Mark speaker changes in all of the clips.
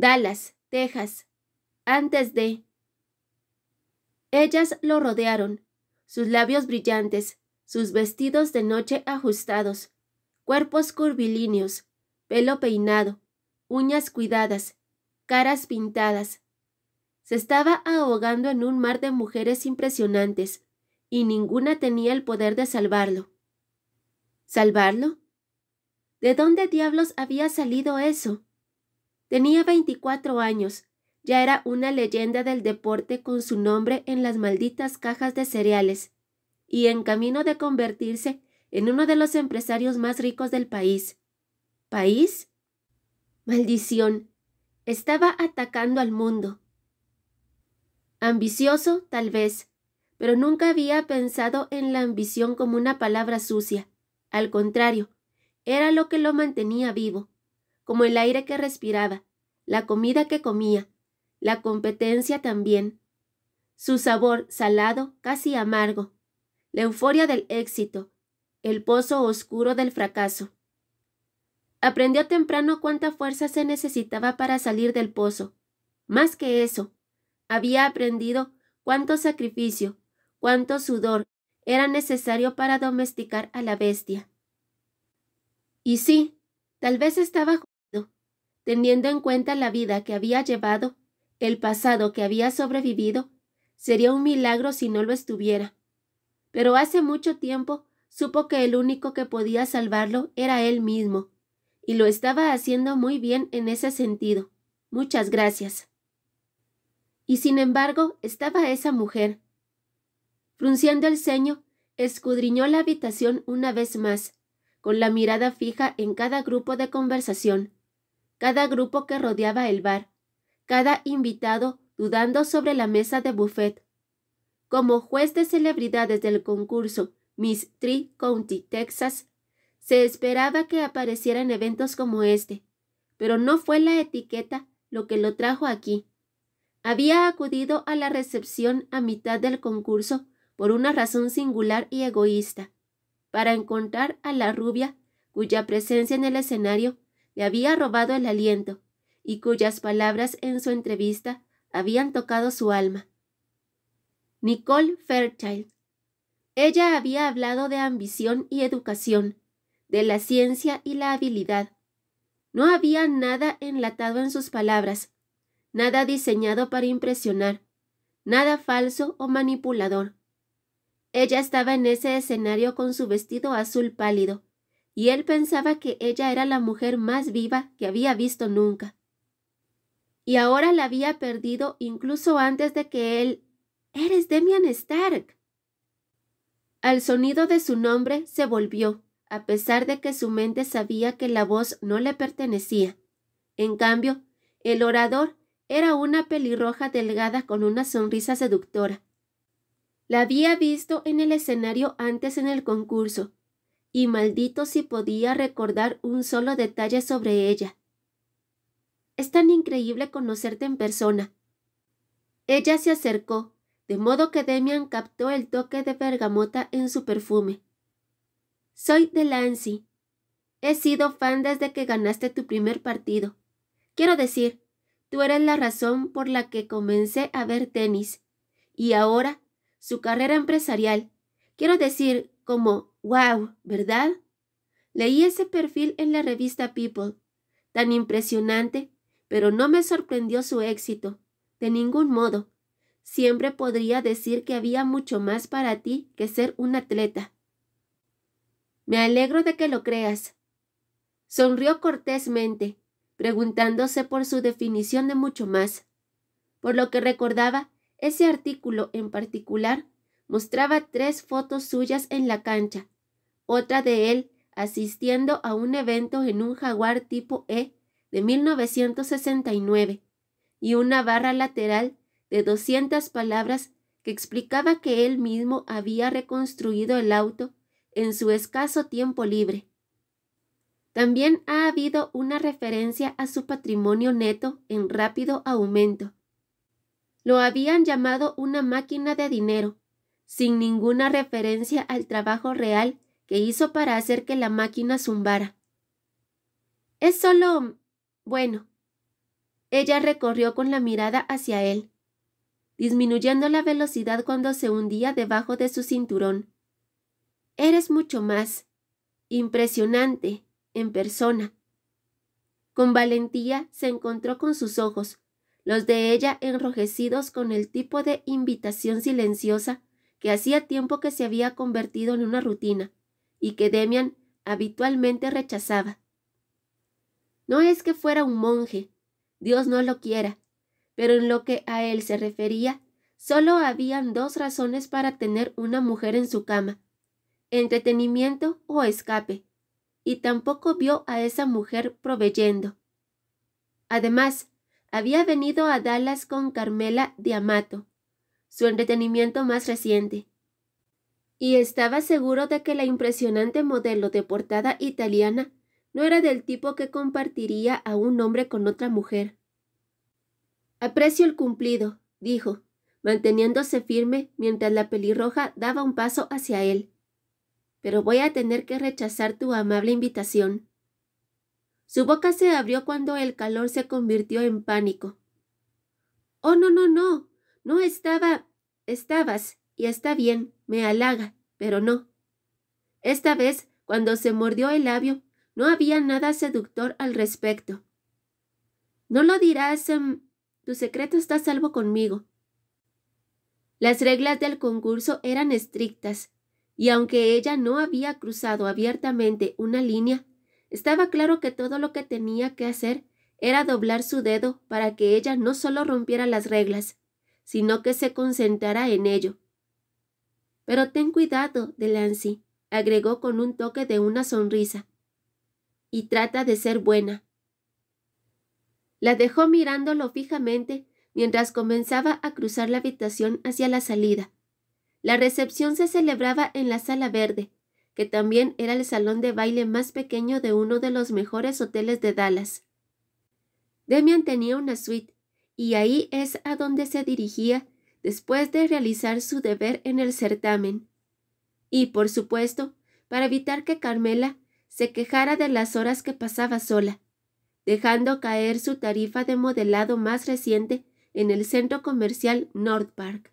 Speaker 1: Dallas, Texas, antes de... Ellas lo rodearon, sus labios brillantes, sus vestidos de noche ajustados, cuerpos curvilíneos, pelo peinado, uñas cuidadas, caras pintadas. Se estaba ahogando en un mar de mujeres impresionantes, y ninguna tenía el poder de salvarlo. ¿Salvarlo? ¿De dónde diablos había salido eso? Tenía veinticuatro años, ya era una leyenda del deporte con su nombre en las malditas cajas de cereales, y en camino de convertirse en uno de los empresarios más ricos del país. ¿País? Maldición. Estaba atacando al mundo. Ambicioso, tal vez, pero nunca había pensado en la ambición como una palabra sucia. Al contrario, era lo que lo mantenía vivo como el aire que respiraba, la comida que comía, la competencia también. Su sabor salado, casi amargo, la euforia del éxito, el pozo oscuro del fracaso. Aprendió temprano cuánta fuerza se necesitaba para salir del pozo. Más que eso, había aprendido cuánto sacrificio, cuánto sudor era necesario para domesticar a la bestia. Y sí, tal vez estaba teniendo en cuenta la vida que había llevado, el pasado que había sobrevivido, sería un milagro si no lo estuviera. Pero hace mucho tiempo supo que el único que podía salvarlo era él mismo, y lo estaba haciendo muy bien en ese sentido. Muchas gracias. Y sin embargo estaba esa mujer. Frunciendo el ceño, escudriñó la habitación una vez más, con la mirada fija en cada grupo de conversación cada grupo que rodeaba el bar, cada invitado dudando sobre la mesa de buffet. Como juez de celebridades del concurso Miss Tree County, Texas, se esperaba que aparecieran eventos como este, pero no fue la etiqueta lo que lo trajo aquí. Había acudido a la recepción a mitad del concurso por una razón singular y egoísta, para encontrar a la rubia cuya presencia en el escenario le había robado el aliento y cuyas palabras en su entrevista habían tocado su alma. Nicole Fairchild. Ella había hablado de ambición y educación, de la ciencia y la habilidad. No había nada enlatado en sus palabras, nada diseñado para impresionar, nada falso o manipulador. Ella estaba en ese escenario con su vestido azul pálido, y él pensaba que ella era la mujer más viva que había visto nunca. Y ahora la había perdido incluso antes de que él... Eres Demian Stark. Al sonido de su nombre se volvió, a pesar de que su mente sabía que la voz no le pertenecía. En cambio, el orador era una pelirroja delgada con una sonrisa seductora. La había visto en el escenario antes en el concurso, y maldito si podía recordar un solo detalle sobre ella. Es tan increíble conocerte en persona. Ella se acercó, de modo que Demian captó el toque de bergamota en su perfume. Soy Lancy. He sido fan desde que ganaste tu primer partido. Quiero decir, tú eres la razón por la que comencé a ver tenis. Y ahora, su carrera empresarial. Quiero decir, como ¡Wow! ¿Verdad? Leí ese perfil en la revista People. Tan impresionante, pero no me sorprendió su éxito. De ningún modo. Siempre podría decir que había mucho más para ti que ser un atleta. Me alegro de que lo creas. Sonrió cortésmente, preguntándose por su definición de mucho más. Por lo que recordaba, ese artículo en particular mostraba tres fotos suyas en la cancha, otra de él asistiendo a un evento en un jaguar tipo E de 1969 y una barra lateral de 200 palabras que explicaba que él mismo había reconstruido el auto en su escaso tiempo libre. También ha habido una referencia a su patrimonio neto en rápido aumento. Lo habían llamado una máquina de dinero, sin ninguna referencia al trabajo real que hizo para hacer que la máquina zumbara. Es solo... bueno. Ella recorrió con la mirada hacia él, disminuyendo la velocidad cuando se hundía debajo de su cinturón. Eres mucho más impresionante en persona. Con valentía se encontró con sus ojos, los de ella enrojecidos con el tipo de invitación silenciosa que hacía tiempo que se había convertido en una rutina y que Demian habitualmente rechazaba. No es que fuera un monje, Dios no lo quiera, pero en lo que a él se refería, solo habían dos razones para tener una mujer en su cama, entretenimiento o escape, y tampoco vio a esa mujer proveyendo. Además, había venido a Dallas con Carmela Amato, su entretenimiento más reciente y estaba seguro de que la impresionante modelo de portada italiana no era del tipo que compartiría a un hombre con otra mujer. Aprecio el cumplido, dijo, manteniéndose firme mientras la pelirroja daba un paso hacia él. Pero voy a tener que rechazar tu amable invitación. Su boca se abrió cuando el calor se convirtió en pánico. Oh, no, no, no. No estaba. estabas y está bien, me halaga, pero no. Esta vez, cuando se mordió el labio, no había nada seductor al respecto. No lo dirás, em, tu secreto está salvo conmigo. Las reglas del concurso eran estrictas, y aunque ella no había cruzado abiertamente una línea, estaba claro que todo lo que tenía que hacer era doblar su dedo para que ella no solo rompiera las reglas, sino que se concentrara en ello. Pero ten cuidado, Delancy, agregó con un toque de una sonrisa. Y trata de ser buena. La dejó mirándolo fijamente mientras comenzaba a cruzar la habitación hacia la salida. La recepción se celebraba en la sala verde, que también era el salón de baile más pequeño de uno de los mejores hoteles de Dallas. Demian tenía una suite, y ahí es a donde se dirigía después de realizar su deber en el certamen. Y, por supuesto, para evitar que Carmela se quejara de las horas que pasaba sola, dejando caer su tarifa de modelado más reciente en el centro comercial North Park.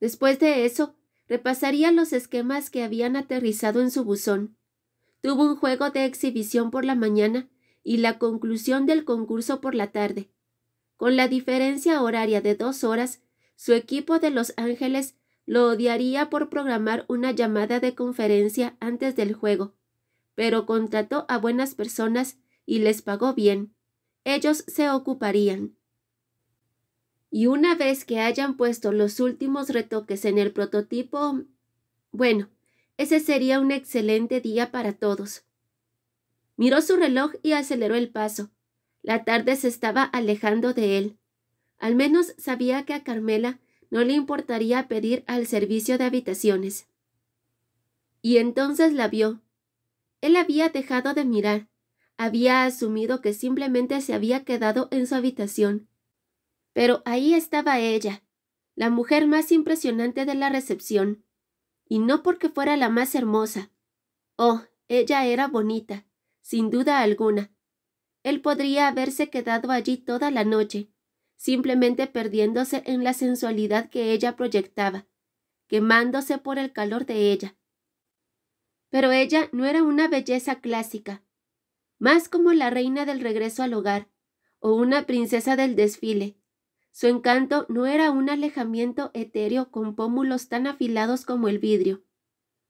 Speaker 1: Después de eso, repasaría los esquemas que habían aterrizado en su buzón. Tuvo un juego de exhibición por la mañana y la conclusión del concurso por la tarde, con la diferencia horaria de dos horas, su equipo de Los Ángeles lo odiaría por programar una llamada de conferencia antes del juego, pero contrató a buenas personas y les pagó bien. Ellos se ocuparían. Y una vez que hayan puesto los últimos retoques en el prototipo, bueno, ese sería un excelente día para todos. Miró su reloj y aceleró el paso. La tarde se estaba alejando de él. Al menos sabía que a Carmela no le importaría pedir al servicio de habitaciones. Y entonces la vio. Él había dejado de mirar. Había asumido que simplemente se había quedado en su habitación. Pero ahí estaba ella, la mujer más impresionante de la recepción. Y no porque fuera la más hermosa. Oh, ella era bonita, sin duda alguna, él podría haberse quedado allí toda la noche, simplemente perdiéndose en la sensualidad que ella proyectaba, quemándose por el calor de ella. Pero ella no era una belleza clásica, más como la reina del regreso al hogar o una princesa del desfile. Su encanto no era un alejamiento etéreo con pómulos tan afilados como el vidrio.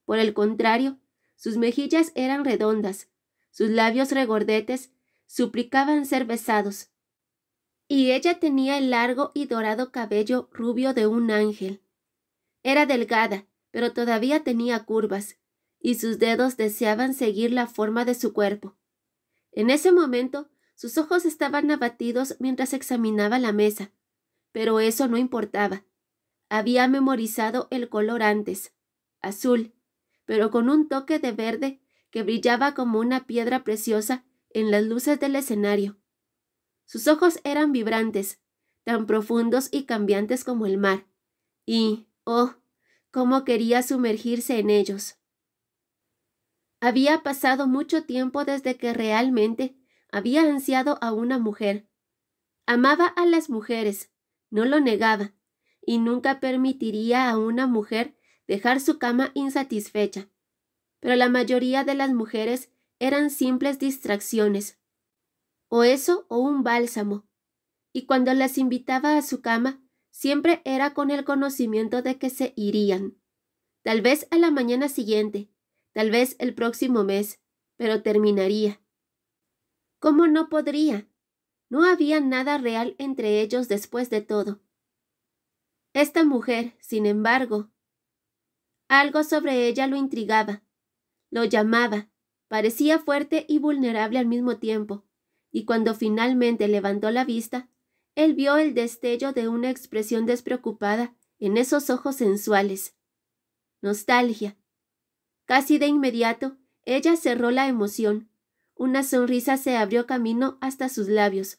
Speaker 1: Por el contrario, sus mejillas eran redondas, sus labios regordetes suplicaban ser besados. Y ella tenía el largo y dorado cabello rubio de un ángel. Era delgada, pero todavía tenía curvas, y sus dedos deseaban seguir la forma de su cuerpo. En ese momento, sus ojos estaban abatidos mientras examinaba la mesa, pero eso no importaba. Había memorizado el color antes, azul, pero con un toque de verde que brillaba como una piedra preciosa en las luces del escenario. Sus ojos eran vibrantes, tan profundos y cambiantes como el mar, y, oh, cómo quería sumergirse en ellos. Había pasado mucho tiempo desde que realmente había ansiado a una mujer. Amaba a las mujeres, no lo negaba, y nunca permitiría a una mujer dejar su cama insatisfecha. Pero la mayoría de las mujeres eran simples distracciones, o eso o un bálsamo, y cuando las invitaba a su cama, siempre era con el conocimiento de que se irían, tal vez a la mañana siguiente, tal vez el próximo mes, pero terminaría. ¿Cómo no podría? No había nada real entre ellos después de todo. Esta mujer, sin embargo, algo sobre ella lo intrigaba, lo llamaba, Parecía fuerte y vulnerable al mismo tiempo, y cuando finalmente levantó la vista, él vio el destello de una expresión despreocupada en esos ojos sensuales. Nostalgia. Casi de inmediato, ella cerró la emoción. Una sonrisa se abrió camino hasta sus labios.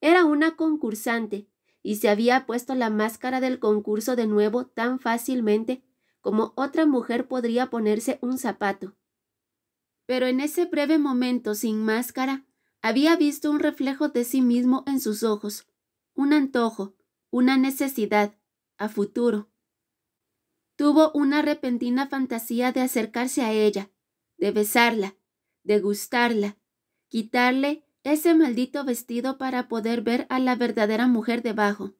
Speaker 1: Era una concursante, y se había puesto la máscara del concurso de nuevo tan fácilmente como otra mujer podría ponerse un zapato pero en ese breve momento sin máscara había visto un reflejo de sí mismo en sus ojos, un antojo, una necesidad, a futuro. Tuvo una repentina fantasía de acercarse a ella, de besarla, de gustarla, quitarle ese maldito vestido para poder ver a la verdadera mujer debajo.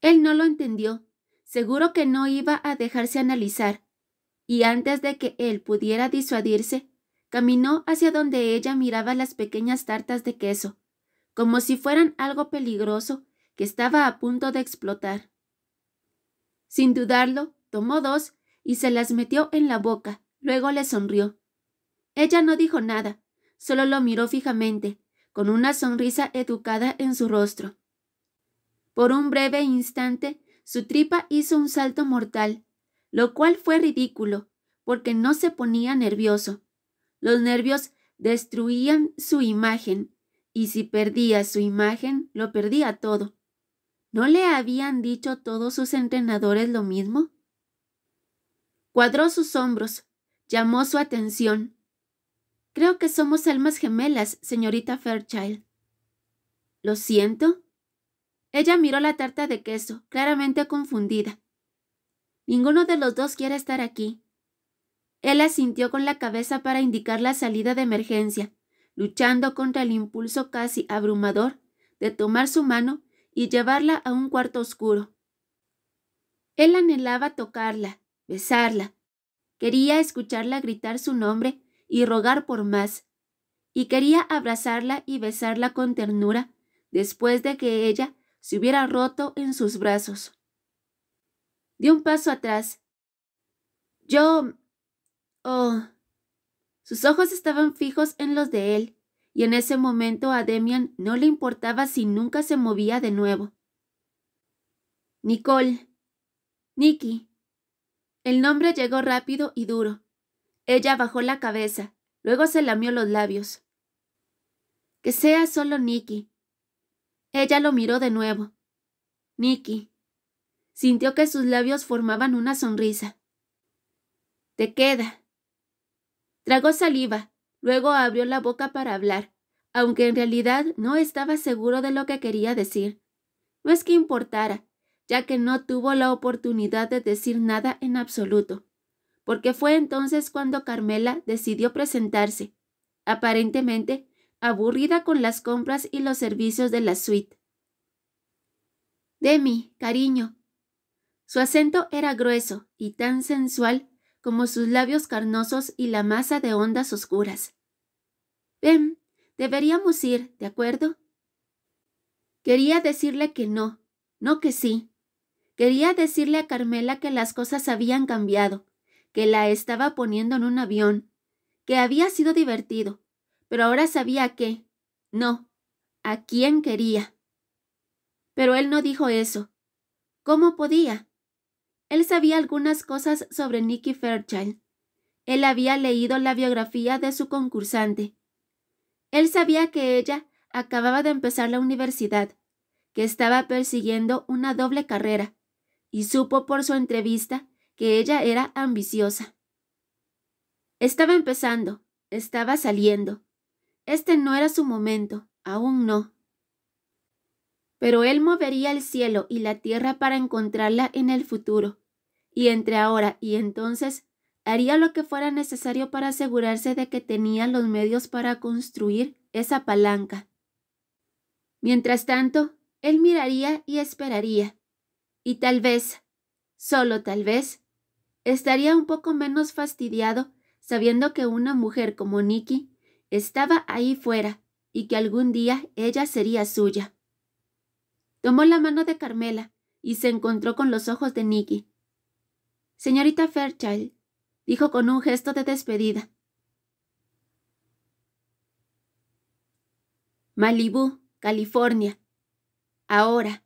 Speaker 1: Él no lo entendió, seguro que no iba a dejarse analizar, y antes de que él pudiera disuadirse, caminó hacia donde ella miraba las pequeñas tartas de queso, como si fueran algo peligroso que estaba a punto de explotar. Sin dudarlo, tomó dos y se las metió en la boca, luego le sonrió. Ella no dijo nada, solo lo miró fijamente, con una sonrisa educada en su rostro. Por un breve instante, su tripa hizo un salto mortal, lo cual fue ridículo, porque no se ponía nervioso. Los nervios destruían su imagen, y si perdía su imagen, lo perdía todo. ¿No le habían dicho todos sus entrenadores lo mismo? Cuadró sus hombros, llamó su atención. Creo que somos almas gemelas, señorita Fairchild. Lo siento. Ella miró la tarta de queso, claramente confundida. Ninguno de los dos quiere estar aquí. Él asintió con la cabeza para indicar la salida de emergencia, luchando contra el impulso casi abrumador de tomar su mano y llevarla a un cuarto oscuro. Él anhelaba tocarla, besarla. Quería escucharla gritar su nombre y rogar por más. Y quería abrazarla y besarla con ternura después de que ella se hubiera roto en sus brazos. Dio un paso atrás. Yo... Oh. Sus ojos estaban fijos en los de él, y en ese momento a Demian no le importaba si nunca se movía de nuevo. Nicole. Nicky. El nombre llegó rápido y duro. Ella bajó la cabeza, luego se lamió los labios. Que sea solo Nicky. Ella lo miró de nuevo. Nicky. Sintió que sus labios formaban una sonrisa. Te queda. Tragó saliva, luego abrió la boca para hablar, aunque en realidad no estaba seguro de lo que quería decir. No es que importara, ya que no tuvo la oportunidad de decir nada en absoluto, porque fue entonces cuando Carmela decidió presentarse, aparentemente aburrida con las compras y los servicios de la suite. Demi, cariño, su acento era grueso y tan sensual como sus labios carnosos y la masa de ondas oscuras. Ven, deberíamos ir, ¿de acuerdo? Quería decirle que no, no que sí. Quería decirle a Carmela que las cosas habían cambiado, que la estaba poniendo en un avión, que había sido divertido, pero ahora sabía que, no, a quién quería. Pero él no dijo eso. ¿Cómo podía? Él sabía algunas cosas sobre Nicky Fairchild. Él había leído la biografía de su concursante. Él sabía que ella acababa de empezar la universidad, que estaba persiguiendo una doble carrera, y supo por su entrevista que ella era ambiciosa. Estaba empezando, estaba saliendo. Este no era su momento, aún no. Pero Él movería el cielo y la tierra para encontrarla en el futuro, y entre ahora y entonces haría lo que fuera necesario para asegurarse de que tenía los medios para construir esa palanca. Mientras tanto, él miraría y esperaría, y tal vez, solo tal vez, estaría un poco menos fastidiado sabiendo que una mujer como Nikki estaba ahí fuera y que algún día ella sería suya. Tomó la mano de Carmela y se encontró con los ojos de Nicky. Señorita Fairchild, dijo con un gesto de despedida. Malibu, California. Ahora.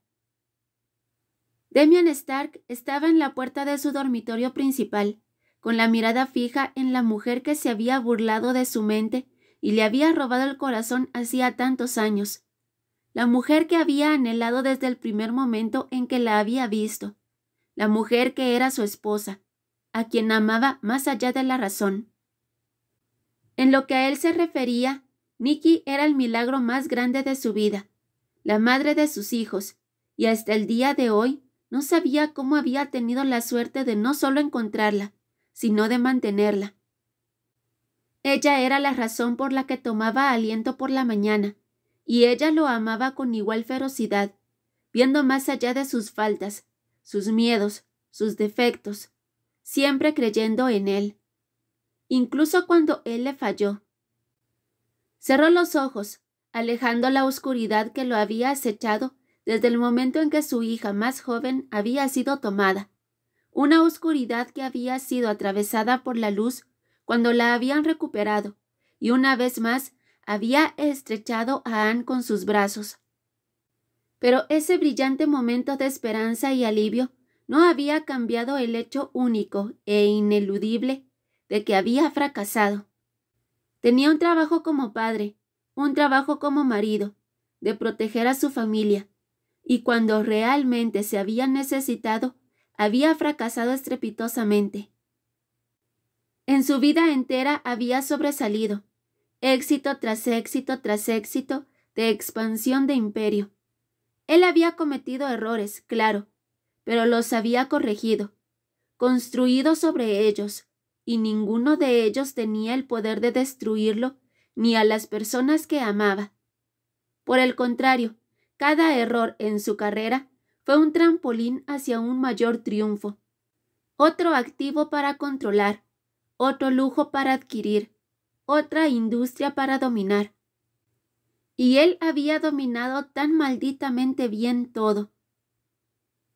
Speaker 1: Demian Stark estaba en la puerta de su dormitorio principal, con la mirada fija en la mujer que se había burlado de su mente y le había robado el corazón hacía tantos años la mujer que había anhelado desde el primer momento en que la había visto, la mujer que era su esposa, a quien amaba más allá de la razón. En lo que a él se refería, Nicky era el milagro más grande de su vida, la madre de sus hijos, y hasta el día de hoy no sabía cómo había tenido la suerte de no solo encontrarla, sino de mantenerla. Ella era la razón por la que tomaba aliento por la mañana, y ella lo amaba con igual ferocidad, viendo más allá de sus faltas, sus miedos, sus defectos, siempre creyendo en él, incluso cuando él le falló. Cerró los ojos, alejando la oscuridad que lo había acechado desde el momento en que su hija más joven había sido tomada, una oscuridad que había sido atravesada por la luz cuando la habían recuperado, y una vez más había estrechado a Anne con sus brazos. Pero ese brillante momento de esperanza y alivio no había cambiado el hecho único e ineludible de que había fracasado. Tenía un trabajo como padre, un trabajo como marido, de proteger a su familia, y cuando realmente se había necesitado, había fracasado estrepitosamente. En su vida entera había sobresalido, éxito tras éxito tras éxito de expansión de imperio. Él había cometido errores, claro, pero los había corregido, construido sobre ellos, y ninguno de ellos tenía el poder de destruirlo ni a las personas que amaba. Por el contrario, cada error en su carrera fue un trampolín hacia un mayor triunfo, otro activo para controlar, otro lujo para adquirir, otra industria para dominar. Y él había dominado tan malditamente bien todo.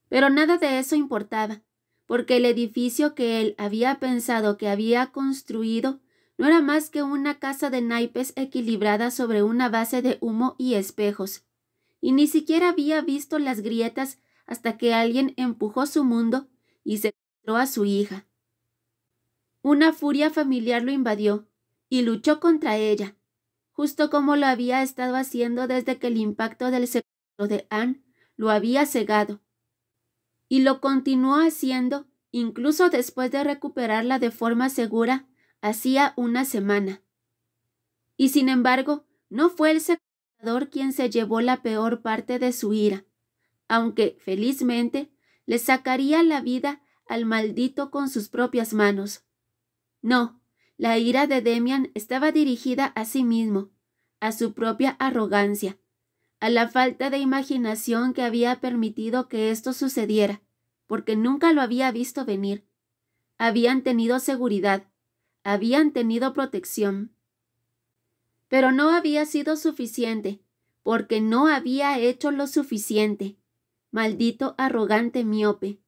Speaker 1: Pero nada de eso importaba, porque el edificio que él había pensado que había construido no era más que una casa de naipes equilibrada sobre una base de humo y espejos, y ni siquiera había visto las grietas hasta que alguien empujó su mundo y se encontró a su hija. Una furia familiar lo invadió, y luchó contra ella, justo como lo había estado haciendo desde que el impacto del secuestro de Anne lo había cegado. Y lo continuó haciendo incluso después de recuperarla de forma segura hacía una semana. Y sin embargo, no fue el secuestrador quien se llevó la peor parte de su ira, aunque, felizmente, le sacaría la vida al maldito con sus propias manos. No, la ira de Demian estaba dirigida a sí mismo, a su propia arrogancia, a la falta de imaginación que había permitido que esto sucediera, porque nunca lo había visto venir. Habían tenido seguridad, habían tenido protección. Pero no había sido suficiente, porque no había hecho lo suficiente. Maldito arrogante miope.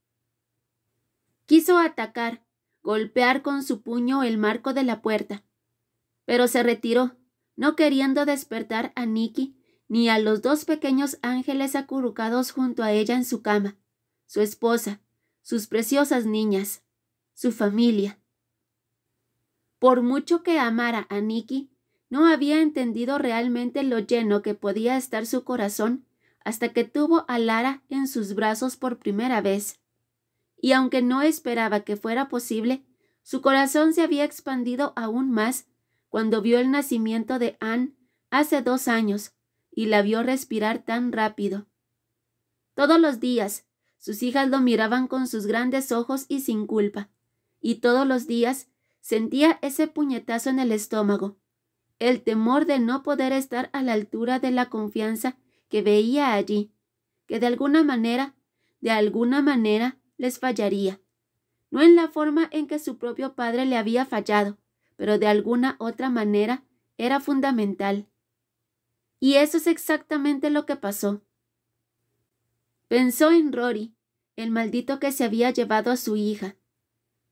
Speaker 1: Quiso atacar, golpear con su puño el marco de la puerta. Pero se retiró, no queriendo despertar a Nicky ni a los dos pequeños ángeles acurrucados junto a ella en su cama, su esposa, sus preciosas niñas, su familia. Por mucho que amara a Nicky, no había entendido realmente lo lleno que podía estar su corazón hasta que tuvo a Lara en sus brazos por primera vez y aunque no esperaba que fuera posible, su corazón se había expandido aún más cuando vio el nacimiento de Anne hace dos años y la vio respirar tan rápido. Todos los días, sus hijas lo miraban con sus grandes ojos y sin culpa, y todos los días sentía ese puñetazo en el estómago, el temor de no poder estar a la altura de la confianza que veía allí, que de alguna manera, de alguna manera, les fallaría, no en la forma en que su propio padre le había fallado, pero de alguna otra manera era fundamental. Y eso es exactamente lo que pasó. Pensó en Rory, el maldito que se había llevado a su hija.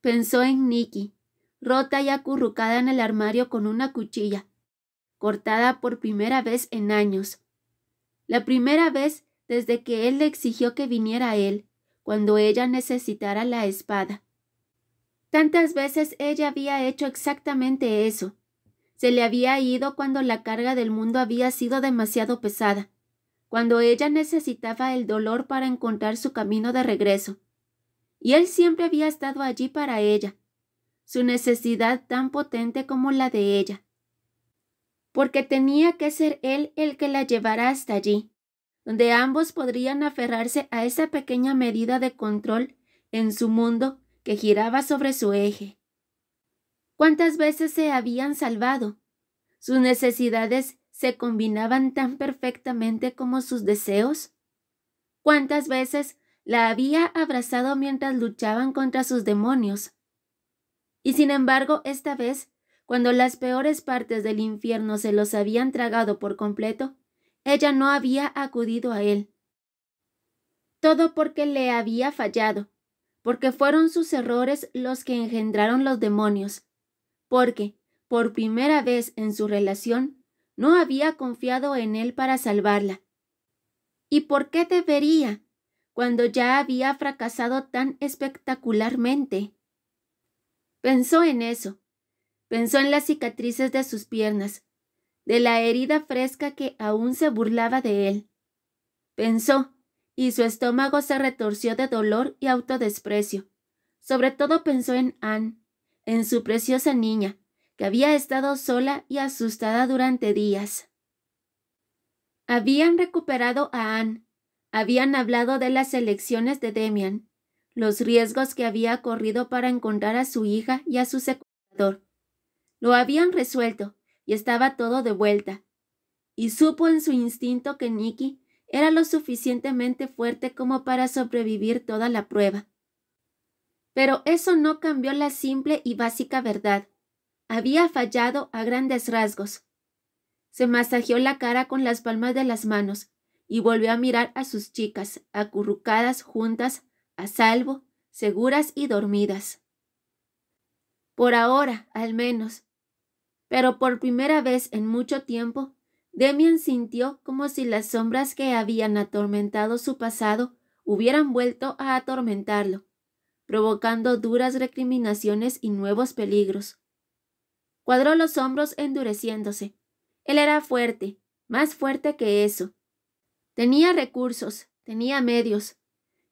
Speaker 1: Pensó en Nicky, rota y acurrucada en el armario con una cuchilla, cortada por primera vez en años. La primera vez desde que él le exigió que viniera a él cuando ella necesitara la espada. Tantas veces ella había hecho exactamente eso. Se le había ido cuando la carga del mundo había sido demasiado pesada, cuando ella necesitaba el dolor para encontrar su camino de regreso. Y él siempre había estado allí para ella, su necesidad tan potente como la de ella. Porque tenía que ser él el que la llevara hasta allí, donde ambos podrían aferrarse a esa pequeña medida de control en su mundo que giraba sobre su eje. ¿Cuántas veces se habían salvado? Sus necesidades se combinaban tan perfectamente como sus deseos. ¿Cuántas veces la había abrazado mientras luchaban contra sus demonios? Y sin embargo, esta vez, cuando las peores partes del infierno se los habían tragado por completo, ella no había acudido a él. Todo porque le había fallado, porque fueron sus errores los que engendraron los demonios, porque, por primera vez en su relación, no había confiado en él para salvarla. ¿Y por qué debería, cuando ya había fracasado tan espectacularmente? Pensó en eso, pensó en las cicatrices de sus piernas, de la herida fresca que aún se burlaba de él. Pensó, y su estómago se retorció de dolor y autodesprecio. Sobre todo pensó en Anne, en su preciosa niña, que había estado sola y asustada durante días. Habían recuperado a Anne, habían hablado de las elecciones de Demian, los riesgos que había corrido para encontrar a su hija y a su secuestrador. Lo habían resuelto, y estaba todo de vuelta. Y supo en su instinto que Nicky era lo suficientemente fuerte como para sobrevivir toda la prueba. Pero eso no cambió la simple y básica verdad. Había fallado a grandes rasgos. Se masajeó la cara con las palmas de las manos y volvió a mirar a sus chicas, acurrucadas juntas, a salvo, seguras y dormidas. Por ahora, al menos, pero por primera vez en mucho tiempo, Demian sintió como si las sombras que habían atormentado su pasado hubieran vuelto a atormentarlo, provocando duras recriminaciones y nuevos peligros. Cuadró los hombros endureciéndose. Él era fuerte, más fuerte que eso. Tenía recursos, tenía medios,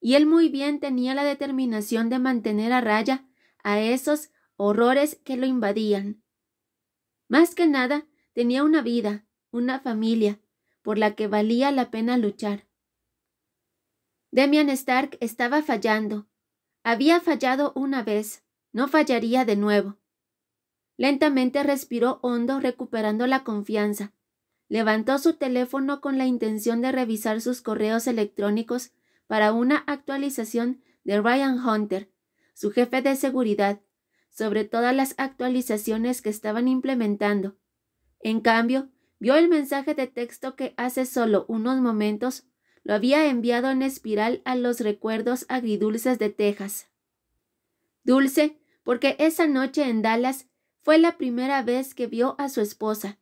Speaker 1: y él muy bien tenía la determinación de mantener a raya a esos horrores que lo invadían. Más que nada, tenía una vida, una familia, por la que valía la pena luchar. Demian Stark estaba fallando. Había fallado una vez, no fallaría de nuevo. Lentamente respiró hondo recuperando la confianza. Levantó su teléfono con la intención de revisar sus correos electrónicos para una actualización de Ryan Hunter, su jefe de seguridad, sobre todas las actualizaciones que estaban implementando. En cambio, vio el mensaje de texto que hace solo unos momentos lo había enviado en espiral a los recuerdos agridulces de Texas. Dulce, porque esa noche en Dallas fue la primera vez que vio a su esposa.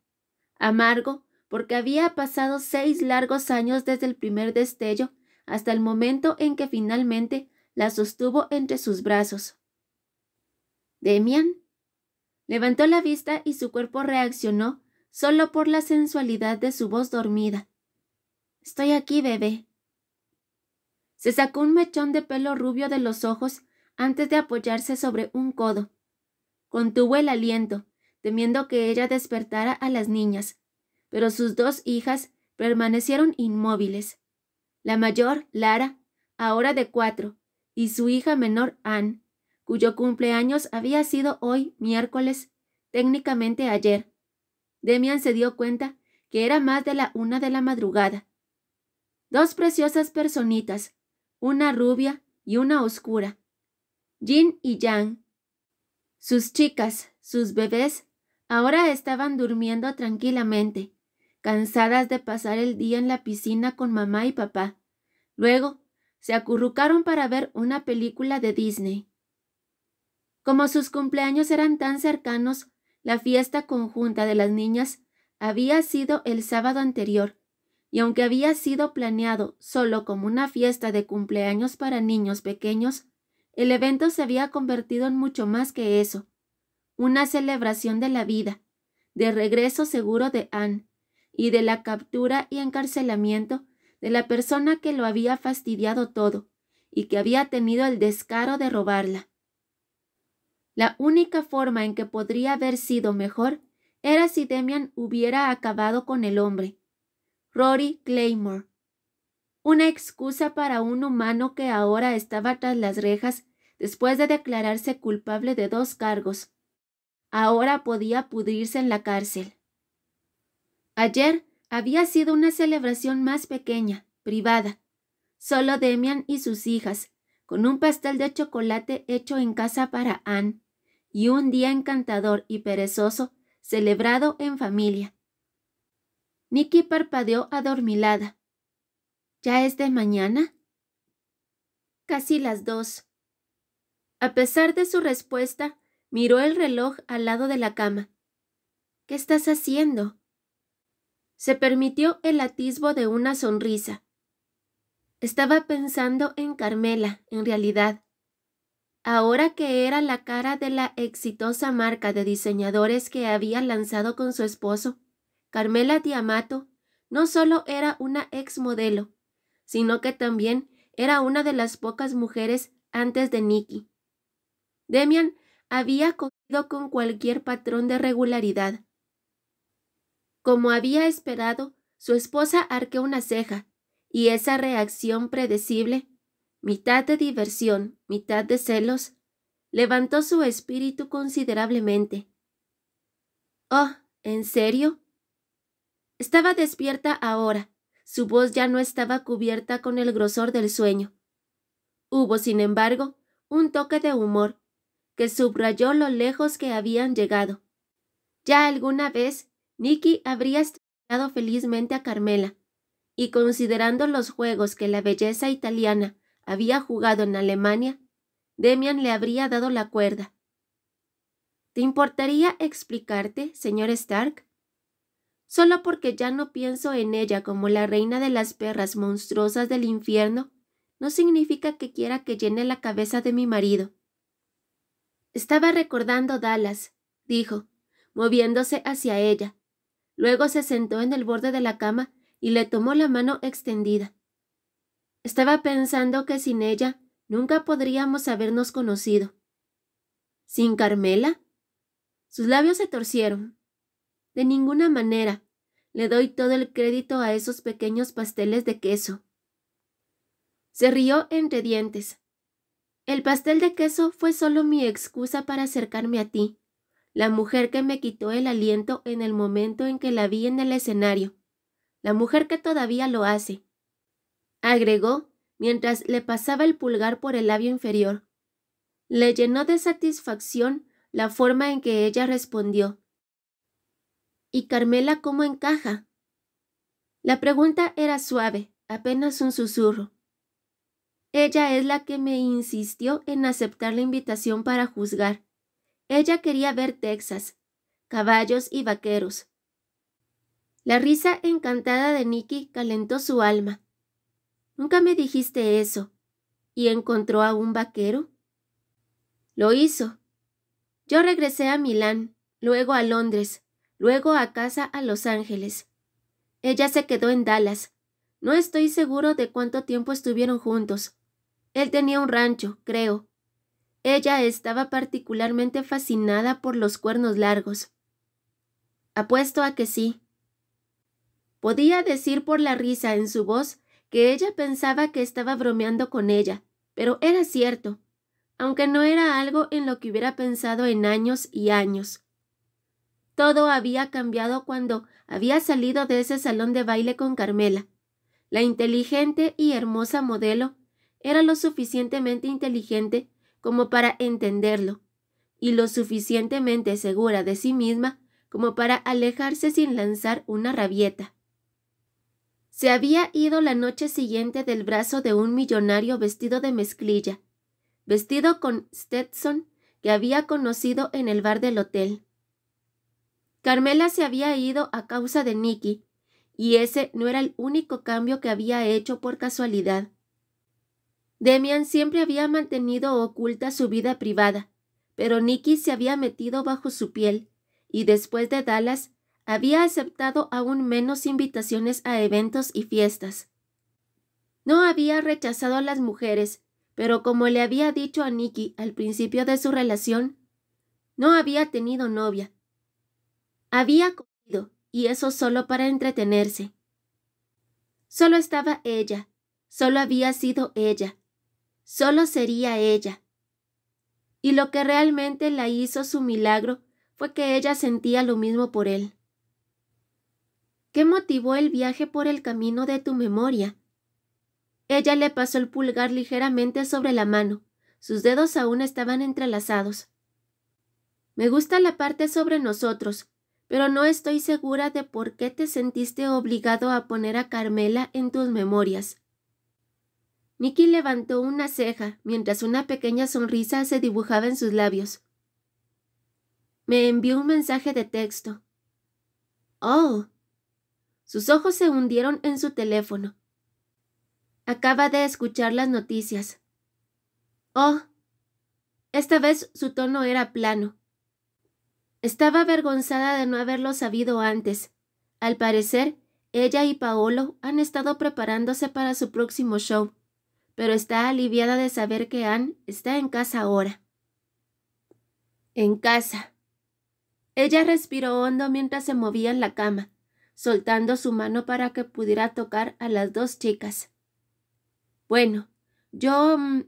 Speaker 1: Amargo, porque había pasado seis largos años desde el primer destello hasta el momento en que finalmente la sostuvo entre sus brazos. Demian. Levantó la vista y su cuerpo reaccionó solo por la sensualidad de su voz dormida. Estoy aquí, bebé. Se sacó un mechón de pelo rubio de los ojos antes de apoyarse sobre un codo. Contuvo el aliento, temiendo que ella despertara a las niñas, pero sus dos hijas permanecieron inmóviles. La mayor, Lara, ahora de cuatro, y su hija menor, Anne, cuyo cumpleaños había sido hoy miércoles, técnicamente ayer. Demian se dio cuenta que era más de la una de la madrugada. Dos preciosas personitas, una rubia y una oscura, Jin y Yang. Sus chicas, sus bebés, ahora estaban durmiendo tranquilamente, cansadas de pasar el día en la piscina con mamá y papá. Luego, se acurrucaron para ver una película de Disney. Como sus cumpleaños eran tan cercanos, la fiesta conjunta de las niñas había sido el sábado anterior, y aunque había sido planeado solo como una fiesta de cumpleaños para niños pequeños, el evento se había convertido en mucho más que eso, una celebración de la vida, de regreso seguro de Anne, y de la captura y encarcelamiento de la persona que lo había fastidiado todo y que había tenido el descaro de robarla. La única forma en que podría haber sido mejor era si Demian hubiera acabado con el hombre. Rory Claymore. Una excusa para un humano que ahora estaba tras las rejas después de declararse culpable de dos cargos. Ahora podía pudrirse en la cárcel. Ayer había sido una celebración más pequeña, privada. Solo Demian y sus hijas, con un pastel de chocolate hecho en casa para Anne y un día encantador y perezoso, celebrado en familia. Nicky parpadeó adormilada. ¿Ya es de mañana? Casi las dos. A pesar de su respuesta, miró el reloj al lado de la cama. ¿Qué estás haciendo? Se permitió el atisbo de una sonrisa. Estaba pensando en Carmela, en realidad, Ahora que era la cara de la exitosa marca de diseñadores que había lanzado con su esposo, Carmela Diamato no solo era una ex modelo, sino que también era una de las pocas mujeres antes de Nicky. Demian había cogido con cualquier patrón de regularidad. Como había esperado, su esposa arqueó una ceja, y esa reacción predecible mitad de diversión, mitad de celos, levantó su espíritu considerablemente. Oh, ¿en serio? Estaba despierta ahora. Su voz ya no estaba cubierta con el grosor del sueño. Hubo, sin embargo, un toque de humor que subrayó lo lejos que habían llegado. Ya alguna vez Nicky habría estrellado felizmente a Carmela, y considerando los juegos que la belleza italiana había jugado en Alemania, Demian le habría dado la cuerda. ¿Te importaría explicarte, señor Stark? Solo porque ya no pienso en ella como la reina de las perras monstruosas del infierno, no significa que quiera que llene la cabeza de mi marido. Estaba recordando Dallas, dijo, moviéndose hacia ella. Luego se sentó en el borde de la cama y le tomó la mano extendida. Estaba pensando que sin ella nunca podríamos habernos conocido. ¿Sin Carmela? Sus labios se torcieron. De ninguna manera. Le doy todo el crédito a esos pequeños pasteles de queso. Se rió entre dientes. El pastel de queso fue solo mi excusa para acercarme a ti, la mujer que me quitó el aliento en el momento en que la vi en el escenario, la mujer que todavía lo hace, agregó mientras le pasaba el pulgar por el labio inferior. Le llenó de satisfacción la forma en que ella respondió. ¿Y Carmela cómo encaja? La pregunta era suave, apenas un susurro. Ella es la que me insistió en aceptar la invitación para juzgar. Ella quería ver Texas, caballos y vaqueros. La risa encantada de Nicky calentó su alma. Nunca me dijiste eso. ¿Y encontró a un vaquero? Lo hizo. Yo regresé a Milán, luego a Londres, luego a casa a Los Ángeles. Ella se quedó en Dallas. No estoy seguro de cuánto tiempo estuvieron juntos. Él tenía un rancho, creo. Ella estaba particularmente fascinada por los cuernos largos. Apuesto a que sí. Podía decir por la risa en su voz que ella pensaba que estaba bromeando con ella, pero era cierto, aunque no era algo en lo que hubiera pensado en años y años. Todo había cambiado cuando había salido de ese salón de baile con Carmela. La inteligente y hermosa modelo era lo suficientemente inteligente como para entenderlo, y lo suficientemente segura de sí misma como para alejarse sin lanzar una rabieta. Se había ido la noche siguiente del brazo de un millonario vestido de mezclilla, vestido con Stetson que había conocido en el bar del hotel. Carmela se había ido a causa de Nicky, y ese no era el único cambio que había hecho por casualidad. Demian siempre había mantenido oculta su vida privada, pero Nicky se había metido bajo su piel, y después de Dallas había aceptado aún menos invitaciones a eventos y fiestas. No había rechazado a las mujeres, pero como le había dicho a Nicky al principio de su relación, no había tenido novia. Había comido, y eso solo para entretenerse. Solo estaba ella, solo había sido ella, solo sería ella. Y lo que realmente la hizo su milagro fue que ella sentía lo mismo por él. ¿Qué motivó el viaje por el camino de tu memoria? Ella le pasó el pulgar ligeramente sobre la mano. Sus dedos aún estaban entrelazados. Me gusta la parte sobre nosotros, pero no estoy segura de por qué te sentiste obligado a poner a Carmela en tus memorias. Nicky levantó una ceja mientras una pequeña sonrisa se dibujaba en sus labios. Me envió un mensaje de texto. Oh, sus ojos se hundieron en su teléfono. Acaba de escuchar las noticias. Oh. Esta vez su tono era plano. Estaba avergonzada de no haberlo sabido antes. Al parecer, ella y Paolo han estado preparándose para su próximo show, pero está aliviada de saber que Ann está en casa ahora. En casa. Ella respiró hondo mientras se movía en la cama soltando su mano para que pudiera tocar a las dos chicas. Bueno, yo... Mm,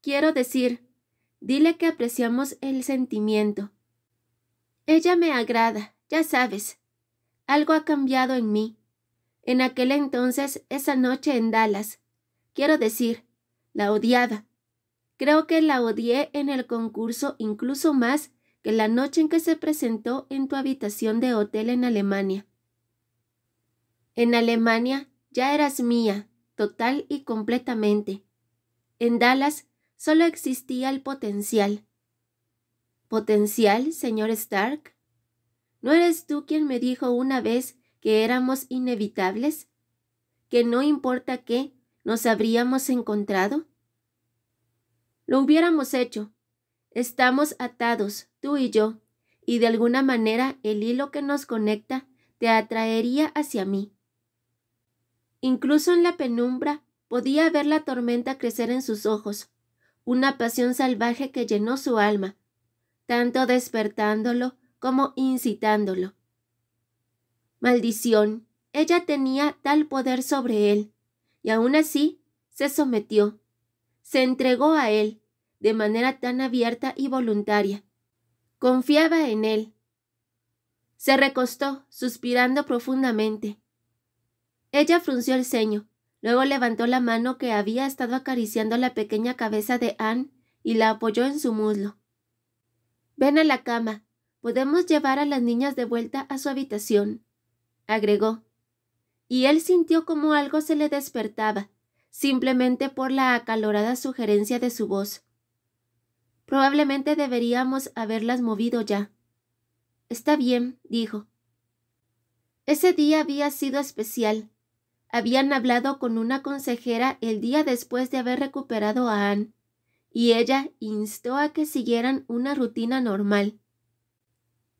Speaker 1: quiero decir, dile que apreciamos el sentimiento. Ella me agrada, ya sabes. Algo ha cambiado en mí. En aquel entonces, esa noche en Dallas. Quiero decir, la odiada. Creo que la odié en el concurso incluso más que la noche en que se presentó en tu habitación de hotel en Alemania. En Alemania ya eras mía, total y completamente. En Dallas solo existía el potencial. ¿Potencial, señor Stark? ¿No eres tú quien me dijo una vez que éramos inevitables? ¿Que no importa qué, nos habríamos encontrado? Lo hubiéramos hecho. Estamos atados, tú y yo, y de alguna manera el hilo que nos conecta te atraería hacia mí. Incluso en la penumbra podía ver la tormenta crecer en sus ojos, una pasión salvaje que llenó su alma, tanto despertándolo como incitándolo. Maldición, ella tenía tal poder sobre él, y aún así se sometió, se entregó a él de manera tan abierta y voluntaria. Confiaba en él. Se recostó, suspirando profundamente. Ella frunció el ceño, luego levantó la mano que había estado acariciando la pequeña cabeza de Anne y la apoyó en su muslo. Ven a la cama. Podemos llevar a las niñas de vuelta a su habitación, agregó. Y él sintió como algo se le despertaba, simplemente por la acalorada sugerencia de su voz. Probablemente deberíamos haberlas movido ya. Está bien, dijo. Ese día había sido especial. Habían hablado con una consejera el día después de haber recuperado a Anne, y ella instó a que siguieran una rutina normal.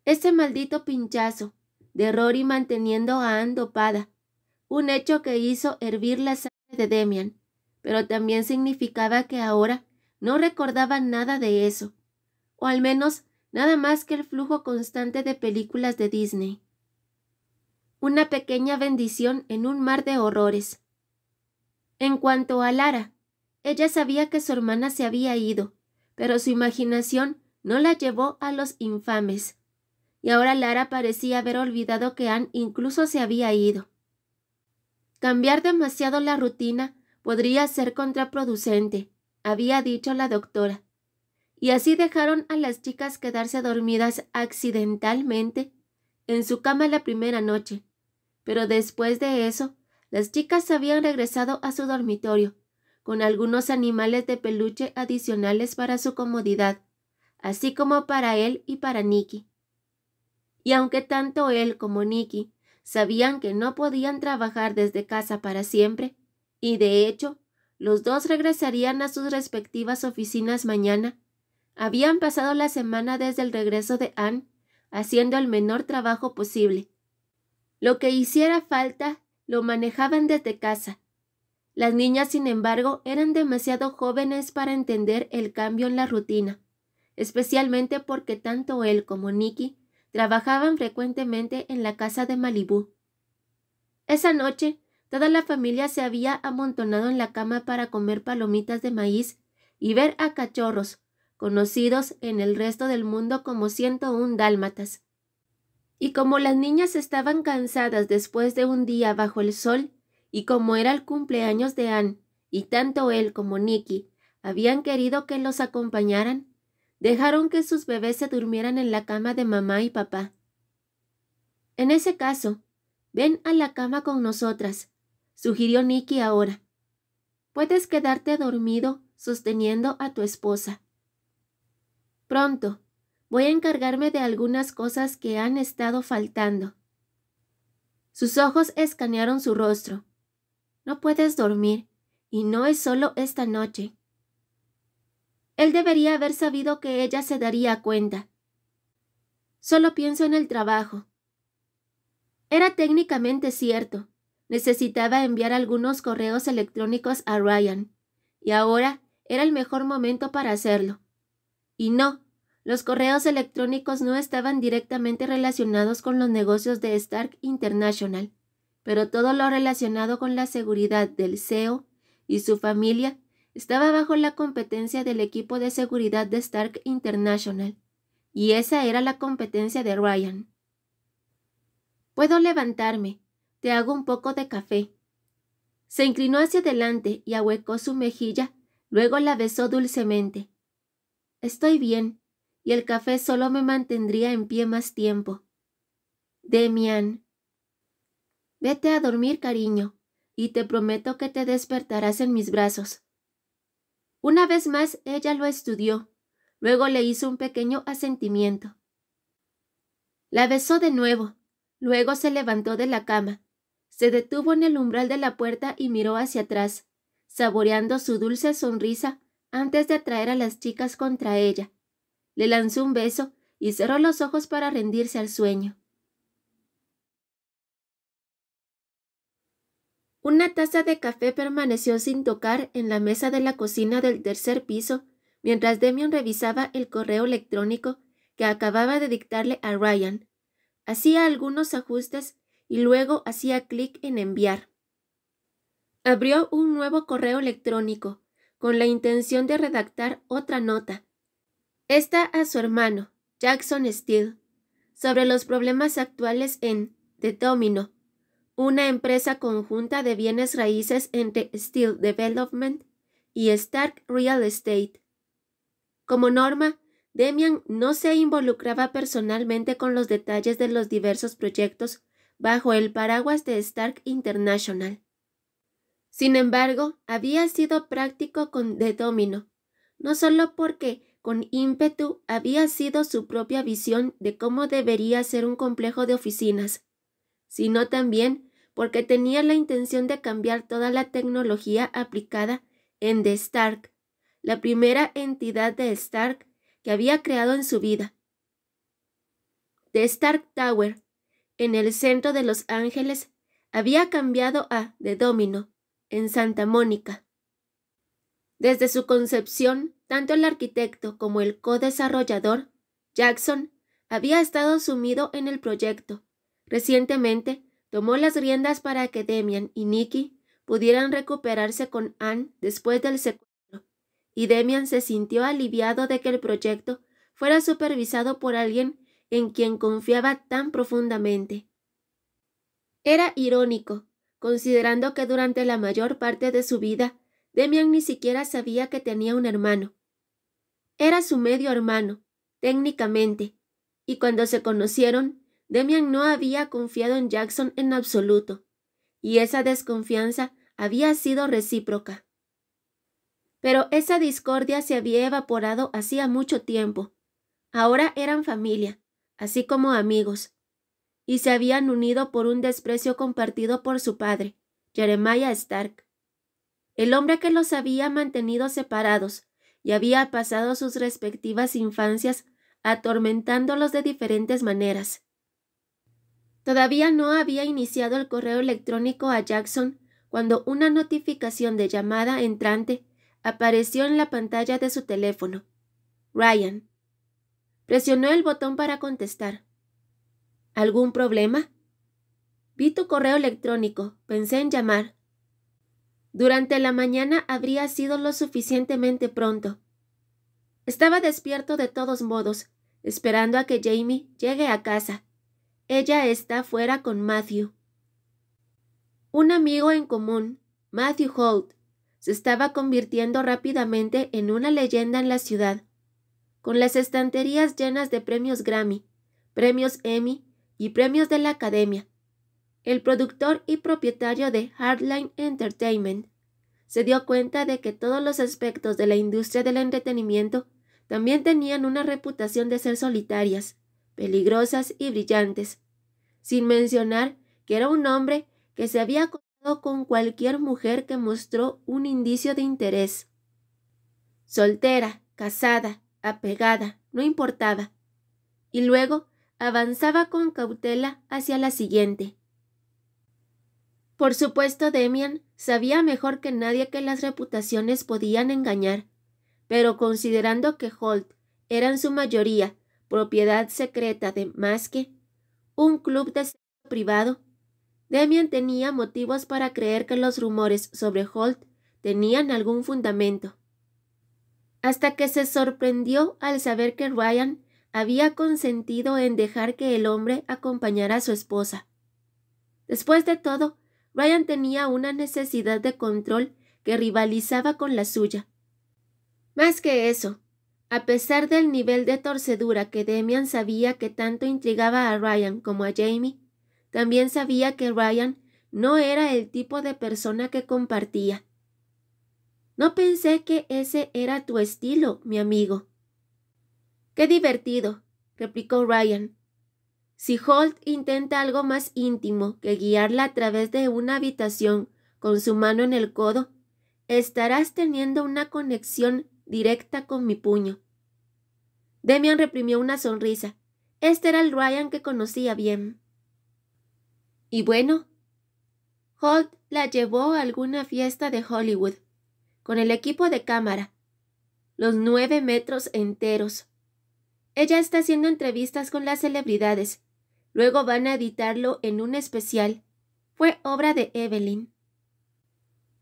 Speaker 1: Ese maldito pinchazo, de Rory manteniendo a Anne dopada, un hecho que hizo hervir la sangre de Demian, pero también significaba que ahora no recordaba nada de eso, o al menos nada más que el flujo constante de películas de Disney una pequeña bendición en un mar de horrores. En cuanto a Lara, ella sabía que su hermana se había ido, pero su imaginación no la llevó a los infames. Y ahora Lara parecía haber olvidado que Anne incluso se había ido. Cambiar demasiado la rutina podría ser contraproducente, había dicho la doctora. Y así dejaron a las chicas quedarse dormidas accidentalmente en su cama la primera noche, pero después de eso, las chicas habían regresado a su dormitorio, con algunos animales de peluche adicionales para su comodidad, así como para él y para Nicky. Y aunque tanto él como Nicky sabían que no podían trabajar desde casa para siempre, y de hecho, los dos regresarían a sus respectivas oficinas mañana, habían pasado la semana desde el regreso de Anne haciendo el menor trabajo posible, lo que hiciera falta lo manejaban desde casa. Las niñas, sin embargo, eran demasiado jóvenes para entender el cambio en la rutina, especialmente porque tanto él como Nicky trabajaban frecuentemente en la casa de Malibú. Esa noche, toda la familia se había amontonado en la cama para comer palomitas de maíz y ver a cachorros, conocidos en el resto del mundo como 101 dálmatas, y como las niñas estaban cansadas después de un día bajo el sol, y como era el cumpleaños de Anne, y tanto él como Nicky habían querido que los acompañaran, dejaron que sus bebés se durmieran en la cama de mamá y papá. En ese caso, ven a la cama con nosotras, sugirió Nicky ahora. Puedes quedarte dormido sosteniendo a tu esposa. Pronto, voy a encargarme de algunas cosas que han estado faltando. Sus ojos escanearon su rostro. No puedes dormir, y no es solo esta noche. Él debería haber sabido que ella se daría cuenta. Solo pienso en el trabajo. Era técnicamente cierto. Necesitaba enviar algunos correos electrónicos a Ryan, y ahora era el mejor momento para hacerlo. Y no, los correos electrónicos no estaban directamente relacionados con los negocios de Stark International, pero todo lo relacionado con la seguridad del CEO y su familia estaba bajo la competencia del equipo de seguridad de Stark International, y esa era la competencia de Ryan. Puedo levantarme, te hago un poco de café. Se inclinó hacia adelante y ahuecó su mejilla, luego la besó dulcemente. Estoy bien, y el café solo me mantendría en pie más tiempo. Demian. Vete a dormir, cariño, y te prometo que te despertarás en mis brazos. Una vez más ella lo estudió, luego le hizo un pequeño asentimiento. La besó de nuevo, luego se levantó de la cama, se detuvo en el umbral de la puerta y miró hacia atrás, saboreando su dulce sonrisa antes de atraer a las chicas contra ella le lanzó un beso y cerró los ojos para rendirse al sueño. Una taza de café permaneció sin tocar en la mesa de la cocina del tercer piso mientras Demian revisaba el correo electrónico que acababa de dictarle a Ryan. Hacía algunos ajustes y luego hacía clic en enviar. Abrió un nuevo correo electrónico, con la intención de redactar otra nota, está a su hermano, Jackson Steele, sobre los problemas actuales en The Domino, una empresa conjunta de bienes raíces entre Steel Development y Stark Real Estate. Como norma, Demian no se involucraba personalmente con los detalles de los diversos proyectos bajo el paraguas de Stark International. Sin embargo, había sido práctico con The Domino, no solo porque con ímpetu había sido su propia visión de cómo debería ser un complejo de oficinas, sino también porque tenía la intención de cambiar toda la tecnología aplicada en The Stark, la primera entidad de Stark que había creado en su vida. The Stark Tower, en el centro de Los Ángeles, había cambiado a The Domino, en Santa Mónica. Desde su concepción, tanto el arquitecto como el co-desarrollador, Jackson, había estado sumido en el proyecto. Recientemente, tomó las riendas para que Demian y Nicky pudieran recuperarse con Anne después del secuestro, y Demian se sintió aliviado de que el proyecto fuera supervisado por alguien en quien confiaba tan profundamente. Era irónico, considerando que durante la mayor parte de su vida Demian ni siquiera sabía que tenía un hermano. Era su medio hermano, técnicamente, y cuando se conocieron, Demian no había confiado en Jackson en absoluto, y esa desconfianza había sido recíproca. Pero esa discordia se había evaporado hacía mucho tiempo. Ahora eran familia, así como amigos, y se habían unido por un desprecio compartido por su padre, Jeremiah Stark el hombre que los había mantenido separados y había pasado sus respectivas infancias atormentándolos de diferentes maneras. Todavía no había iniciado el correo electrónico a Jackson cuando una notificación de llamada entrante apareció en la pantalla de su teléfono. Ryan. Presionó el botón para contestar. ¿Algún problema? Vi tu correo electrónico. Pensé en llamar. Durante la mañana habría sido lo suficientemente pronto. Estaba despierto de todos modos, esperando a que Jamie llegue a casa. Ella está fuera con Matthew. Un amigo en común, Matthew Holt, se estaba convirtiendo rápidamente en una leyenda en la ciudad, con las estanterías llenas de premios Grammy, premios Emmy y premios de la Academia, el productor y propietario de Hardline Entertainment, se dio cuenta de que todos los aspectos de la industria del entretenimiento también tenían una reputación de ser solitarias, peligrosas y brillantes, sin mencionar que era un hombre que se había acostado con cualquier mujer que mostró un indicio de interés. Soltera, casada, apegada, no importaba. Y luego avanzaba con cautela hacia la siguiente. Por supuesto, Demian sabía mejor que nadie que las reputaciones podían engañar, pero considerando que Holt era en su mayoría propiedad secreta de más que un club de privado, Demian tenía motivos para creer que los rumores sobre Holt tenían algún fundamento. Hasta que se sorprendió al saber que Ryan había consentido en dejar que el hombre acompañara a su esposa. Después de todo, Ryan tenía una necesidad de control que rivalizaba con la suya. Más que eso, a pesar del nivel de torcedura que Demian sabía que tanto intrigaba a Ryan como a Jamie, también sabía que Ryan no era el tipo de persona que compartía. No pensé que ese era tu estilo, mi amigo. Qué divertido, replicó Ryan, si Holt intenta algo más íntimo que guiarla a través de una habitación con su mano en el codo, estarás teniendo una conexión directa con mi puño. Demian reprimió una sonrisa. Este era el Ryan que conocía bien. Y bueno, Holt la llevó a alguna fiesta de Hollywood, con el equipo de cámara, los nueve metros enteros. Ella está haciendo entrevistas con las celebridades, Luego van a editarlo en un especial. Fue obra de Evelyn.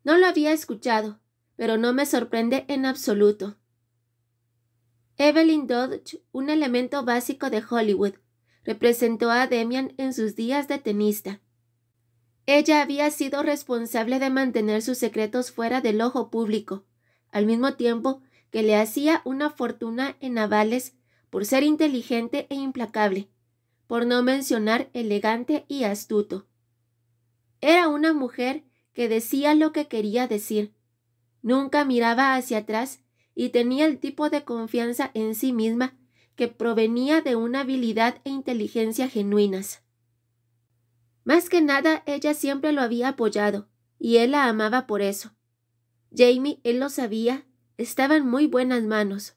Speaker 1: No lo había escuchado, pero no me sorprende en absoluto. Evelyn Dodge, un elemento básico de Hollywood, representó a Demian en sus días de tenista. Ella había sido responsable de mantener sus secretos fuera del ojo público, al mismo tiempo que le hacía una fortuna en avales por ser inteligente e implacable por no mencionar elegante y astuto. Era una mujer que decía lo que quería decir, nunca miraba hacia atrás y tenía el tipo de confianza en sí misma que provenía de una habilidad e inteligencia genuinas. Más que nada, ella siempre lo había apoyado, y él la amaba por eso. Jamie, él lo sabía, estaba en muy buenas manos.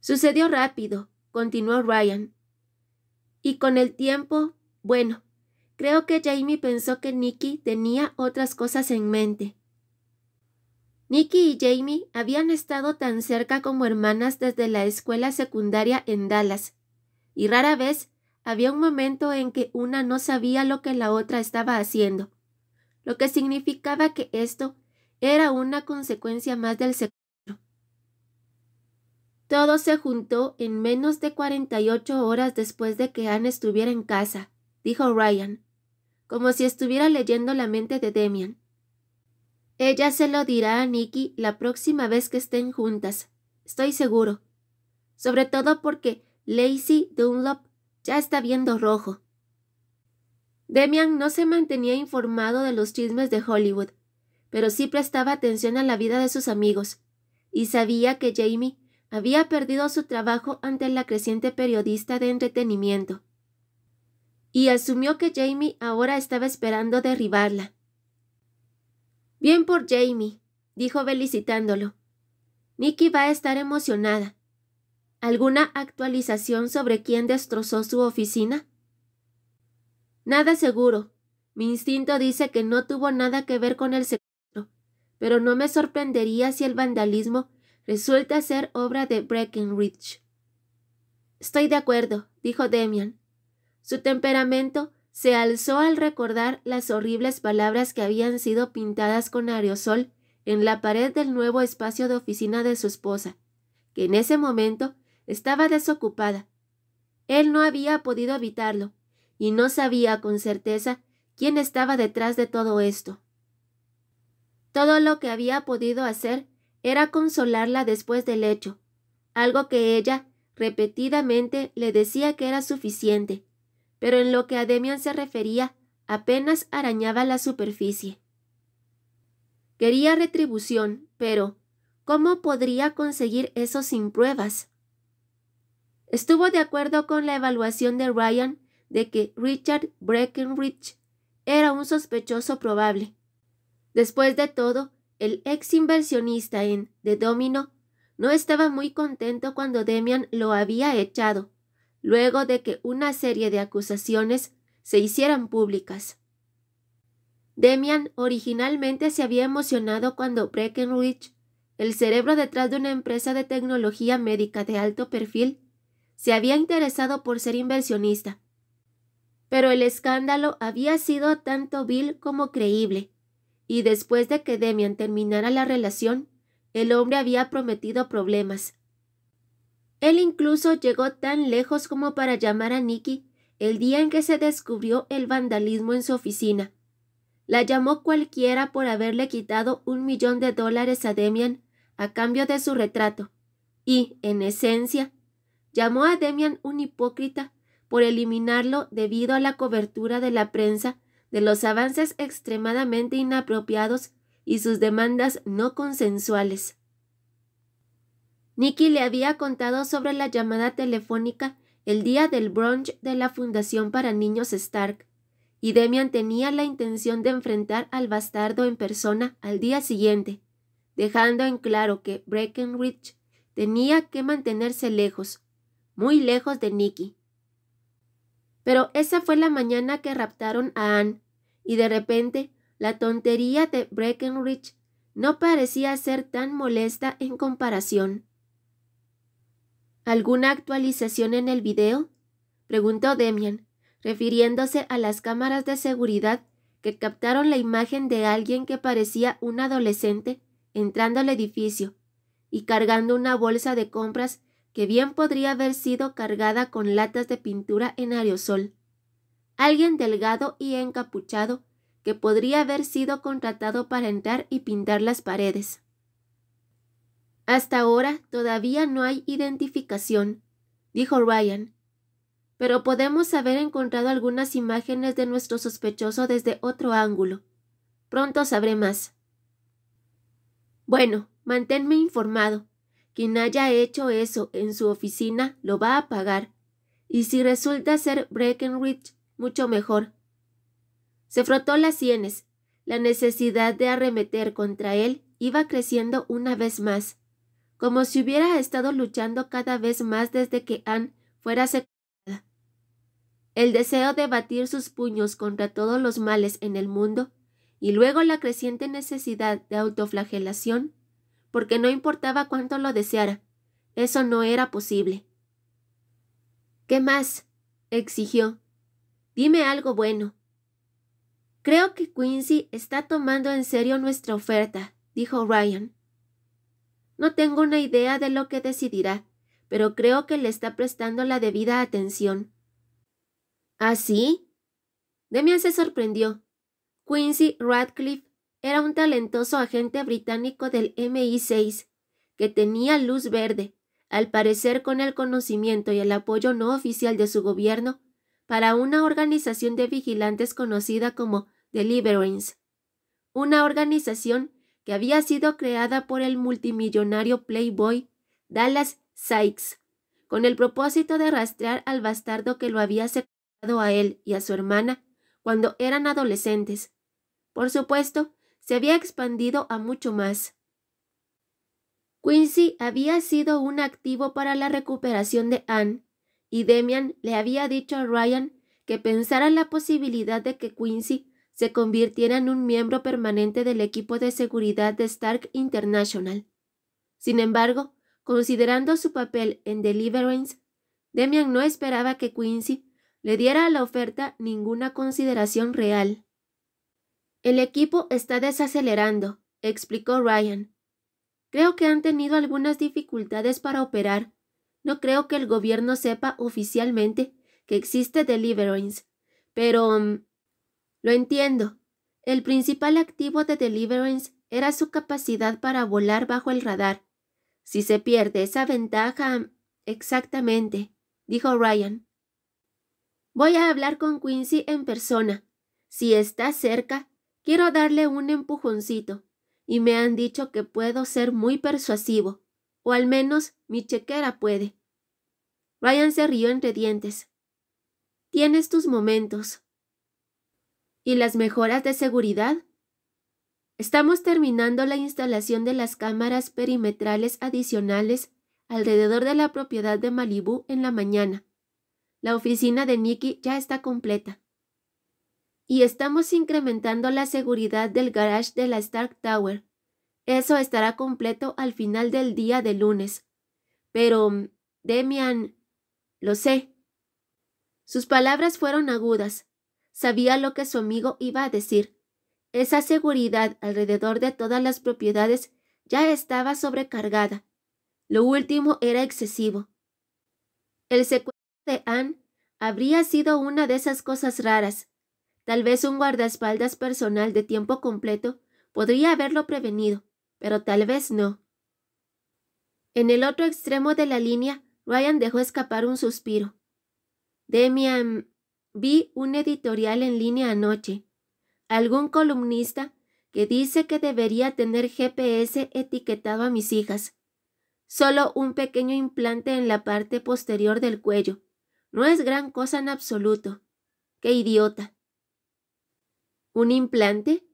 Speaker 1: Sucedió rápido, continuó Ryan, y con el tiempo, bueno, creo que Jamie pensó que Nicky tenía otras cosas en mente. Nicky y Jamie habían estado tan cerca como hermanas desde la escuela secundaria en Dallas, y rara vez había un momento en que una no sabía lo que la otra estaba haciendo, lo que significaba que esto era una consecuencia más del todo se juntó en menos de 48 horas después de que Anne estuviera en casa, dijo Ryan, como si estuviera leyendo la mente de Demian. Ella se lo dirá a Nicky la próxima vez que estén juntas, estoy seguro. Sobre todo porque Lacey Dunlop ya está viendo rojo. Demian no se mantenía informado de los chismes de Hollywood, pero sí prestaba atención a la vida de sus amigos, y sabía que Jamie había perdido su trabajo ante la creciente periodista de entretenimiento, y asumió que Jamie ahora estaba esperando derribarla. Bien por Jamie, dijo felicitándolo. Nikki va a estar emocionada. ¿Alguna actualización sobre quién destrozó su oficina? Nada seguro. Mi instinto dice que no tuvo nada que ver con el secuestro, pero no me sorprendería si el vandalismo resulta ser obra de Breckenridge». Estoy de acuerdo, dijo Demian. Su temperamento se alzó al recordar las horribles palabras que habían sido pintadas con aerosol en la pared del nuevo espacio de oficina de su esposa, que en ese momento estaba desocupada. Él no había podido evitarlo, y no sabía con certeza quién estaba detrás de todo esto. Todo lo que había podido hacer era consolarla después del hecho, algo que ella repetidamente le decía que era suficiente, pero en lo que a Demian se refería apenas arañaba la superficie. Quería retribución, pero ¿cómo podría conseguir eso sin pruebas? Estuvo de acuerdo con la evaluación de Ryan de que Richard Breckenridge era un sospechoso probable. Después de todo, el ex inversionista en The Domino no estaba muy contento cuando Demian lo había echado, luego de que una serie de acusaciones se hicieran públicas. Demian originalmente se había emocionado cuando Breckenridge, el cerebro detrás de una empresa de tecnología médica de alto perfil, se había interesado por ser inversionista. Pero el escándalo había sido tanto vil como creíble y después de que Demian terminara la relación, el hombre había prometido problemas. Él incluso llegó tan lejos como para llamar a Nicky el día en que se descubrió el vandalismo en su oficina. La llamó cualquiera por haberle quitado un millón de dólares a Demian a cambio de su retrato, y, en esencia, llamó a Demian un hipócrita por eliminarlo debido a la cobertura de la prensa de los avances extremadamente inapropiados y sus demandas no consensuales. Nicky le había contado sobre la llamada telefónica el día del brunch de la Fundación para Niños Stark, y Demian tenía la intención de enfrentar al bastardo en persona al día siguiente, dejando en claro que Breckenridge tenía que mantenerse lejos, muy lejos de Nicky. Pero esa fue la mañana que raptaron a Anne, y de repente, la tontería de Breckenridge no parecía ser tan molesta en comparación. ¿Alguna actualización en el video? preguntó Demian, refiriéndose a las cámaras de seguridad que captaron la imagen de alguien que parecía un adolescente entrando al edificio y cargando una bolsa de compras que bien podría haber sido cargada con latas de pintura en aerosol alguien delgado y encapuchado que podría haber sido contratado para entrar y pintar las paredes. Hasta ahora todavía no hay identificación, dijo Ryan, pero podemos haber encontrado algunas imágenes de nuestro sospechoso desde otro ángulo. Pronto sabré más. Bueno, manténme informado. Quien haya hecho eso en su oficina lo va a pagar. Y si resulta ser Breckenridge, mucho mejor. Se frotó las sienes. La necesidad de arremeter contra él iba creciendo una vez más, como si hubiera estado luchando cada vez más desde que Anne fuera secuestrada. El deseo de batir sus puños contra todos los males en el mundo y luego la creciente necesidad de autoflagelación, porque no importaba cuánto lo deseara, eso no era posible. ¿Qué más? exigió. Dime algo bueno. Creo que Quincy está tomando en serio nuestra oferta, dijo Ryan. No tengo una idea de lo que decidirá, pero creo que le está prestando la debida atención. ¿Ah, sí? Demian se sorprendió. Quincy Radcliffe era un talentoso agente británico del MI6, que tenía luz verde, al parecer con el conocimiento y el apoyo no oficial de su gobierno, para una organización de vigilantes conocida como Deliverance, una organización que había sido creada por el multimillonario playboy Dallas Sykes, con el propósito de rastrear al bastardo que lo había secuestrado a él y a su hermana cuando eran adolescentes. Por supuesto, se había expandido a mucho más. Quincy había sido un activo para la recuperación de Anne y Demian le había dicho a Ryan que pensara en la posibilidad de que Quincy se convirtiera en un miembro permanente del equipo de seguridad de Stark International. Sin embargo, considerando su papel en Deliverance, Demian no esperaba que Quincy le diera a la oferta ninguna consideración real. El equipo está desacelerando, explicó Ryan. Creo que han tenido algunas dificultades para operar no creo que el gobierno sepa oficialmente que existe Deliverance, pero... Mm, lo entiendo. El principal activo de Deliverance era su capacidad para volar bajo el radar. Si se pierde esa ventaja... Mm, exactamente, dijo Ryan. Voy a hablar con Quincy en persona. Si está cerca, quiero darle un empujoncito, y me han dicho que puedo ser muy persuasivo o al menos mi chequera puede. Ryan se rió entre dientes. Tienes tus momentos. ¿Y las mejoras de seguridad? Estamos terminando la instalación de las cámaras perimetrales adicionales alrededor de la propiedad de Malibu en la mañana. La oficina de Nikki ya está completa. Y estamos incrementando la seguridad del garage de la Stark Tower. Eso estará completo al final del día de lunes. Pero, Demian, lo sé. Sus palabras fueron agudas. Sabía lo que su amigo iba a decir. Esa seguridad alrededor de todas las propiedades ya estaba sobrecargada. Lo último era excesivo. El secuestro de Anne habría sido una de esas cosas raras. Tal vez un guardaespaldas personal de tiempo completo podría haberlo prevenido, pero tal vez no. En el otro extremo de la línea, Ryan dejó escapar un suspiro. Demian, vi un editorial en línea anoche. Algún columnista que dice que debería tener GPS etiquetado a mis hijas. Solo un pequeño implante en la parte posterior del cuello. No es gran cosa en absoluto. ¡Qué idiota! ¿Un implante?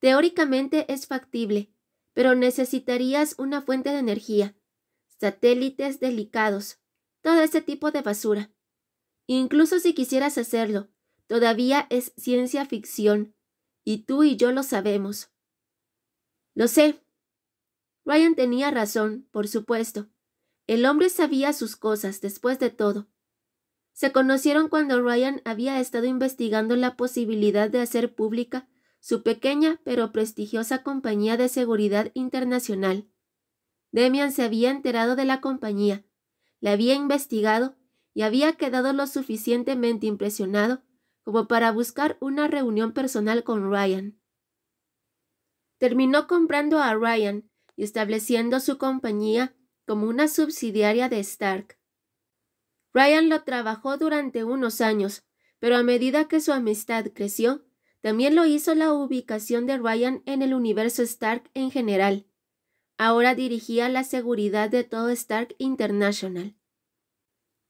Speaker 1: Teóricamente es factible, pero necesitarías una fuente de energía, satélites delicados, todo ese tipo de basura. Incluso si quisieras hacerlo, todavía es ciencia ficción, y tú y yo lo sabemos. Lo sé. Ryan tenía razón, por supuesto. El hombre sabía sus cosas, después de todo. Se conocieron cuando Ryan había estado investigando la posibilidad de hacer pública su pequeña pero prestigiosa compañía de seguridad internacional. Demian se había enterado de la compañía, la había investigado y había quedado lo suficientemente impresionado como para buscar una reunión personal con Ryan. Terminó comprando a Ryan y estableciendo su compañía como una subsidiaria de Stark. Ryan lo trabajó durante unos años, pero a medida que su amistad creció, también lo hizo la ubicación de Ryan en el universo Stark en general. Ahora dirigía la seguridad de todo Stark International.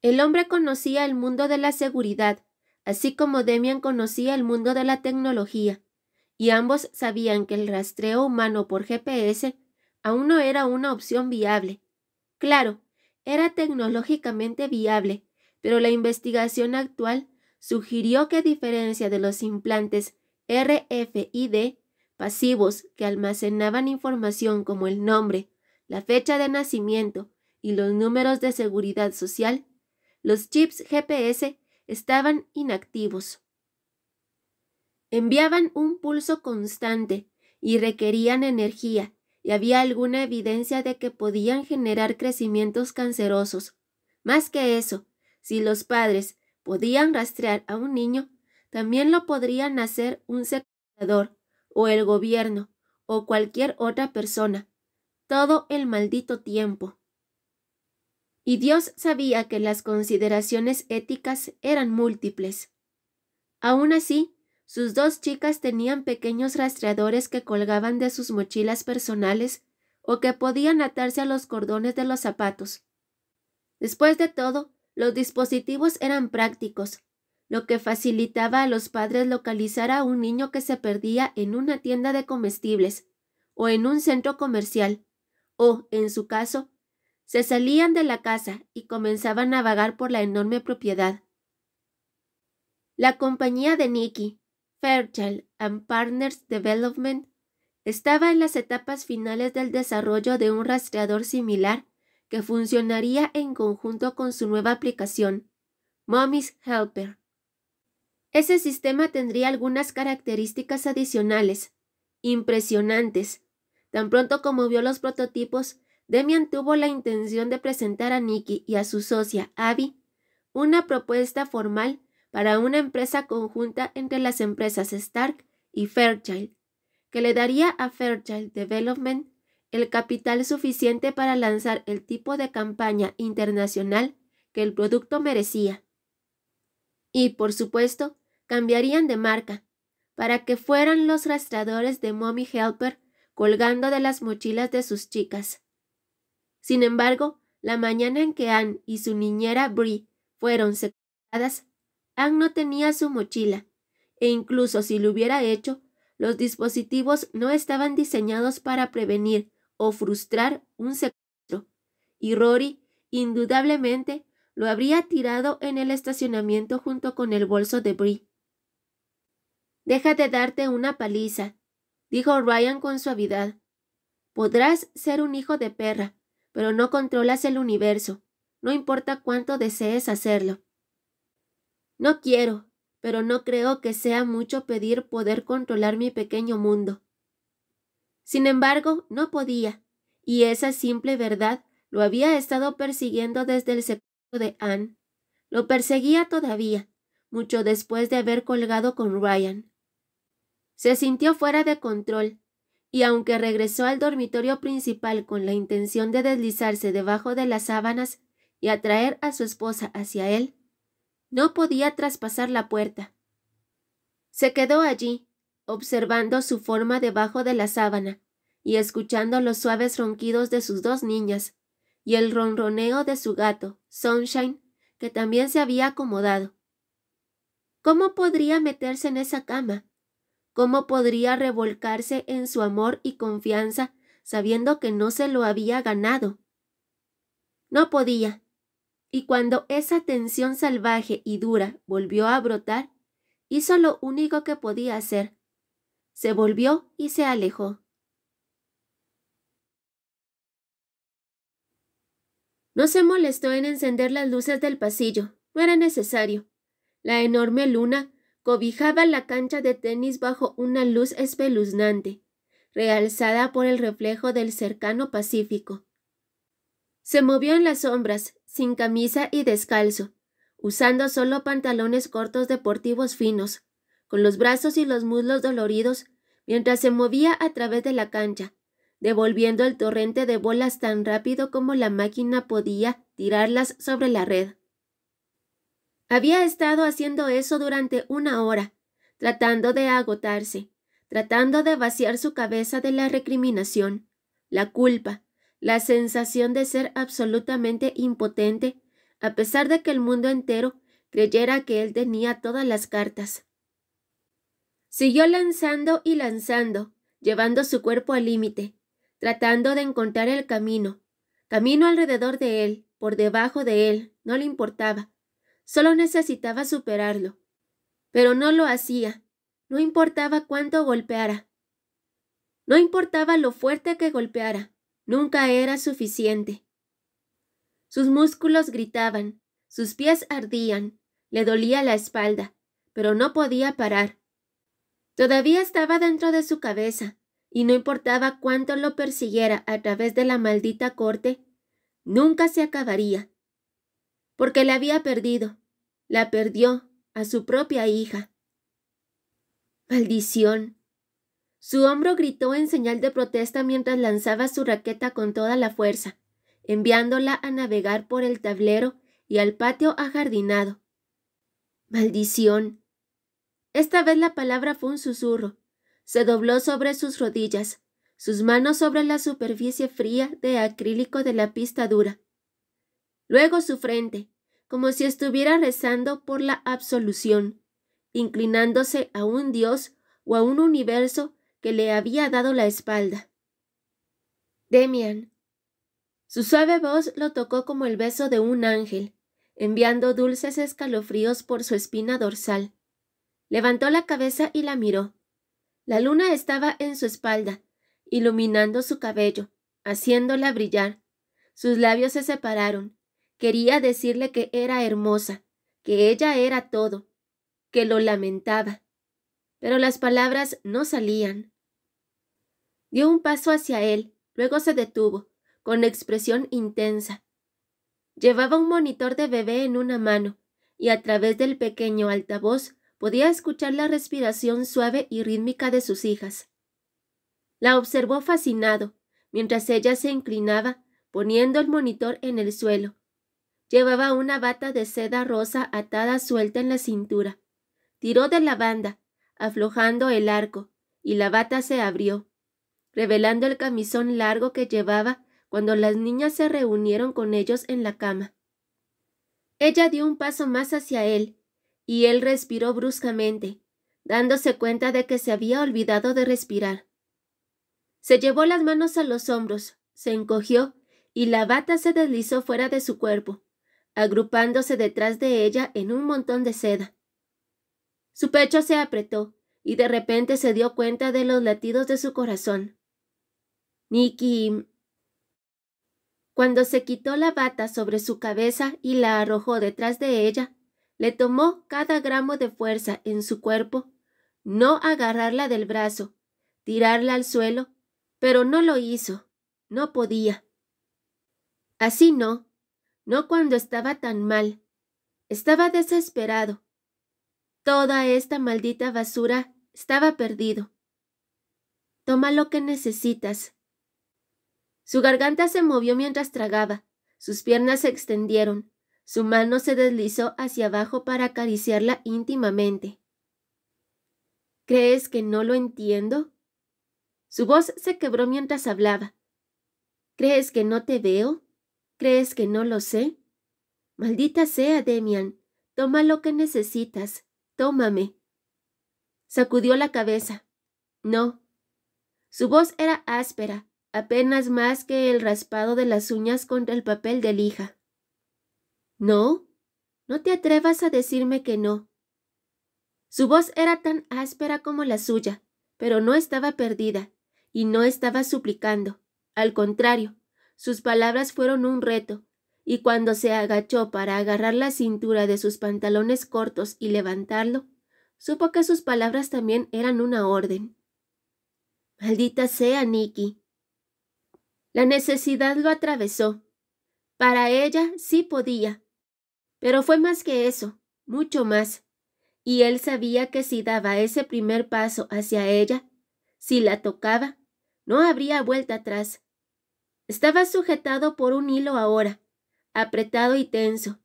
Speaker 1: El hombre conocía el mundo de la seguridad, así como Demian conocía el mundo de la tecnología, y ambos sabían que el rastreo humano por GPS aún no era una opción viable. Claro, era tecnológicamente viable, pero la investigación actual sugirió que a diferencia de los implantes RFID pasivos que almacenaban información como el nombre, la fecha de nacimiento y los números de seguridad social, los chips GPS estaban inactivos. Enviaban un pulso constante y requerían energía, y había alguna evidencia de que podían generar crecimientos cancerosos. Más que eso, si los padres podían rastrear a un niño, también lo podrían hacer un secuestrador, o el gobierno, o cualquier otra persona, todo el maldito tiempo. Y Dios sabía que las consideraciones éticas eran múltiples. Aún así, sus dos chicas tenían pequeños rastreadores que colgaban de sus mochilas personales o que podían atarse a los cordones de los zapatos. Después de todo, los dispositivos eran prácticos, lo que facilitaba a los padres localizar a un niño que se perdía en una tienda de comestibles, o en un centro comercial, o, en su caso, se salían de la casa y comenzaban a vagar por la enorme propiedad. La compañía de Nicky, Fairchild and Partners Development, estaba en las etapas finales del desarrollo de un rastreador similar que funcionaría en conjunto con su nueva aplicación, Mommy's Helper. Ese sistema tendría algunas características adicionales, impresionantes. Tan pronto como vio los prototipos, Demian tuvo la intención de presentar a Nikki y a su socia, Abby, una propuesta formal para una empresa conjunta entre las empresas Stark y Fairchild, que le daría a Fairchild Development el capital suficiente para lanzar el tipo de campaña internacional que el producto merecía. Y, por supuesto, cambiarían de marca, para que fueran los rastradores de Mommy Helper colgando de las mochilas de sus chicas. Sin embargo, la mañana en que Ann y su niñera Brie fueron secuestradas, Ann no tenía su mochila, e incluso si lo hubiera hecho, los dispositivos no estaban diseñados para prevenir o frustrar un secuestro, y Rory indudablemente lo habría tirado en el estacionamiento junto con el bolso de Brie. Deja de darte una paliza, dijo Ryan con suavidad. Podrás ser un hijo de perra, pero no controlas el universo, no importa cuánto desees hacerlo. No quiero, pero no creo que sea mucho pedir poder controlar mi pequeño mundo. Sin embargo, no podía, y esa simple verdad lo había estado persiguiendo desde el secreto de Anne. Lo perseguía todavía, mucho después de haber colgado con Ryan. Se sintió fuera de control, y aunque regresó al dormitorio principal con la intención de deslizarse debajo de las sábanas y atraer a su esposa hacia él, no podía traspasar la puerta. Se quedó allí, observando su forma debajo de la sábana y escuchando los suaves ronquidos de sus dos niñas y el ronroneo de su gato, Sunshine, que también se había acomodado. ¿Cómo podría meterse en esa cama? ¿Cómo podría revolcarse en su amor y confianza sabiendo que no se lo había ganado? No podía. Y cuando esa tensión salvaje y dura volvió a brotar, hizo lo único que podía hacer, se volvió y se alejó. No se molestó en encender las luces del pasillo, no era necesario. La enorme luna cobijaba la cancha de tenis bajo una luz espeluznante, realzada por el reflejo del cercano Pacífico. Se movió en las sombras, sin camisa y descalzo, usando solo pantalones cortos deportivos finos, con los brazos y los muslos doloridos, mientras se movía a través de la cancha, devolviendo el torrente de bolas tan rápido como la máquina podía tirarlas sobre la red. Había estado haciendo eso durante una hora, tratando de agotarse, tratando de vaciar su cabeza de la recriminación, la culpa, la sensación de ser absolutamente impotente, a pesar de que el mundo entero creyera que él tenía todas las cartas. Siguió lanzando y lanzando, llevando su cuerpo al límite, tratando de encontrar el camino. Camino alrededor de él, por debajo de él, no le importaba. Solo necesitaba superarlo. Pero no lo hacía. No importaba cuánto golpeara. No importaba lo fuerte que golpeara. Nunca era suficiente. Sus músculos gritaban, sus pies ardían, le dolía la espalda, pero no podía parar. Todavía estaba dentro de su cabeza, y no importaba cuánto lo persiguiera a través de la maldita corte, nunca se acabaría. Porque la había perdido, la perdió a su propia hija. Maldición. Su hombro gritó en señal de protesta mientras lanzaba su raqueta con toda la fuerza, enviándola a navegar por el tablero y al patio ajardinado. Maldición. Esta vez la palabra fue un susurro. Se dobló sobre sus rodillas, sus manos sobre la superficie fría de acrílico de la pista dura. Luego su frente, como si estuviera rezando por la absolución, inclinándose a un Dios o a un universo que le había dado la espalda. Demian. Su suave voz lo tocó como el beso de un ángel, enviando dulces escalofríos por su espina dorsal. Levantó la cabeza y la miró. La luna estaba en su espalda, iluminando su cabello, haciéndola brillar. Sus labios se separaron. Quería decirle que era hermosa, que ella era todo, que lo lamentaba. Pero las palabras no salían. Dio un paso hacia él, luego se detuvo, con expresión intensa. Llevaba un monitor de bebé en una mano, y a través del pequeño altavoz podía escuchar la respiración suave y rítmica de sus hijas. La observó fascinado, mientras ella se inclinaba, poniendo el monitor en el suelo. Llevaba una bata de seda rosa atada suelta en la cintura. Tiró de la banda, aflojando el arco, y la bata se abrió, revelando el camisón largo que llevaba cuando las niñas se reunieron con ellos en la cama. Ella dio un paso más hacia él, y él respiró bruscamente, dándose cuenta de que se había olvidado de respirar. Se llevó las manos a los hombros, se encogió y la bata se deslizó fuera de su cuerpo, agrupándose detrás de ella en un montón de seda. Su pecho se apretó y de repente se dio cuenta de los latidos de su corazón. Nicky. Cuando se quitó la bata sobre su cabeza y la arrojó detrás de ella, le tomó cada gramo de fuerza en su cuerpo, no agarrarla del brazo, tirarla al suelo, pero no lo hizo, no podía. Así no, no cuando estaba tan mal. Estaba desesperado. Toda esta maldita basura estaba perdido. Toma lo que necesitas. Su garganta se movió mientras tragaba, sus piernas se extendieron, su mano se deslizó hacia abajo para acariciarla íntimamente. ¿Crees que no lo entiendo? Su voz se quebró mientras hablaba. ¿Crees que no te veo? ¿Crees que no lo sé? Maldita sea, Demian. Toma lo que necesitas. Tómame. Sacudió la cabeza. No. Su voz era áspera, apenas más que el raspado de las uñas contra el papel de lija. No, no te atrevas a decirme que no. Su voz era tan áspera como la suya, pero no estaba perdida, y no estaba suplicando. Al contrario, sus palabras fueron un reto, y cuando se agachó para agarrar la cintura de sus pantalones cortos y levantarlo, supo que sus palabras también eran una orden. Maldita sea, Nicky. La necesidad lo atravesó. Para ella sí podía, pero fue más que eso, mucho más. Y él sabía que si daba ese primer paso hacia ella, si la tocaba, no habría vuelta atrás. Estaba sujetado por un hilo ahora, apretado y tenso.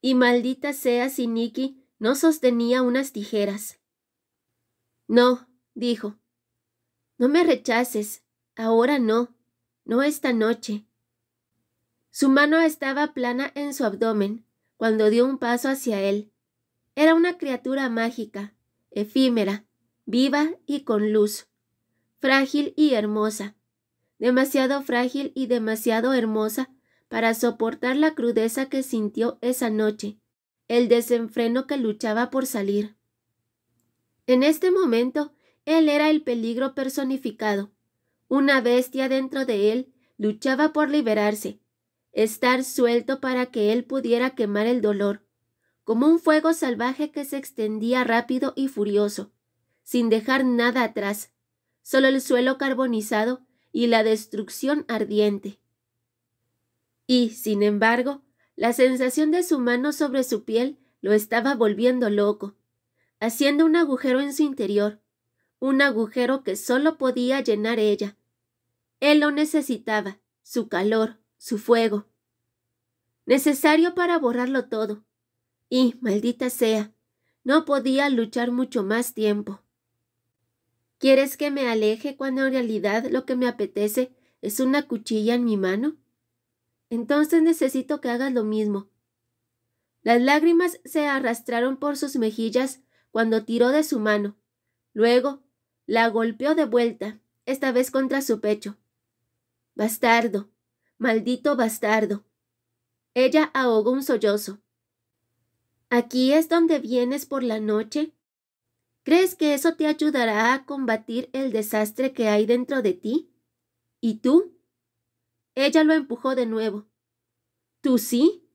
Speaker 1: Y maldita sea si Nicky no sostenía unas tijeras. No, dijo. No me rechaces. Ahora no. No esta noche. Su mano estaba plana en su abdomen, cuando dio un paso hacia él. Era una criatura mágica, efímera, viva y con luz, frágil y hermosa, demasiado frágil y demasiado hermosa para soportar la crudeza que sintió esa noche, el desenfreno que luchaba por salir. En este momento, él era el peligro personificado. Una bestia dentro de él luchaba por liberarse, estar suelto para que él pudiera quemar el dolor, como un fuego salvaje que se extendía rápido y furioso, sin dejar nada atrás, solo el suelo carbonizado y la destrucción ardiente. Y, sin embargo, la sensación de su mano sobre su piel lo estaba volviendo loco, haciendo un agujero en su interior, un agujero que solo podía llenar ella. Él lo necesitaba, su calor, su fuego, necesario para borrarlo todo. Y, maldita sea, no podía luchar mucho más tiempo. ¿Quieres que me aleje cuando en realidad lo que me apetece es una cuchilla en mi mano? Entonces necesito que hagas lo mismo. Las lágrimas se arrastraron por sus mejillas cuando tiró de su mano. Luego, la golpeó de vuelta, esta vez contra su pecho. Bastardo, Maldito bastardo. Ella ahogó un sollozo. ¿Aquí es donde vienes por la noche? ¿Crees que eso te ayudará a combatir el desastre que hay dentro de ti? ¿Y tú? Ella lo empujó de nuevo. ¿Tú sí?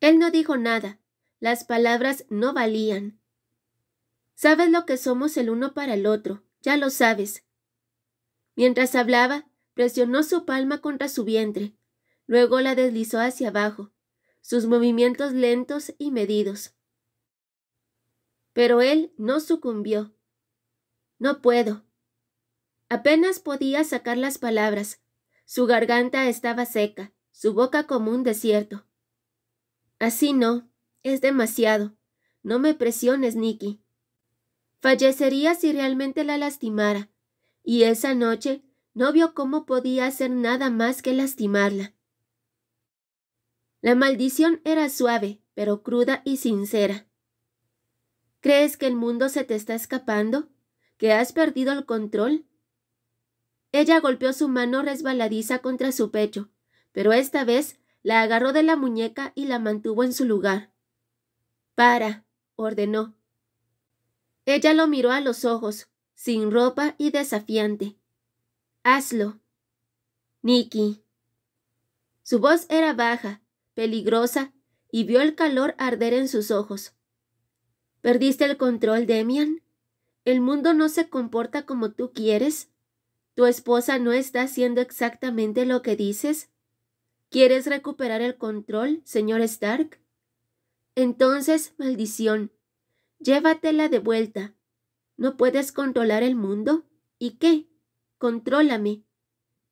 Speaker 1: Él no dijo nada. Las palabras no valían. Sabes lo que somos el uno para el otro, ya lo sabes. Mientras hablaba, presionó su palma contra su vientre, luego la deslizó hacia abajo, sus movimientos lentos y medidos. Pero él no sucumbió. No puedo. Apenas podía sacar las palabras. Su garganta estaba seca, su boca como un desierto. Así no, es demasiado. No me presiones, Nicky. Fallecería si realmente la lastimara, y esa noche no vio cómo podía hacer nada más que lastimarla. La maldición era suave, pero cruda y sincera. ¿Crees que el mundo se te está escapando? ¿Que has perdido el control? Ella golpeó su mano resbaladiza contra su pecho, pero esta vez la agarró de la muñeca y la mantuvo en su lugar. Para, ordenó. Ella lo miró a los ojos, sin ropa y desafiante. Hazlo. Nicky. Su voz era baja, peligrosa, y vio el calor arder en sus ojos. ¿Perdiste el control, Demian? ¿El mundo no se comporta como tú quieres? ¿Tu esposa no está haciendo exactamente lo que dices? ¿Quieres recuperar el control, señor Stark? Entonces, maldición, llévatela de vuelta. ¿No puedes controlar el mundo? ¿Y qué? Contrólame.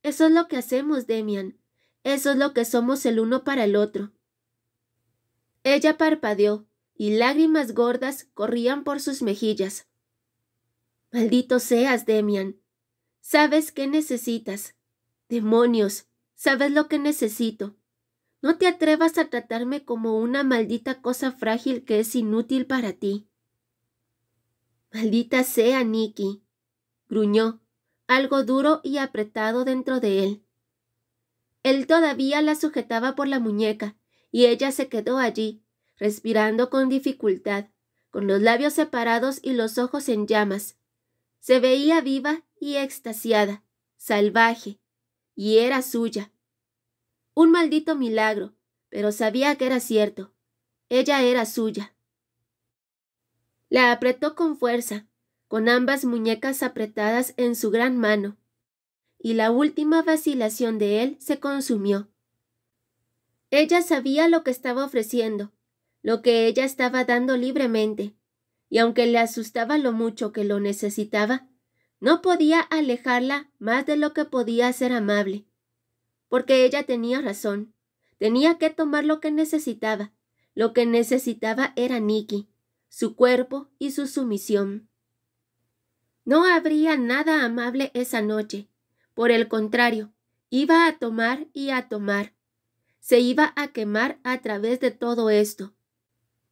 Speaker 1: Eso es lo que hacemos, Demian. Eso es lo que somos el uno para el otro. Ella parpadeó, y lágrimas gordas corrían por sus mejillas. Maldito seas, Demian. Sabes qué necesitas. Demonios. Sabes lo que necesito. No te atrevas a tratarme como una maldita cosa frágil que es inútil para ti. Maldita sea, Nikki, gruñó algo duro y apretado dentro de él. Él todavía la sujetaba por la muñeca, y ella se quedó allí, respirando con dificultad, con los labios separados y los ojos en llamas. Se veía viva y extasiada, salvaje, y era suya. Un maldito milagro, pero sabía que era cierto. Ella era suya. La apretó con fuerza, con ambas muñecas apretadas en su gran mano, y la última vacilación de él se consumió. Ella sabía lo que estaba ofreciendo, lo que ella estaba dando libremente, y aunque le asustaba lo mucho que lo necesitaba, no podía alejarla más de lo que podía ser amable. Porque ella tenía razón, tenía que tomar lo que necesitaba. Lo que necesitaba era Nicky, su cuerpo y su sumisión. No habría nada amable esa noche. Por el contrario, iba a tomar y a tomar. Se iba a quemar a través de todo esto.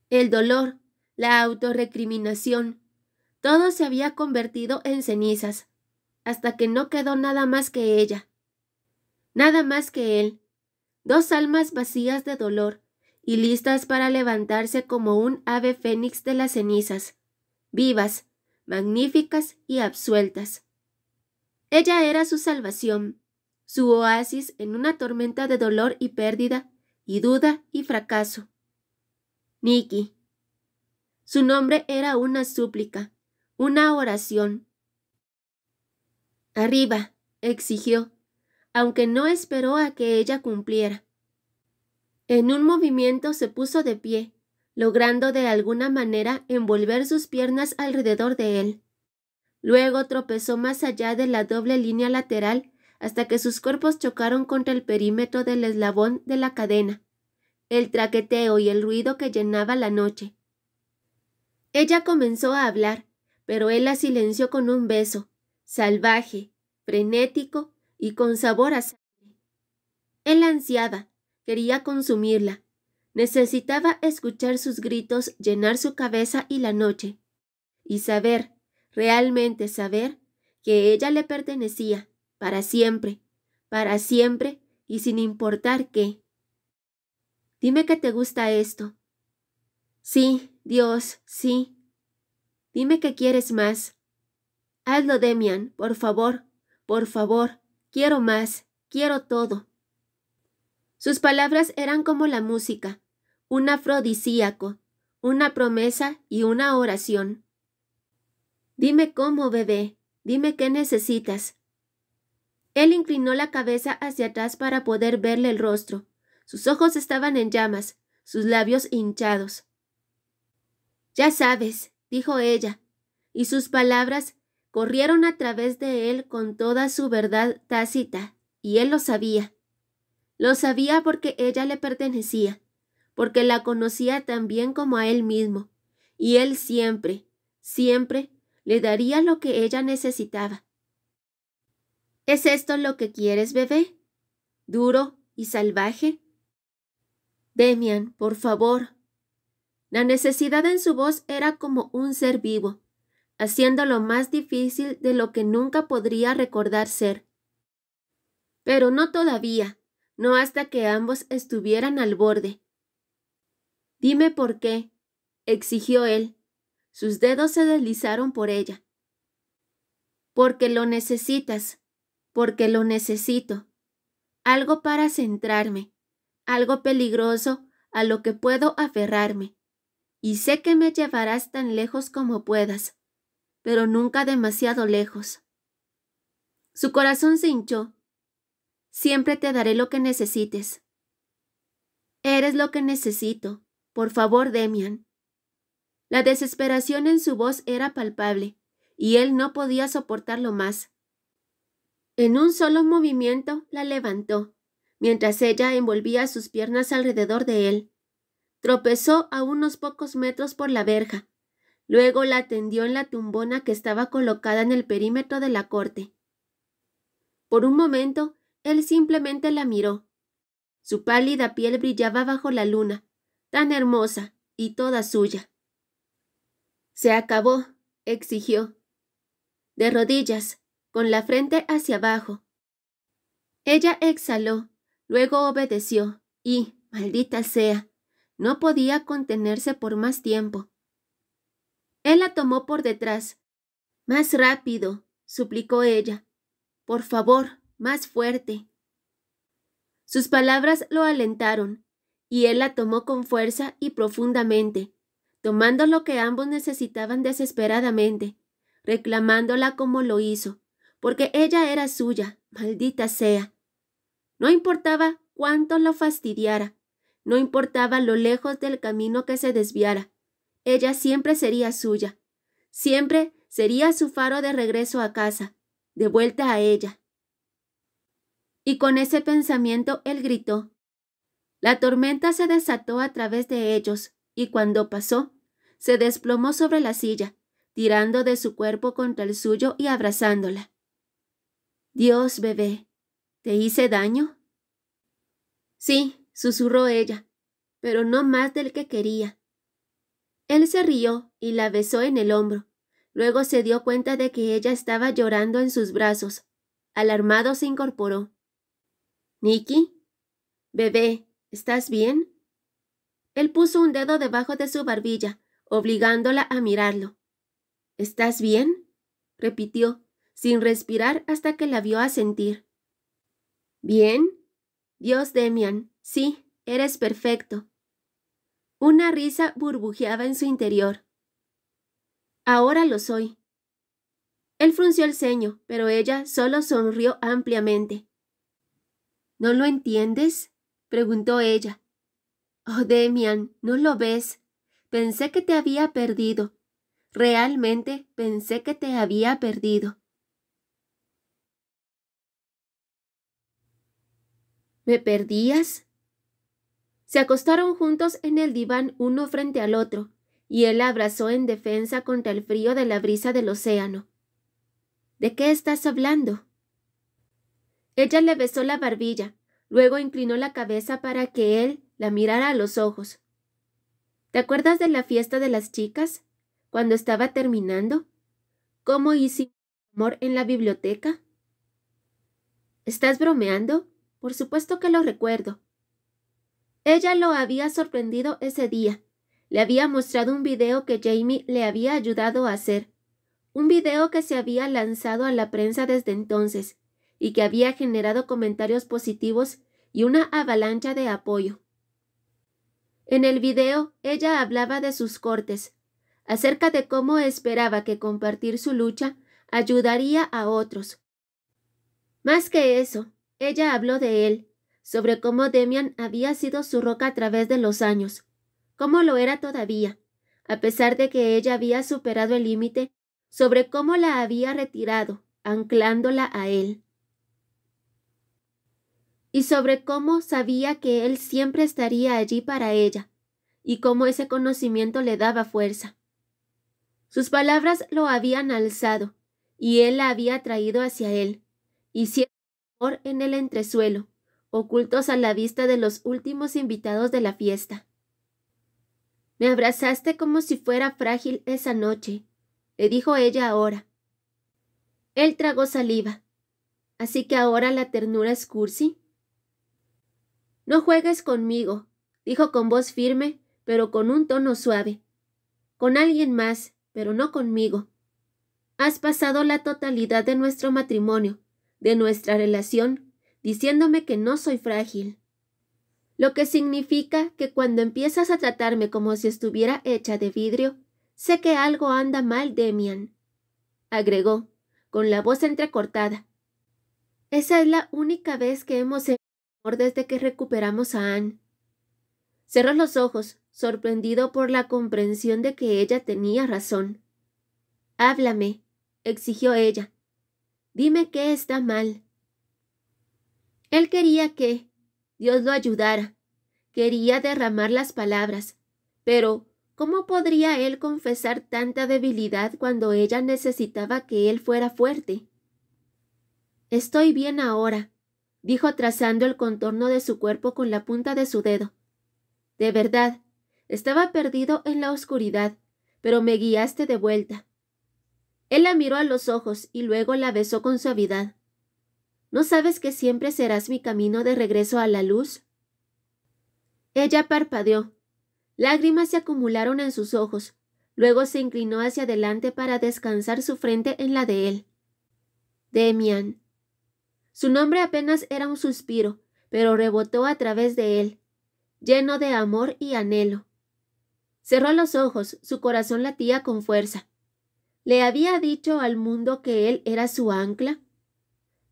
Speaker 1: El dolor, la autorrecriminación, todo se había convertido en cenizas, hasta que no quedó nada más que ella. Nada más que él. Dos almas vacías de dolor y listas para levantarse como un ave fénix de las cenizas. Vivas, magníficas y absueltas. Ella era su salvación, su oasis en una tormenta de dolor y pérdida, y duda y fracaso. Nikki. Su nombre era una súplica, una oración. Arriba, exigió, aunque no esperó a que ella cumpliera. En un movimiento se puso de pie, logrando de alguna manera envolver sus piernas alrededor de él. Luego tropezó más allá de la doble línea lateral hasta que sus cuerpos chocaron contra el perímetro del eslabón de la cadena, el traqueteo y el ruido que llenaba la noche. Ella comenzó a hablar, pero él la silenció con un beso, salvaje, frenético y con sabor a sangre. Él ansiaba, quería consumirla, Necesitaba escuchar sus gritos llenar su cabeza y la noche, y saber, realmente saber, que ella le pertenecía, para siempre, para siempre y sin importar qué. Dime que te gusta esto. Sí, Dios, sí. Dime que quieres más. Hazlo, Demian, por favor, por favor, quiero más, quiero todo. Sus palabras eran como la música, un afrodisíaco, una promesa y una oración. Dime cómo, bebé, dime qué necesitas. Él inclinó la cabeza hacia atrás para poder verle el rostro. Sus ojos estaban en llamas, sus labios hinchados. Ya sabes, dijo ella, y sus palabras corrieron a través de él con toda su verdad tácita, y él lo sabía. Lo sabía porque ella le pertenecía porque la conocía tan bien como a él mismo, y él siempre, siempre le daría lo que ella necesitaba. ¿Es esto lo que quieres, bebé? ¿Duro y salvaje? Demian, por favor. La necesidad en su voz era como un ser vivo, haciéndolo más difícil de lo que nunca podría recordar ser. Pero no todavía, no hasta que ambos estuvieran al borde, Dime por qué, exigió él. Sus dedos se deslizaron por ella. Porque lo necesitas, porque lo necesito. Algo para centrarme, algo peligroso a lo que puedo aferrarme. Y sé que me llevarás tan lejos como puedas, pero nunca demasiado lejos. Su corazón se hinchó. Siempre te daré lo que necesites. Eres lo que necesito. Por favor, Demian. La desesperación en su voz era palpable, y él no podía soportarlo más. En un solo movimiento la levantó, mientras ella envolvía sus piernas alrededor de él. Tropezó a unos pocos metros por la verja. Luego la tendió en la tumbona que estaba colocada en el perímetro de la corte. Por un momento, él simplemente la miró. Su pálida piel brillaba bajo la luna, tan hermosa y toda suya. Se acabó, exigió, de rodillas, con la frente hacia abajo. Ella exhaló, luego obedeció y, maldita sea, no podía contenerse por más tiempo. Él la tomó por detrás. Más rápido, suplicó ella. Por favor, más fuerte. Sus palabras lo alentaron y él la tomó con fuerza y profundamente, tomando lo que ambos necesitaban desesperadamente, reclamándola como lo hizo, porque ella era suya, maldita sea. No importaba cuánto lo fastidiara, no importaba lo lejos del camino que se desviara, ella siempre sería suya, siempre sería su faro de regreso a casa, de vuelta a ella. Y con ese pensamiento él gritó, la tormenta se desató a través de ellos, y cuando pasó, se desplomó sobre la silla, tirando de su cuerpo contra el suyo y abrazándola. Dios, bebé, ¿te hice daño? Sí, susurró ella, pero no más del que quería. Él se rió y la besó en el hombro. Luego se dio cuenta de que ella estaba llorando en sus brazos. Alarmado se incorporó. Nicky, bebé, ¿Estás bien? Él puso un dedo debajo de su barbilla, obligándola a mirarlo. ¿Estás bien? repitió, sin respirar hasta que la vio asentir. ¿Bien? Dios, Demian, sí, eres perfecto. Una risa burbujeaba en su interior. Ahora lo soy. Él frunció el ceño, pero ella solo sonrió ampliamente. ¿No lo entiendes? preguntó ella. Oh, Demian, ¿no lo ves? Pensé que te había perdido. Realmente pensé que te había perdido. ¿Me perdías? Se acostaron juntos en el diván uno frente al otro, y él la abrazó en defensa contra el frío de la brisa del océano. ¿De qué estás hablando? Ella le besó la barbilla, Luego inclinó la cabeza para que él la mirara a los ojos. ¿Te acuerdas de la fiesta de las chicas? Cuando estaba terminando. ¿Cómo hicimos amor en la biblioteca? ¿Estás bromeando? Por supuesto que lo recuerdo. Ella lo había sorprendido ese día. Le había mostrado un video que Jamie le había ayudado a hacer. Un video que se había lanzado a la prensa desde entonces y que había generado comentarios positivos y una avalancha de apoyo. En el video, ella hablaba de sus cortes, acerca de cómo esperaba que compartir su lucha ayudaría a otros. Más que eso, ella habló de él, sobre cómo Demian había sido su roca a través de los años, cómo lo era todavía, a pesar de que ella había superado el límite, sobre cómo la había retirado, anclándola a él y sobre cómo sabía que él siempre estaría allí para ella, y cómo ese conocimiento le daba fuerza. Sus palabras lo habían alzado, y él la había traído hacia él, y cierto amor en el entresuelo, ocultos a la vista de los últimos invitados de la fiesta. Me abrazaste como si fuera frágil esa noche, le dijo ella ahora. Él tragó saliva. Así que ahora la ternura es cursi. No juegues conmigo, dijo con voz firme, pero con un tono suave. Con alguien más, pero no conmigo. Has pasado la totalidad de nuestro matrimonio, de nuestra relación, diciéndome que no soy frágil. Lo que significa que cuando empiezas a tratarme como si estuviera hecha de vidrio, sé que algo anda mal, Demian, agregó, con la voz entrecortada. Esa es la única vez que hemos desde que recuperamos a Anne. Cerró los ojos, sorprendido por la comprensión de que ella tenía razón. Háblame, exigió ella. Dime qué está mal. Él quería que Dios lo ayudara. Quería derramar las palabras. Pero, ¿cómo podría él confesar tanta debilidad cuando ella necesitaba que él fuera fuerte? Estoy bien ahora, dijo trazando el contorno de su cuerpo con la punta de su dedo. De verdad, estaba perdido en la oscuridad, pero me guiaste de vuelta. Él la miró a los ojos y luego la besó con suavidad. ¿No sabes que siempre serás mi camino de regreso a la luz? Ella parpadeó. Lágrimas se acumularon en sus ojos. Luego se inclinó hacia adelante para descansar su frente en la de él. Demian, su nombre apenas era un suspiro, pero rebotó a través de él, lleno de amor y anhelo. Cerró los ojos, su corazón latía con fuerza. ¿Le había dicho al mundo que él era su ancla?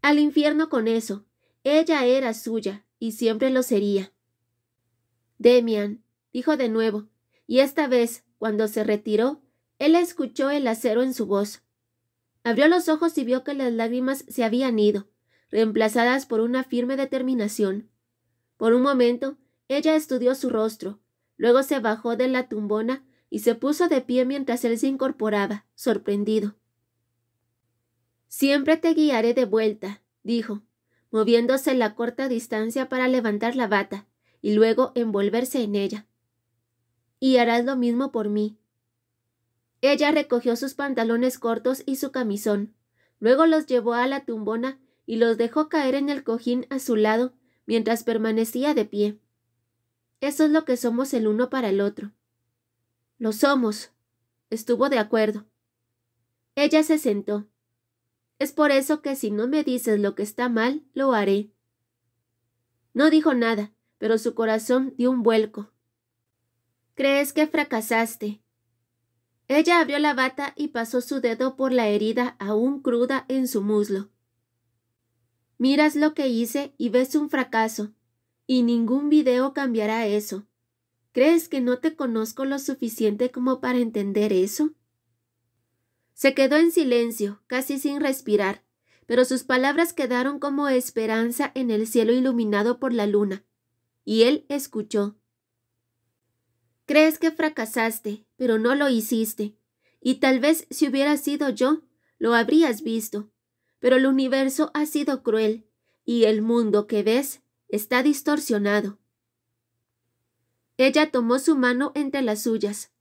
Speaker 1: Al infierno con eso. Ella era suya, y siempre lo sería. Demian, dijo de nuevo, y esta vez, cuando se retiró, él escuchó el acero en su voz. Abrió los ojos y vio que las lágrimas se habían ido reemplazadas por una firme determinación. Por un momento, ella estudió su rostro, luego se bajó de la tumbona y se puso de pie mientras él se incorporaba, sorprendido. Siempre te guiaré de vuelta, dijo, moviéndose la corta distancia para levantar la bata y luego envolverse en ella. Y harás lo mismo por mí. Ella recogió sus pantalones cortos y su camisón, luego los llevó a la tumbona y los dejó caer en el cojín a su lado mientras permanecía de pie. Eso es lo que somos el uno para el otro. Lo somos. Estuvo de acuerdo. Ella se sentó. Es por eso que si no me dices lo que está mal, lo haré. No dijo nada, pero su corazón dio un vuelco. ¿Crees que fracasaste? Ella abrió la bata y pasó su dedo por la herida aún cruda en su muslo. Miras lo que hice y ves un fracaso, y ningún video cambiará eso. ¿Crees que no te conozco lo suficiente como para entender eso? Se quedó en silencio, casi sin respirar, pero sus palabras quedaron como esperanza en el cielo iluminado por la luna, y él escuchó. Crees que fracasaste, pero no lo hiciste, y tal vez si hubiera sido yo, lo habrías visto pero el universo ha sido cruel y el mundo que ves está distorsionado. Ella tomó su mano entre las suyas.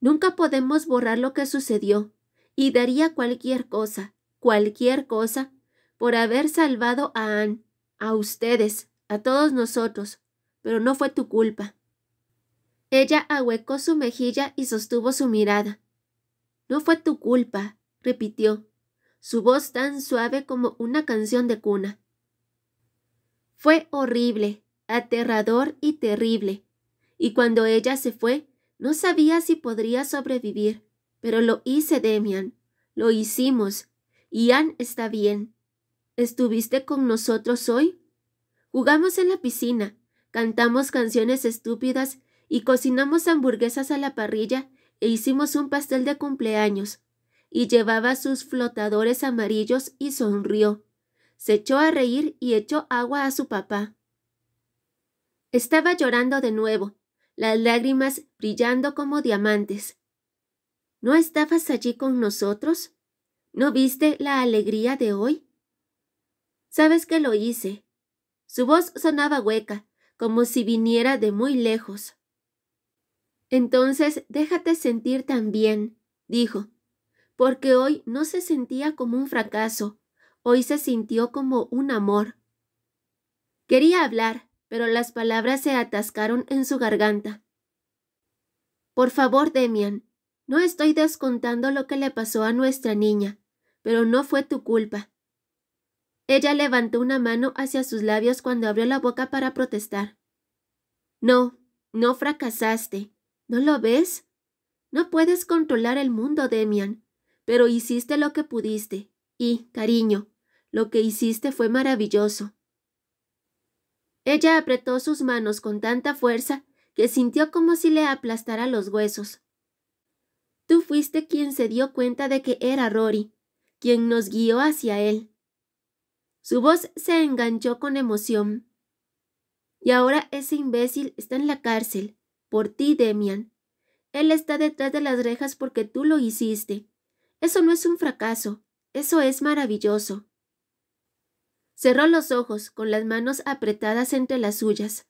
Speaker 1: Nunca podemos borrar lo que sucedió, y daría cualquier cosa, cualquier cosa, por haber salvado a Anne, a ustedes, a todos nosotros, pero no fue tu culpa. Ella ahuecó su mejilla y sostuvo su mirada. No fue tu culpa, repitió su voz tan suave como una canción de cuna. Fue horrible, aterrador y terrible, y cuando ella se fue, no sabía si podría sobrevivir, pero lo hice, Demian, lo hicimos, Ian está bien. ¿Estuviste con nosotros hoy? Jugamos en la piscina, cantamos canciones estúpidas y cocinamos hamburguesas a la parrilla e hicimos un pastel de cumpleaños, y llevaba sus flotadores amarillos y sonrió. Se echó a reír y echó agua a su papá. Estaba llorando de nuevo, las lágrimas brillando como diamantes. ¿No estabas allí con nosotros? ¿No viste la alegría de hoy? Sabes que lo hice. Su voz sonaba hueca, como si viniera de muy lejos. Entonces déjate sentir también, dijo, porque hoy no se sentía como un fracaso, hoy se sintió como un amor. Quería hablar, pero las palabras se atascaron en su garganta. Por favor, Demian, no estoy descontando lo que le pasó a nuestra niña, pero no fue tu culpa. Ella levantó una mano hacia sus labios cuando abrió la boca para protestar. No, no fracasaste. ¿No lo ves? No puedes controlar el mundo, Demian pero hiciste lo que pudiste, y, cariño, lo que hiciste fue maravilloso. Ella apretó sus manos con tanta fuerza que sintió como si le aplastara los huesos. Tú fuiste quien se dio cuenta de que era Rory, quien nos guió hacia él. Su voz se enganchó con emoción. Y ahora ese imbécil está en la cárcel, por ti, Demian. Él está detrás de las rejas porque tú lo hiciste. Eso no es un fracaso, eso es maravilloso. Cerró los ojos, con las manos apretadas entre las suyas.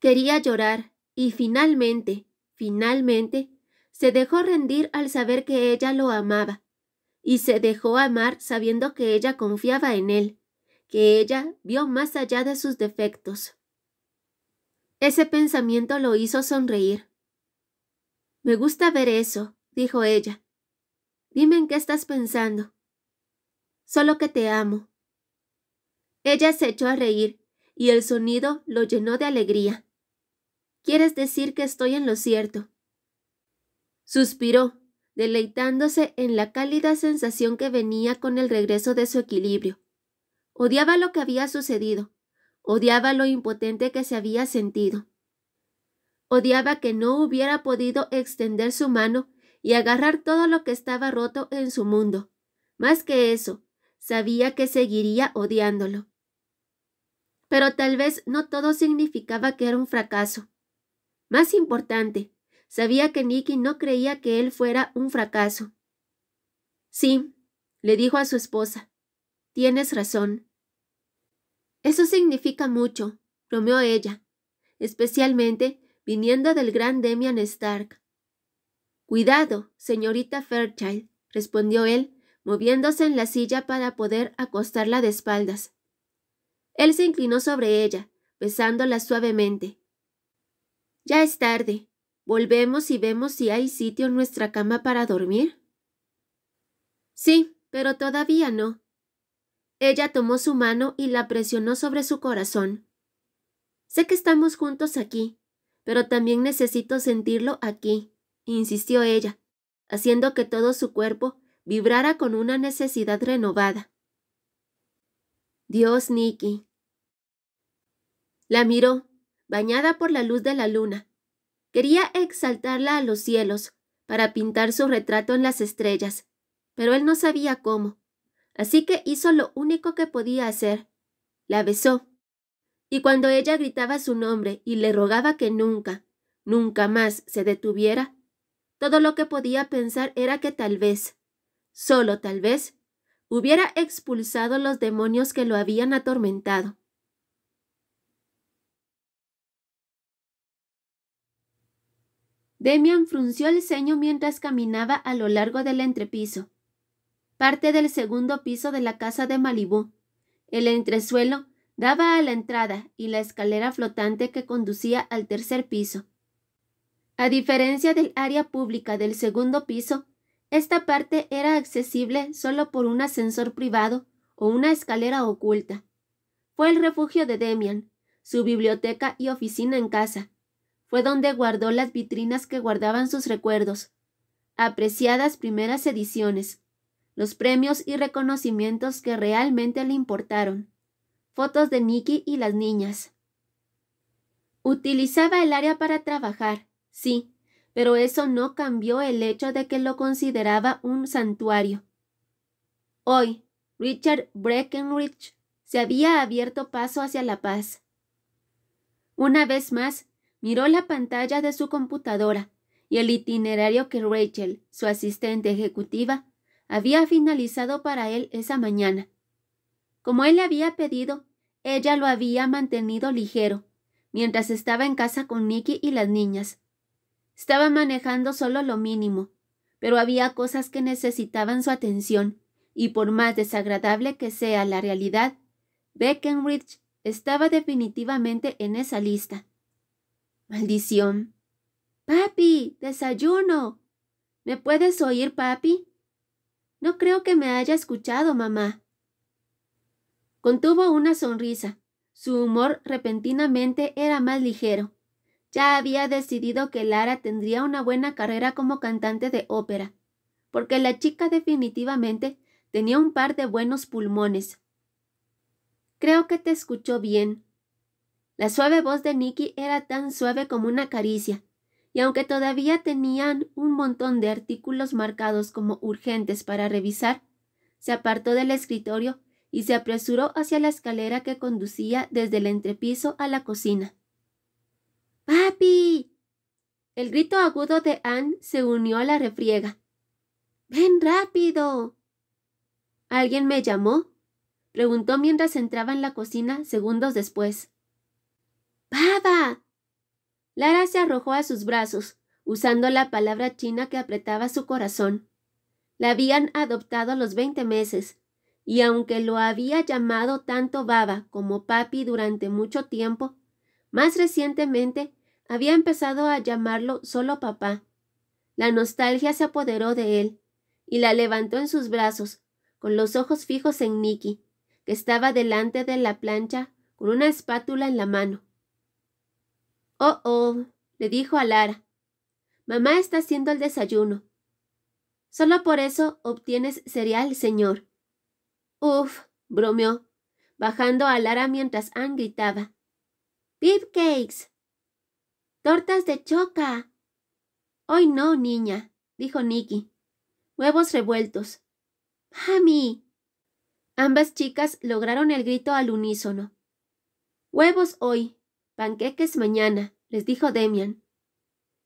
Speaker 1: Quería llorar, y finalmente, finalmente, se dejó rendir al saber que ella lo amaba, y se dejó amar sabiendo que ella confiaba en él, que ella vio más allá de sus defectos. Ese pensamiento lo hizo sonreír. Me gusta ver eso, dijo ella, Dime en qué estás pensando. Solo que te amo. Ella se echó a reír y el sonido lo llenó de alegría. Quieres decir que estoy en lo cierto. Suspiró, deleitándose en la cálida sensación que venía con el regreso de su equilibrio. Odiaba lo que había sucedido, odiaba lo impotente que se había sentido. Odiaba que no hubiera podido extender su mano y agarrar todo lo que estaba roto en su mundo. Más que eso, sabía que seguiría odiándolo. Pero tal vez no todo significaba que era un fracaso. Más importante, sabía que Nicky no creía que él fuera un fracaso. Sí, le dijo a su esposa, tienes razón. Eso significa mucho, bromeó ella, especialmente viniendo del gran Demian Stark. Cuidado, señorita Fairchild, respondió él, moviéndose en la silla para poder acostarla de espaldas. Él se inclinó sobre ella, besándola suavemente. Ya es tarde. ¿Volvemos y vemos si hay sitio en nuestra cama para dormir? Sí, pero todavía no. Ella tomó su mano y la presionó sobre su corazón. Sé que estamos juntos aquí, pero también necesito sentirlo aquí, insistió ella, haciendo que todo su cuerpo vibrara con una necesidad renovada. Dios, Nicky. La miró, bañada por la luz de la luna. Quería exaltarla a los cielos, para pintar su retrato en las estrellas, pero él no sabía cómo, así que hizo lo único que podía hacer. La besó. Y cuando ella gritaba su nombre y le rogaba que nunca, nunca más se detuviera, todo lo que podía pensar era que tal vez, solo tal vez, hubiera expulsado los demonios que lo habían atormentado. Demian frunció el ceño mientras caminaba a lo largo del entrepiso, parte del segundo piso de la casa de Malibú. El entresuelo daba a la entrada y la escalera flotante que conducía al tercer piso. A diferencia del área pública del segundo piso, esta parte era accesible solo por un ascensor privado o una escalera oculta. Fue el refugio de Demian, su biblioteca y oficina en casa. Fue donde guardó las vitrinas que guardaban sus recuerdos, apreciadas primeras ediciones, los premios y reconocimientos que realmente le importaron, fotos de Nicky y las niñas. Utilizaba el área para trabajar, Sí, pero eso no cambió el hecho de que lo consideraba un santuario. Hoy, Richard Breckenridge se había abierto paso hacia la paz. Una vez más, miró la pantalla de su computadora y el itinerario que Rachel, su asistente ejecutiva, había finalizado para él esa mañana. Como él le había pedido, ella lo había mantenido ligero, mientras estaba en casa con Nicky y las niñas, estaba manejando solo lo mínimo, pero había cosas que necesitaban su atención, y por más desagradable que sea la realidad, Beckenridge estaba definitivamente en esa lista. Maldición. Papi, desayuno. ¿Me puedes oír, papi? No creo que me haya escuchado, mamá. Contuvo una sonrisa. Su humor repentinamente era más ligero. Ya había decidido que Lara tendría una buena carrera como cantante de ópera, porque la chica definitivamente tenía un par de buenos pulmones. Creo que te escuchó bien. La suave voz de Nicky era tan suave como una caricia, y aunque todavía tenían un montón de artículos marcados como urgentes para revisar, se apartó del escritorio y se apresuró hacia la escalera que conducía desde el entrepiso a la cocina. ¡Papi! El grito agudo de Anne se unió a la refriega. ¡Ven rápido! ¿Alguien me llamó? preguntó mientras entraba en la cocina segundos después. ¡Baba! Lara se arrojó a sus brazos, usando la palabra china que apretaba su corazón. La habían adoptado a los veinte meses, y aunque lo había llamado tanto Baba como Papi durante mucho tiempo, más recientemente, había empezado a llamarlo solo papá. La nostalgia se apoderó de él, y la levantó en sus brazos, con los ojos fijos en Nicky, que estaba delante de la plancha con una espátula en la mano. Oh, oh, le dijo a Lara. Mamá está haciendo el desayuno. Solo por eso obtienes cereal, señor. Uf, bromeó, bajando a Lara mientras Ann gritaba. Cakes! Tortas de choca. Hoy no, niña, dijo Nicky. Huevos revueltos. Mami. Ambas chicas lograron el grito al unísono. Huevos hoy, panqueques mañana, les dijo Demian.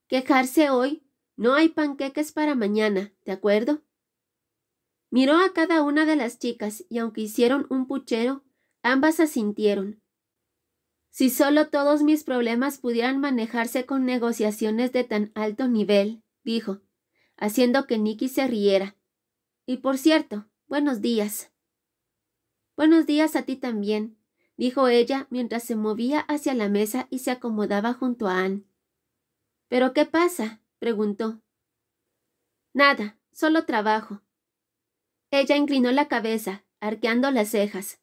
Speaker 1: Quejarse hoy, no hay panqueques para mañana, ¿de acuerdo? Miró a cada una de las chicas y aunque hicieron un puchero, ambas asintieron, si solo todos mis problemas pudieran manejarse con negociaciones de tan alto nivel, dijo, haciendo que Nicky se riera. Y por cierto, buenos días. Buenos días a ti también, dijo ella mientras se movía hacia la mesa y se acomodaba junto a Ann. ¿Pero qué pasa? preguntó. Nada, solo trabajo. Ella inclinó la cabeza, arqueando las cejas.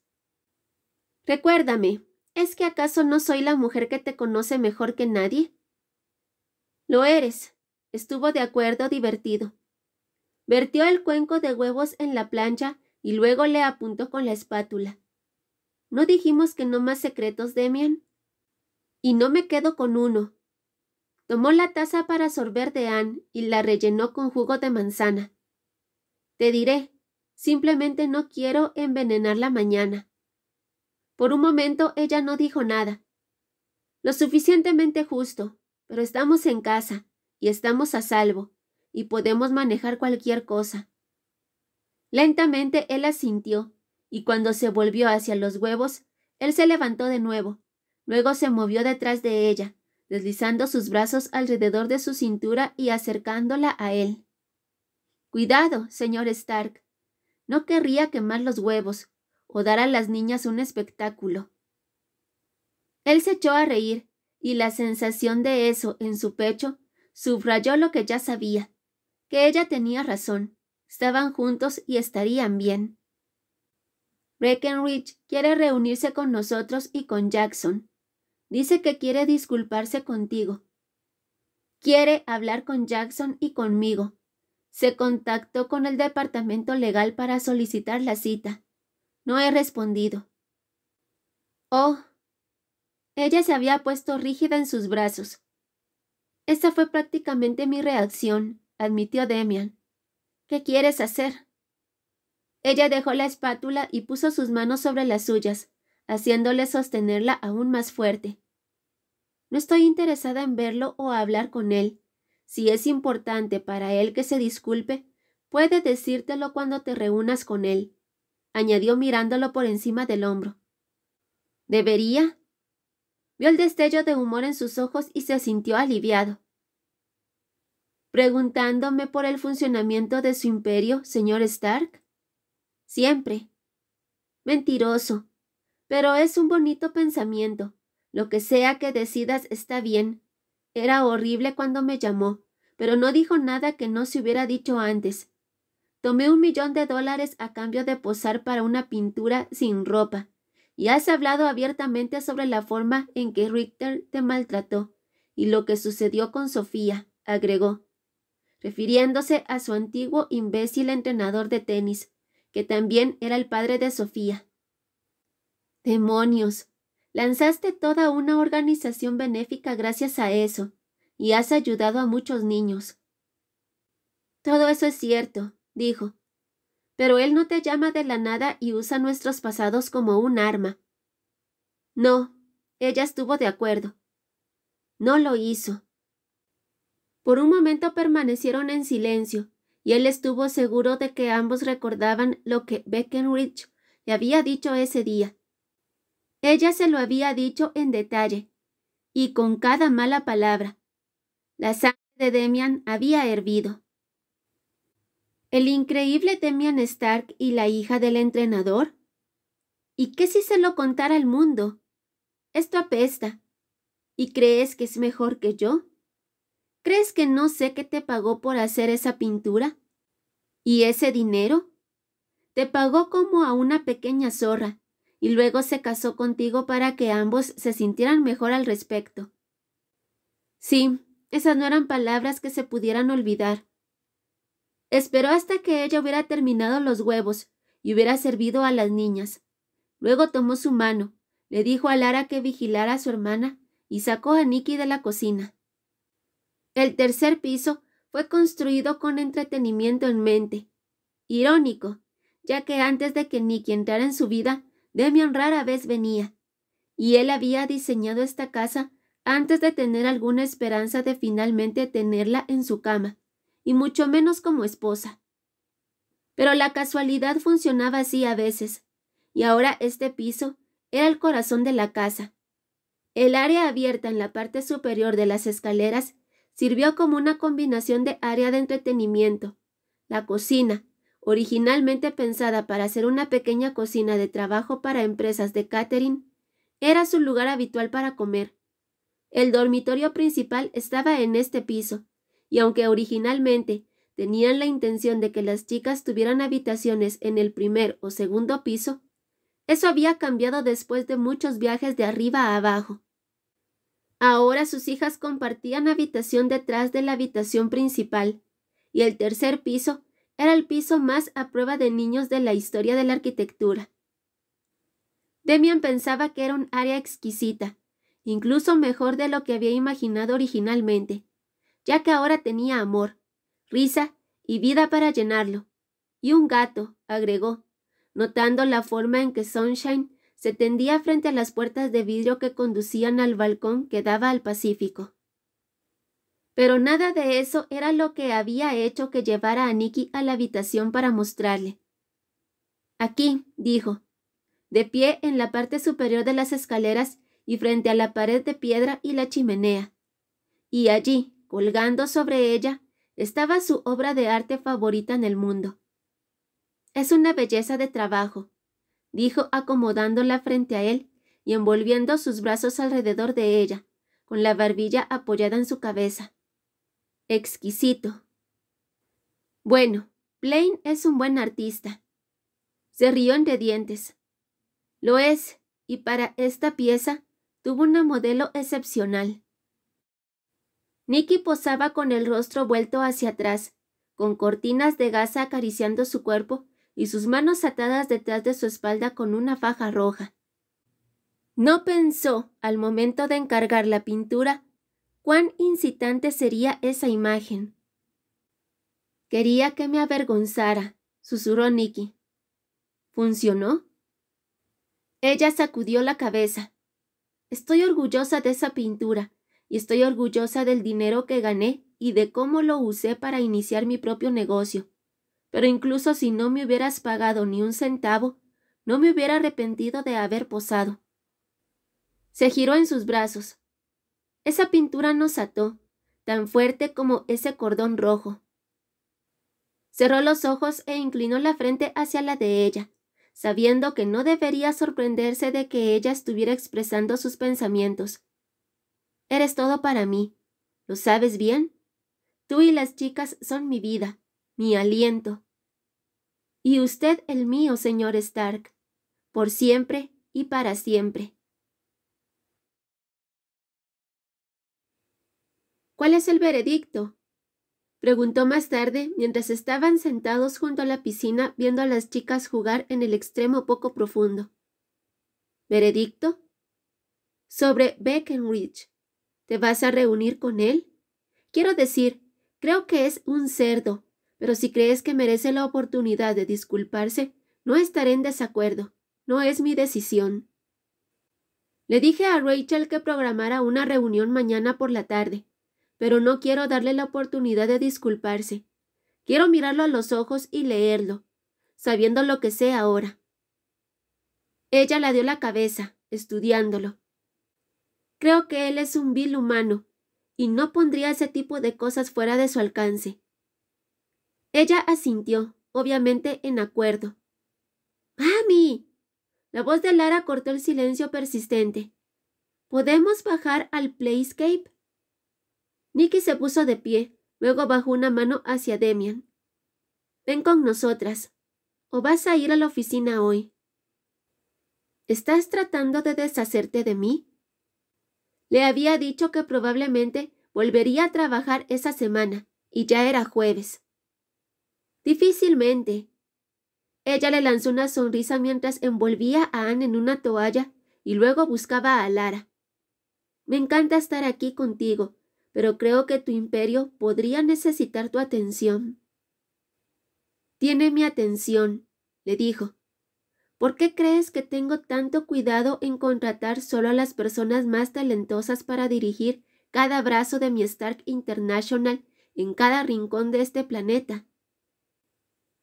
Speaker 1: Recuérdame, ¿Es que acaso no soy la mujer que te conoce mejor que nadie? Lo eres. Estuvo de acuerdo divertido. Vertió el cuenco de huevos en la plancha y luego le apuntó con la espátula. ¿No dijimos que no más secretos, Demian? Y no me quedo con uno. Tomó la taza para sorber de Anne y la rellenó con jugo de manzana. Te diré, simplemente no quiero envenenar la mañana. Por un momento ella no dijo nada. Lo suficientemente justo, pero estamos en casa y estamos a salvo y podemos manejar cualquier cosa. Lentamente él asintió y cuando se volvió hacia los huevos, él se levantó de nuevo. Luego se movió detrás de ella, deslizando sus brazos alrededor de su cintura y acercándola a él. Cuidado, señor Stark. No querría quemar los huevos, o dar a las niñas un espectáculo. Él se echó a reír, y la sensación de eso en su pecho subrayó lo que ya sabía, que ella tenía razón, estaban juntos y estarían bien. Breckenridge quiere reunirse con nosotros y con Jackson. Dice que quiere disculparse contigo. Quiere hablar con Jackson y conmigo. Se contactó con el departamento legal para solicitar la cita. No he respondido. Oh. Ella se había puesto rígida en sus brazos. Esa fue prácticamente mi reacción, admitió Demian. ¿Qué quieres hacer? Ella dejó la espátula y puso sus manos sobre las suyas, haciéndole sostenerla aún más fuerte. No estoy interesada en verlo o hablar con él. Si es importante para él que se disculpe, puede decírtelo cuando te reúnas con él añadió mirándolo por encima del hombro. ¿Debería? Vio el destello de humor en sus ojos y se sintió aliviado. ¿Preguntándome por el funcionamiento de su imperio, señor Stark? Siempre. Mentiroso. Pero es un bonito pensamiento. Lo que sea que decidas está bien. Era horrible cuando me llamó, pero no dijo nada que no se hubiera dicho antes, Tomé un millón de dólares a cambio de posar para una pintura sin ropa. Y has hablado abiertamente sobre la forma en que Richter te maltrató y lo que sucedió con Sofía, agregó, refiriéndose a su antiguo imbécil entrenador de tenis, que también era el padre de Sofía. Demonios, lanzaste toda una organización benéfica gracias a eso, y has ayudado a muchos niños. Todo eso es cierto, dijo. Pero Él no te llama de la nada y usa nuestros pasados como un arma. No, ella estuvo de acuerdo. No lo hizo. Por un momento permanecieron en silencio, y él estuvo seguro de que ambos recordaban lo que Beckenridge le había dicho ese día. Ella se lo había dicho en detalle, y con cada mala palabra. La sangre de Demian había hervido. ¿El increíble Demian Stark y la hija del entrenador? ¿Y qué si se lo contara al mundo? Esto apesta. ¿Y crees que es mejor que yo? ¿Crees que no sé qué te pagó por hacer esa pintura? ¿Y ese dinero? Te pagó como a una pequeña zorra, y luego se casó contigo para que ambos se sintieran mejor al respecto. Sí, esas no eran palabras que se pudieran olvidar. Esperó hasta que ella hubiera terminado los huevos y hubiera servido a las niñas. Luego tomó su mano, le dijo a Lara que vigilara a su hermana y sacó a Nicky de la cocina. El tercer piso fue construido con entretenimiento en mente. Irónico, ya que antes de que Nicky entrara en su vida, Demian rara vez venía, y él había diseñado esta casa antes de tener alguna esperanza de finalmente tenerla en su cama y mucho menos como esposa. Pero la casualidad funcionaba así a veces, y ahora este piso era el corazón de la casa. El área abierta en la parte superior de las escaleras sirvió como una combinación de área de entretenimiento. La cocina, originalmente pensada para ser una pequeña cocina de trabajo para empresas de catering, era su lugar habitual para comer. El dormitorio principal estaba en este piso, y aunque originalmente tenían la intención de que las chicas tuvieran habitaciones en el primer o segundo piso, eso había cambiado después de muchos viajes de arriba a abajo. Ahora sus hijas compartían habitación detrás de la habitación principal, y el tercer piso era el piso más a prueba de niños de la historia de la arquitectura. Demian pensaba que era un área exquisita, incluso mejor de lo que había imaginado originalmente, ya que ahora tenía amor, risa y vida para llenarlo. Y un gato, agregó, notando la forma en que Sunshine se tendía frente a las puertas de vidrio que conducían al balcón que daba al Pacífico. Pero nada de eso era lo que había hecho que llevara a Nicky a la habitación para mostrarle. Aquí, dijo, de pie en la parte superior de las escaleras y frente a la pared de piedra y la chimenea. Y allí, Colgando sobre ella estaba su obra de arte favorita en el mundo. Es una belleza de trabajo, dijo acomodándola frente a él y envolviendo sus brazos alrededor de ella, con la barbilla apoyada en su cabeza. Exquisito. Bueno, Blaine es un buen artista. Se rió entre dientes. Lo es, y para esta pieza tuvo una modelo excepcional. Nicky posaba con el rostro vuelto hacia atrás, con cortinas de gasa acariciando su cuerpo y sus manos atadas detrás de su espalda con una faja roja. No pensó, al momento de encargar la pintura, cuán incitante sería esa imagen. Quería que me avergonzara, susurró Nicky. ¿Funcionó? Ella sacudió la cabeza. Estoy orgullosa de esa pintura y estoy orgullosa del dinero que gané y de cómo lo usé para iniciar mi propio negocio. Pero incluso si no me hubieras pagado ni un centavo, no me hubiera arrepentido de haber posado. Se giró en sus brazos. Esa pintura nos ató, tan fuerte como ese cordón rojo. Cerró los ojos e inclinó la frente hacia la de ella, sabiendo que no debería sorprenderse de que ella estuviera expresando sus pensamientos, Eres todo para mí. ¿Lo sabes bien? Tú y las chicas son mi vida, mi aliento. Y usted el mío, señor Stark, por siempre y para siempre. ¿Cuál es el veredicto? preguntó más tarde mientras estaban sentados junto a la piscina viendo a las chicas jugar en el extremo poco profundo. ¿Veredicto? Sobre Beckenridge, ¿Te vas a reunir con él? Quiero decir, creo que es un cerdo, pero si crees que merece la oportunidad de disculparse, no estaré en desacuerdo. No es mi decisión. Le dije a Rachel que programara una reunión mañana por la tarde, pero no quiero darle la oportunidad de disculparse. Quiero mirarlo a los ojos y leerlo, sabiendo lo que sé ahora. Ella la dio la cabeza, estudiándolo. Creo que él es un vil humano, y no pondría ese tipo de cosas fuera de su alcance. Ella asintió, obviamente en acuerdo. ¡Mami! La voz de Lara cortó el silencio persistente. ¿Podemos bajar al playscape? Nicky se puso de pie, luego bajó una mano hacia Demian. Ven con nosotras, o vas a ir a la oficina hoy. ¿Estás tratando de deshacerte de mí? Le había dicho que probablemente volvería a trabajar esa semana, y ya era jueves. Difícilmente. Ella le lanzó una sonrisa mientras envolvía a Anne en una toalla y luego buscaba a Lara. Me encanta estar aquí contigo, pero creo que tu imperio podría necesitar tu atención. Tiene mi atención, le dijo. ¿Por qué crees que tengo tanto cuidado en contratar solo a las personas más talentosas para dirigir cada brazo de mi Stark International en cada rincón de este planeta?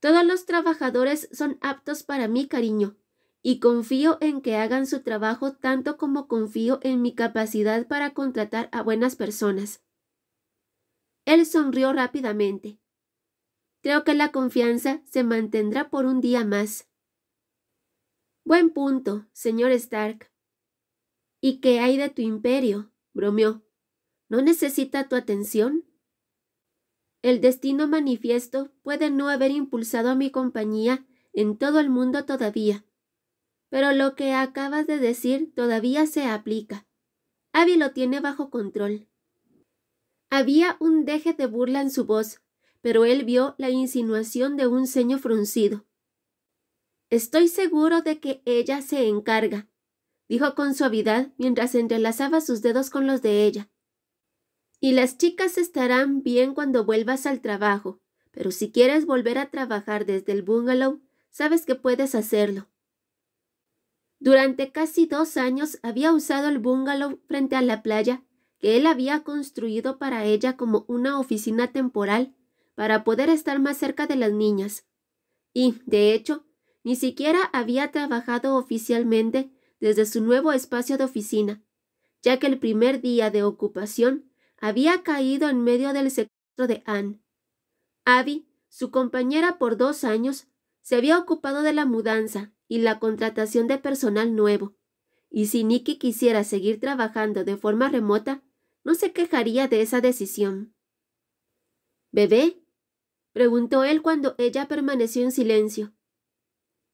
Speaker 1: Todos los trabajadores son aptos para mi cariño, y confío en que hagan su trabajo tanto como confío en mi capacidad para contratar a buenas personas. Él sonrió rápidamente. Creo que la confianza se mantendrá por un día más. Buen punto, señor Stark. ¿Y qué hay de tu imperio? bromeó. ¿No necesita tu atención? El destino manifiesto puede no haber impulsado a mi compañía en todo el mundo todavía. Pero lo que acabas de decir todavía se aplica. Abby lo tiene bajo control. Había un deje de burla en su voz, pero él vio la insinuación de un ceño fruncido. Estoy seguro de que ella se encarga, dijo con suavidad mientras entrelazaba sus dedos con los de ella. Y las chicas estarán bien cuando vuelvas al trabajo, pero si quieres volver a trabajar desde el bungalow, sabes que puedes hacerlo. Durante casi dos años había usado el bungalow frente a la playa que él había construido para ella como una oficina temporal para poder estar más cerca de las niñas. Y, de hecho, ni siquiera había trabajado oficialmente desde su nuevo espacio de oficina, ya que el primer día de ocupación había caído en medio del secuestro de Anne. Abby, su compañera por dos años, se había ocupado de la mudanza y la contratación de personal nuevo, y si Nicky quisiera seguir trabajando de forma remota, no se quejaría de esa decisión. ¿Bebé? preguntó él cuando ella permaneció en silencio.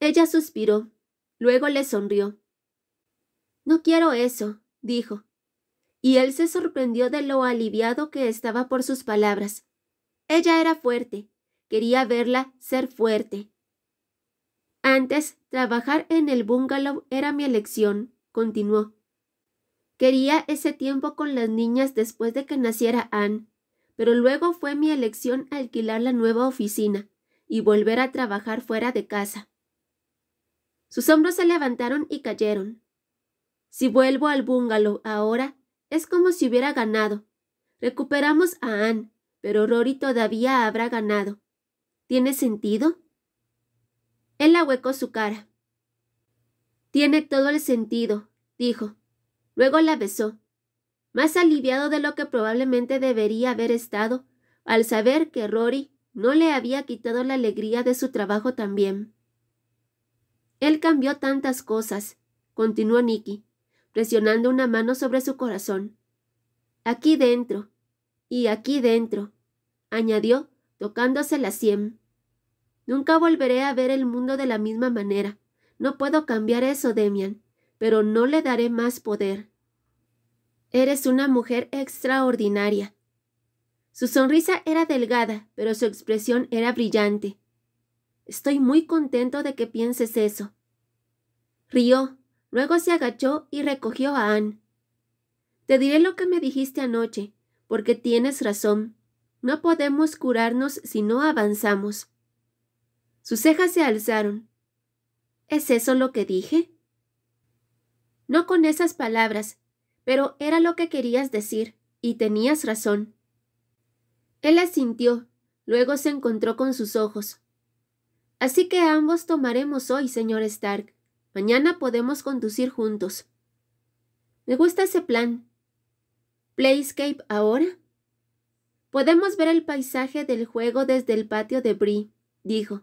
Speaker 1: Ella suspiró. Luego le sonrió. No quiero eso, dijo. Y él se sorprendió de lo aliviado que estaba por sus palabras. Ella era fuerte. Quería verla ser fuerte. Antes, trabajar en el bungalow era mi elección, continuó. Quería ese tiempo con las niñas después de que naciera Anne, pero luego fue mi elección alquilar la nueva oficina y volver a trabajar fuera de casa. Sus hombros se levantaron y cayeron. Si vuelvo al bungalow ahora, es como si hubiera ganado. Recuperamos a Anne, pero Rory todavía habrá ganado. ¿Tiene sentido? Él ahuecó su cara. Tiene todo el sentido, dijo. Luego la besó, más aliviado de lo que probablemente debería haber estado al saber que Rory no le había quitado la alegría de su trabajo también. Él cambió tantas cosas, continuó Nicky, presionando una mano sobre su corazón. Aquí dentro, y aquí dentro, añadió, tocándose la sien. Nunca volveré a ver el mundo de la misma manera. No puedo cambiar eso, Demian, pero no le daré más poder. Eres una mujer extraordinaria. Su sonrisa era delgada, pero su expresión era brillante. Estoy muy contento de que pienses eso. Rió, luego se agachó y recogió a Anne. Te diré lo que me dijiste anoche, porque tienes razón. No podemos curarnos si no avanzamos. Sus cejas se alzaron. ¿Es eso lo que dije? No con esas palabras, pero era lo que querías decir, y tenías razón. Él asintió, luego se encontró con sus ojos. Así que ambos tomaremos hoy, señor Stark. Mañana podemos conducir juntos. Me gusta ese plan. ¿Playscape ahora? Podemos ver el paisaje del juego desde el patio de Brie, dijo.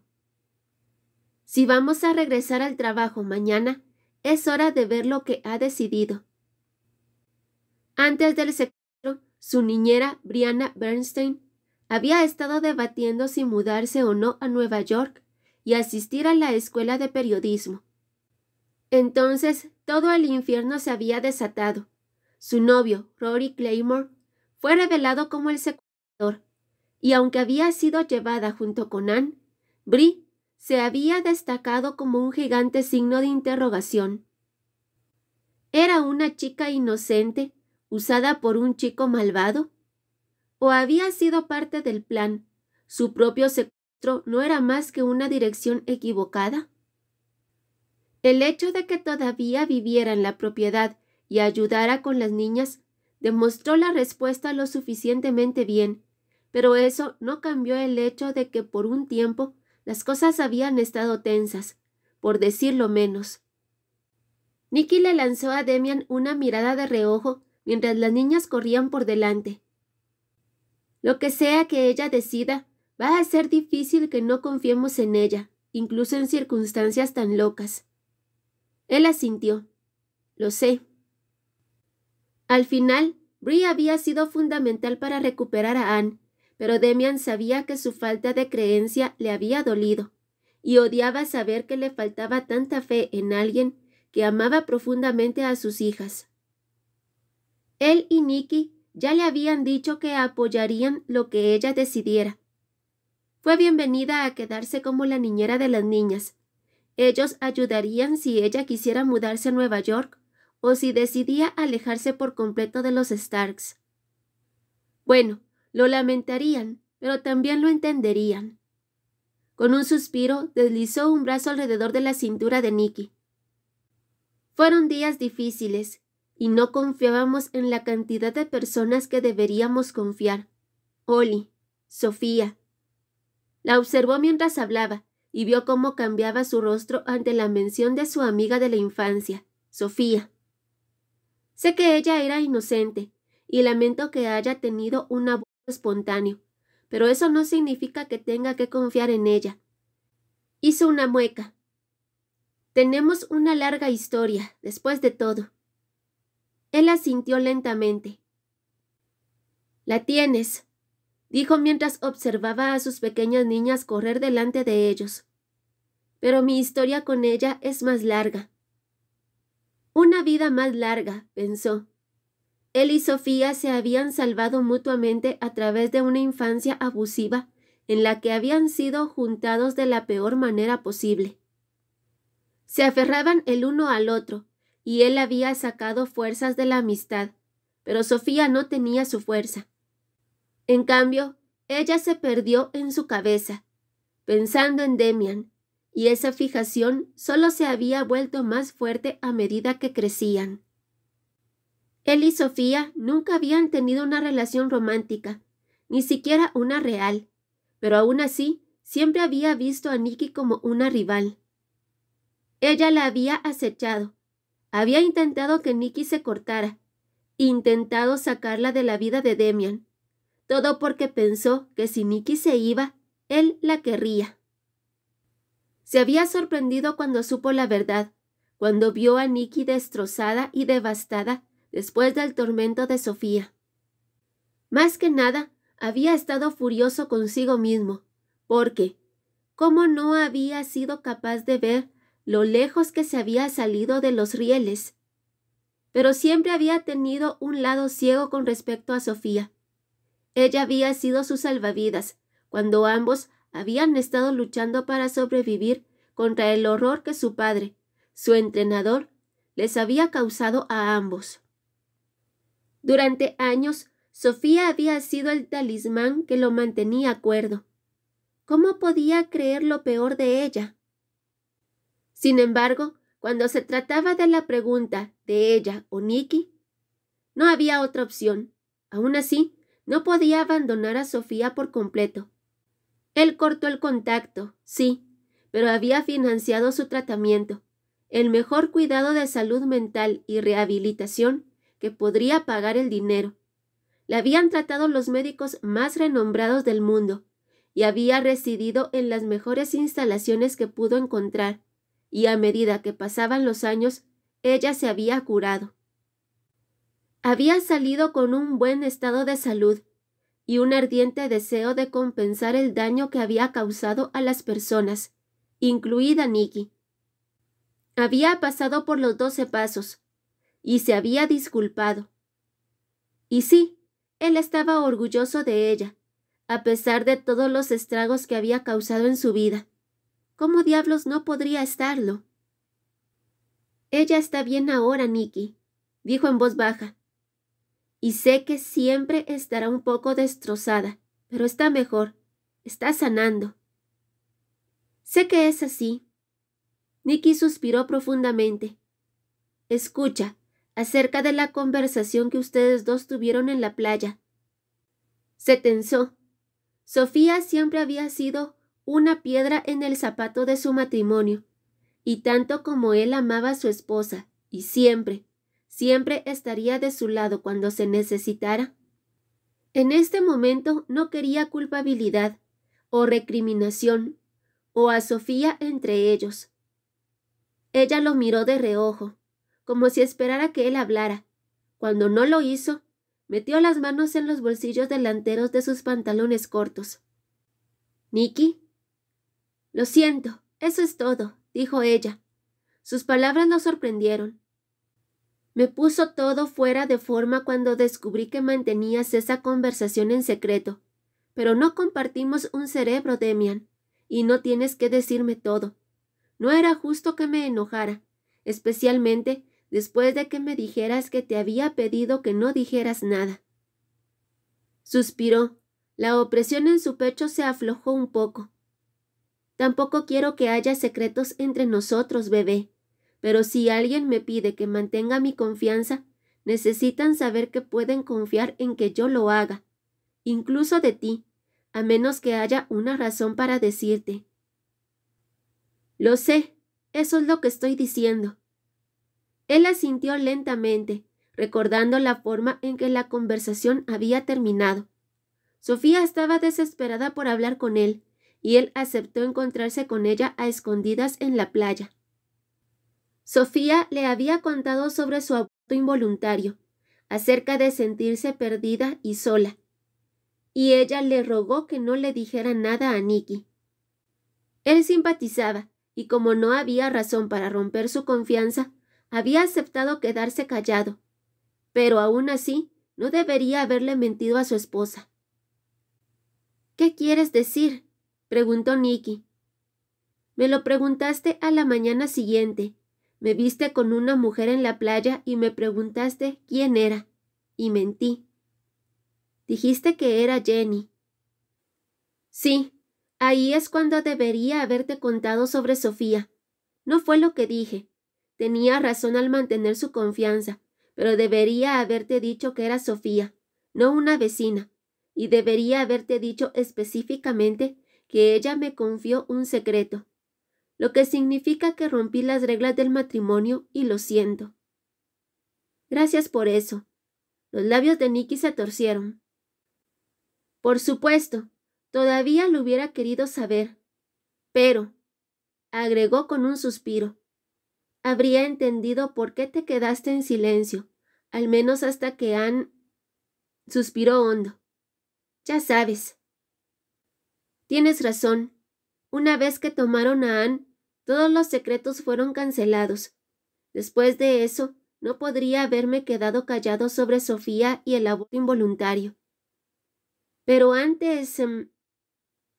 Speaker 1: Si vamos a regresar al trabajo mañana, es hora de ver lo que ha decidido. Antes del secuestro, su niñera, Brianna Bernstein, había estado debatiendo si mudarse o no a Nueva York y asistir a la escuela de periodismo. Entonces todo el infierno se había desatado. Su novio, Rory Claymore, fue revelado como el secuestrador, y aunque había sido llevada junto con Anne, Brie se había destacado como un gigante signo de interrogación. ¿Era una chica inocente, usada por un chico malvado? ¿O había sido parte del plan, su propio secuestrador? no era más que una dirección equivocada? El hecho de que todavía viviera en la propiedad y ayudara con las niñas demostró la respuesta lo suficientemente bien, pero eso no cambió el hecho de que por un tiempo las cosas habían estado tensas, por decirlo menos. Nicky le lanzó a Demian una mirada de reojo mientras las niñas corrían por delante. Lo que sea que ella decida, Va a ser difícil que no confiemos en ella, incluso en circunstancias tan locas. Él asintió. Lo sé. Al final, Bree había sido fundamental para recuperar a Anne, pero Demian sabía que su falta de creencia le había dolido, y odiaba saber que le faltaba tanta fe en alguien que amaba profundamente a sus hijas. Él y Nikki ya le habían dicho que apoyarían lo que ella decidiera, fue bienvenida a quedarse como la niñera de las niñas. Ellos ayudarían si ella quisiera mudarse a Nueva York o si decidía alejarse por completo de los Starks. Bueno, lo lamentarían, pero también lo entenderían. Con un suspiro, deslizó un brazo alrededor de la cintura de Nicky. Fueron días difíciles, y no confiábamos en la cantidad de personas que deberíamos confiar. Oli, Sofía, la observó mientras hablaba y vio cómo cambiaba su rostro ante la mención de su amiga de la infancia, Sofía. Sé que ella era inocente y lamento que haya tenido un aborto espontáneo, pero eso no significa que tenga que confiar en ella. Hizo una mueca. Tenemos una larga historia, después de todo. Él asintió lentamente. La tienes, dijo mientras observaba a sus pequeñas niñas correr delante de ellos. Pero mi historia con ella es más larga. Una vida más larga, pensó. Él y Sofía se habían salvado mutuamente a través de una infancia abusiva en la que habían sido juntados de la peor manera posible. Se aferraban el uno al otro, y él había sacado fuerzas de la amistad, pero Sofía no tenía su fuerza. En cambio, ella se perdió en su cabeza, pensando en Demian, y esa fijación solo se había vuelto más fuerte a medida que crecían. Él y Sofía nunca habían tenido una relación romántica, ni siquiera una real, pero aún así siempre había visto a Nicky como una rival. Ella la había acechado, había intentado que Nicky se cortara, intentado sacarla de la vida de Demian, todo porque pensó que si Nicky se iba, él la querría. Se había sorprendido cuando supo la verdad, cuando vio a Nicky destrozada y devastada después del tormento de Sofía. Más que nada, había estado furioso consigo mismo, porque, ¿cómo no había sido capaz de ver lo lejos que se había salido de los rieles? Pero siempre había tenido un lado ciego con respecto a Sofía, ella había sido su salvavidas, cuando ambos habían estado luchando para sobrevivir contra el horror que su padre, su entrenador, les había causado a ambos. Durante años, Sofía había sido el talismán que lo mantenía acuerdo. ¿Cómo podía creer lo peor de ella? Sin embargo, cuando se trataba de la pregunta de ella o Nicky, no había otra opción. Aún así, no podía abandonar a Sofía por completo. Él cortó el contacto, sí, pero había financiado su tratamiento, el mejor cuidado de salud mental y rehabilitación que podría pagar el dinero. La habían tratado los médicos más renombrados del mundo y había residido en las mejores instalaciones que pudo encontrar, y a medida que pasaban los años, ella se había curado. Había salido con un buen estado de salud y un ardiente deseo de compensar el daño que había causado a las personas, incluida Nikki. Había pasado por los doce pasos y se había disculpado. Y sí, él estaba orgulloso de ella, a pesar de todos los estragos que había causado en su vida. ¿Cómo diablos no podría estarlo? Ella está bien ahora, Nikki, dijo en voz baja y sé que siempre estará un poco destrozada, pero está mejor, está sanando. Sé que es así. Nicky suspiró profundamente. Escucha, acerca de la conversación que ustedes dos tuvieron en la playa. Se tensó. Sofía siempre había sido una piedra en el zapato de su matrimonio, y tanto como él amaba a su esposa, y siempre, siempre estaría de su lado cuando se necesitara. En este momento no quería culpabilidad o recriminación o a Sofía entre ellos. Ella lo miró de reojo, como si esperara que él hablara. Cuando no lo hizo, metió las manos en los bolsillos delanteros de sus pantalones cortos. ¿Nicky? Lo siento, eso es todo, dijo ella. Sus palabras lo sorprendieron. Me puso todo fuera de forma cuando descubrí que mantenías esa conversación en secreto. Pero no compartimos un cerebro, Demian, y no tienes que decirme todo. No era justo que me enojara, especialmente después de que me dijeras que te había pedido que no dijeras nada. Suspiró. La opresión en su pecho se aflojó un poco. Tampoco quiero que haya secretos entre nosotros, bebé. Pero si alguien me pide que mantenga mi confianza, necesitan saber que pueden confiar en que yo lo haga, incluso de ti, a menos que haya una razón para decirte. Lo sé, eso es lo que estoy diciendo. Él asintió lentamente, recordando la forma en que la conversación había terminado. Sofía estaba desesperada por hablar con él, y él aceptó encontrarse con ella a escondidas en la playa. Sofía le había contado sobre su aborto involuntario, acerca de sentirse perdida y sola, y ella le rogó que no le dijera nada a Nicky. Él simpatizaba, y como no había razón para romper su confianza, había aceptado quedarse callado. Pero aún así, no debería haberle mentido a su esposa. ¿Qué quieres decir? preguntó Nicky. Me lo preguntaste a la mañana siguiente, me viste con una mujer en la playa y me preguntaste quién era, y mentí. Dijiste que era Jenny. Sí, ahí es cuando debería haberte contado sobre Sofía. No fue lo que dije. Tenía razón al mantener su confianza, pero debería haberte dicho que era Sofía, no una vecina, y debería haberte dicho específicamente que ella me confió un secreto lo que significa que rompí las reglas del matrimonio y lo siento. Gracias por eso. Los labios de Nicky se torcieron. Por supuesto, todavía lo hubiera querido saber. Pero, agregó con un suspiro, habría entendido por qué te quedaste en silencio, al menos hasta que han... suspiró hondo. Ya sabes. Tienes razón, una vez que tomaron a Anne, todos los secretos fueron cancelados. Después de eso, no podría haberme quedado callado sobre Sofía y el aborto involuntario. Pero antes... Em,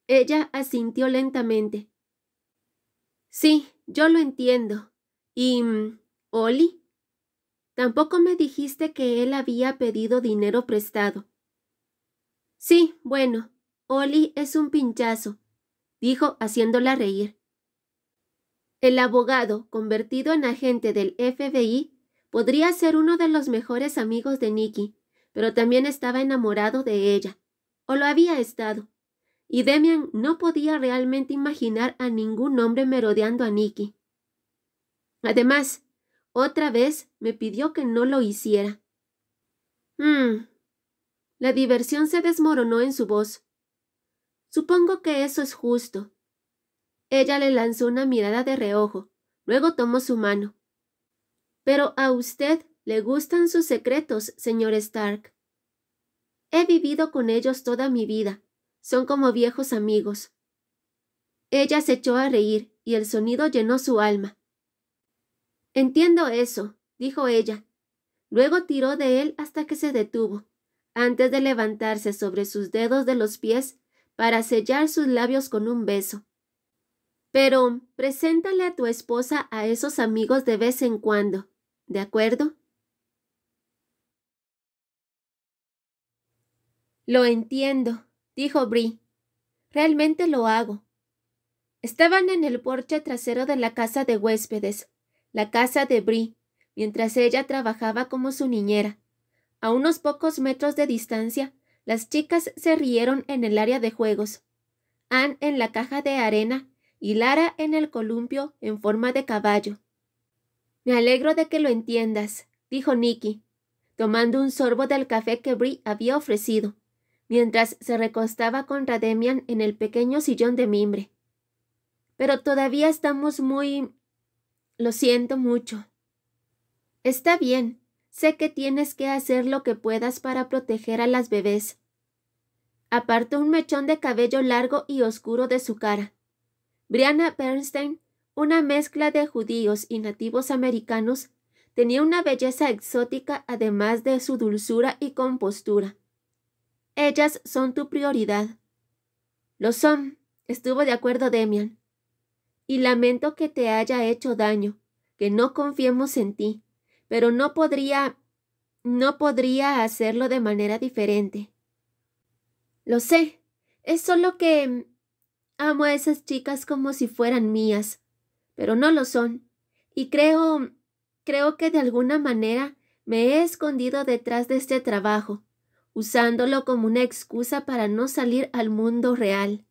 Speaker 1: ella asintió lentamente. Sí, yo lo entiendo. ¿Y... Mm, Oli? Tampoco me dijiste que él había pedido dinero prestado. Sí, bueno, Oli es un pinchazo dijo haciéndola reír. El abogado, convertido en agente del FBI, podría ser uno de los mejores amigos de Nicky, pero también estaba enamorado de ella, o lo había estado, y Demian no podía realmente imaginar a ningún hombre merodeando a Nicky. Además, otra vez me pidió que no lo hiciera. Mm. La diversión se desmoronó en su voz. Supongo que eso es justo. Ella le lanzó una mirada de reojo, luego tomó su mano. Pero a usted le gustan sus secretos, señor Stark. He vivido con ellos toda mi vida. Son como viejos amigos. Ella se echó a reír y el sonido llenó su alma. Entiendo eso, dijo ella. Luego tiró de él hasta que se detuvo, antes de levantarse sobre sus dedos de los pies para sellar sus labios con un beso. Pero preséntale a tu esposa a esos amigos de vez en cuando, ¿de acuerdo? Lo entiendo, dijo Brie. Realmente lo hago. Estaban en el porche trasero de la casa de huéspedes, la casa de Brie, mientras ella trabajaba como su niñera. A unos pocos metros de distancia las chicas se rieron en el área de juegos. Ann en la caja de arena y Lara en el columpio en forma de caballo. Me alegro de que lo entiendas, dijo Nicky, tomando un sorbo del café que Bree había ofrecido, mientras se recostaba con Rademian en el pequeño sillón de mimbre. Pero todavía estamos muy... Lo siento mucho. Está bien, Sé que tienes que hacer lo que puedas para proteger a las bebés. Apartó un mechón de cabello largo y oscuro de su cara. Brianna Bernstein, una mezcla de judíos y nativos americanos, tenía una belleza exótica además de su dulzura y compostura. Ellas son tu prioridad. Lo son, estuvo de acuerdo Demian. Y lamento que te haya hecho daño, que no confiemos en ti pero no podría, no podría hacerlo de manera diferente. Lo sé, es solo que amo a esas chicas como si fueran mías, pero no lo son, y creo, creo que de alguna manera me he escondido detrás de este trabajo, usándolo como una excusa para no salir al mundo real.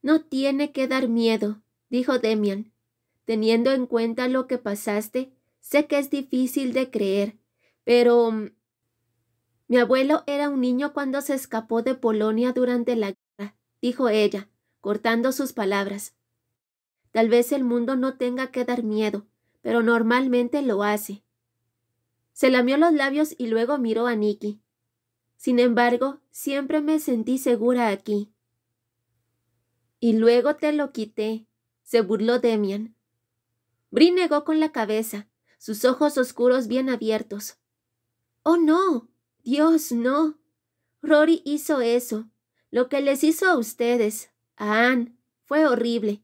Speaker 1: No tiene que dar miedo, dijo Demian, teniendo en cuenta lo que pasaste Sé que es difícil de creer, pero... Mm, mi abuelo era un niño cuando se escapó de Polonia durante la guerra, dijo ella, cortando sus palabras. Tal vez el mundo no tenga que dar miedo, pero normalmente lo hace. Se lamió los labios y luego miró a Nicky. Sin embargo, siempre me sentí segura aquí. Y luego te lo quité, se burló Demian. Bri negó con la cabeza, sus ojos oscuros bien abiertos. Oh, no. Dios, no. Rory hizo eso. Lo que les hizo a ustedes, a Anne, fue horrible.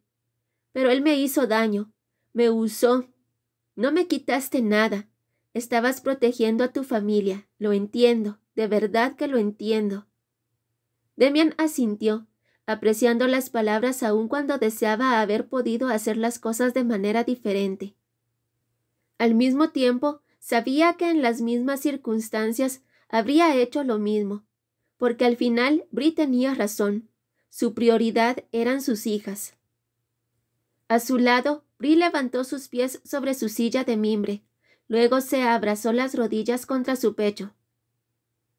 Speaker 1: Pero él me hizo daño. Me usó. No me quitaste nada. Estabas protegiendo a tu familia. Lo entiendo. De verdad que lo entiendo. Demian asintió, apreciando las palabras aun cuando deseaba haber podido hacer las cosas de manera diferente. Al mismo tiempo, sabía que en las mismas circunstancias habría hecho lo mismo, porque al final Bri tenía razón. Su prioridad eran sus hijas. A su lado, Bri levantó sus pies sobre su silla de mimbre. Luego se abrazó las rodillas contra su pecho.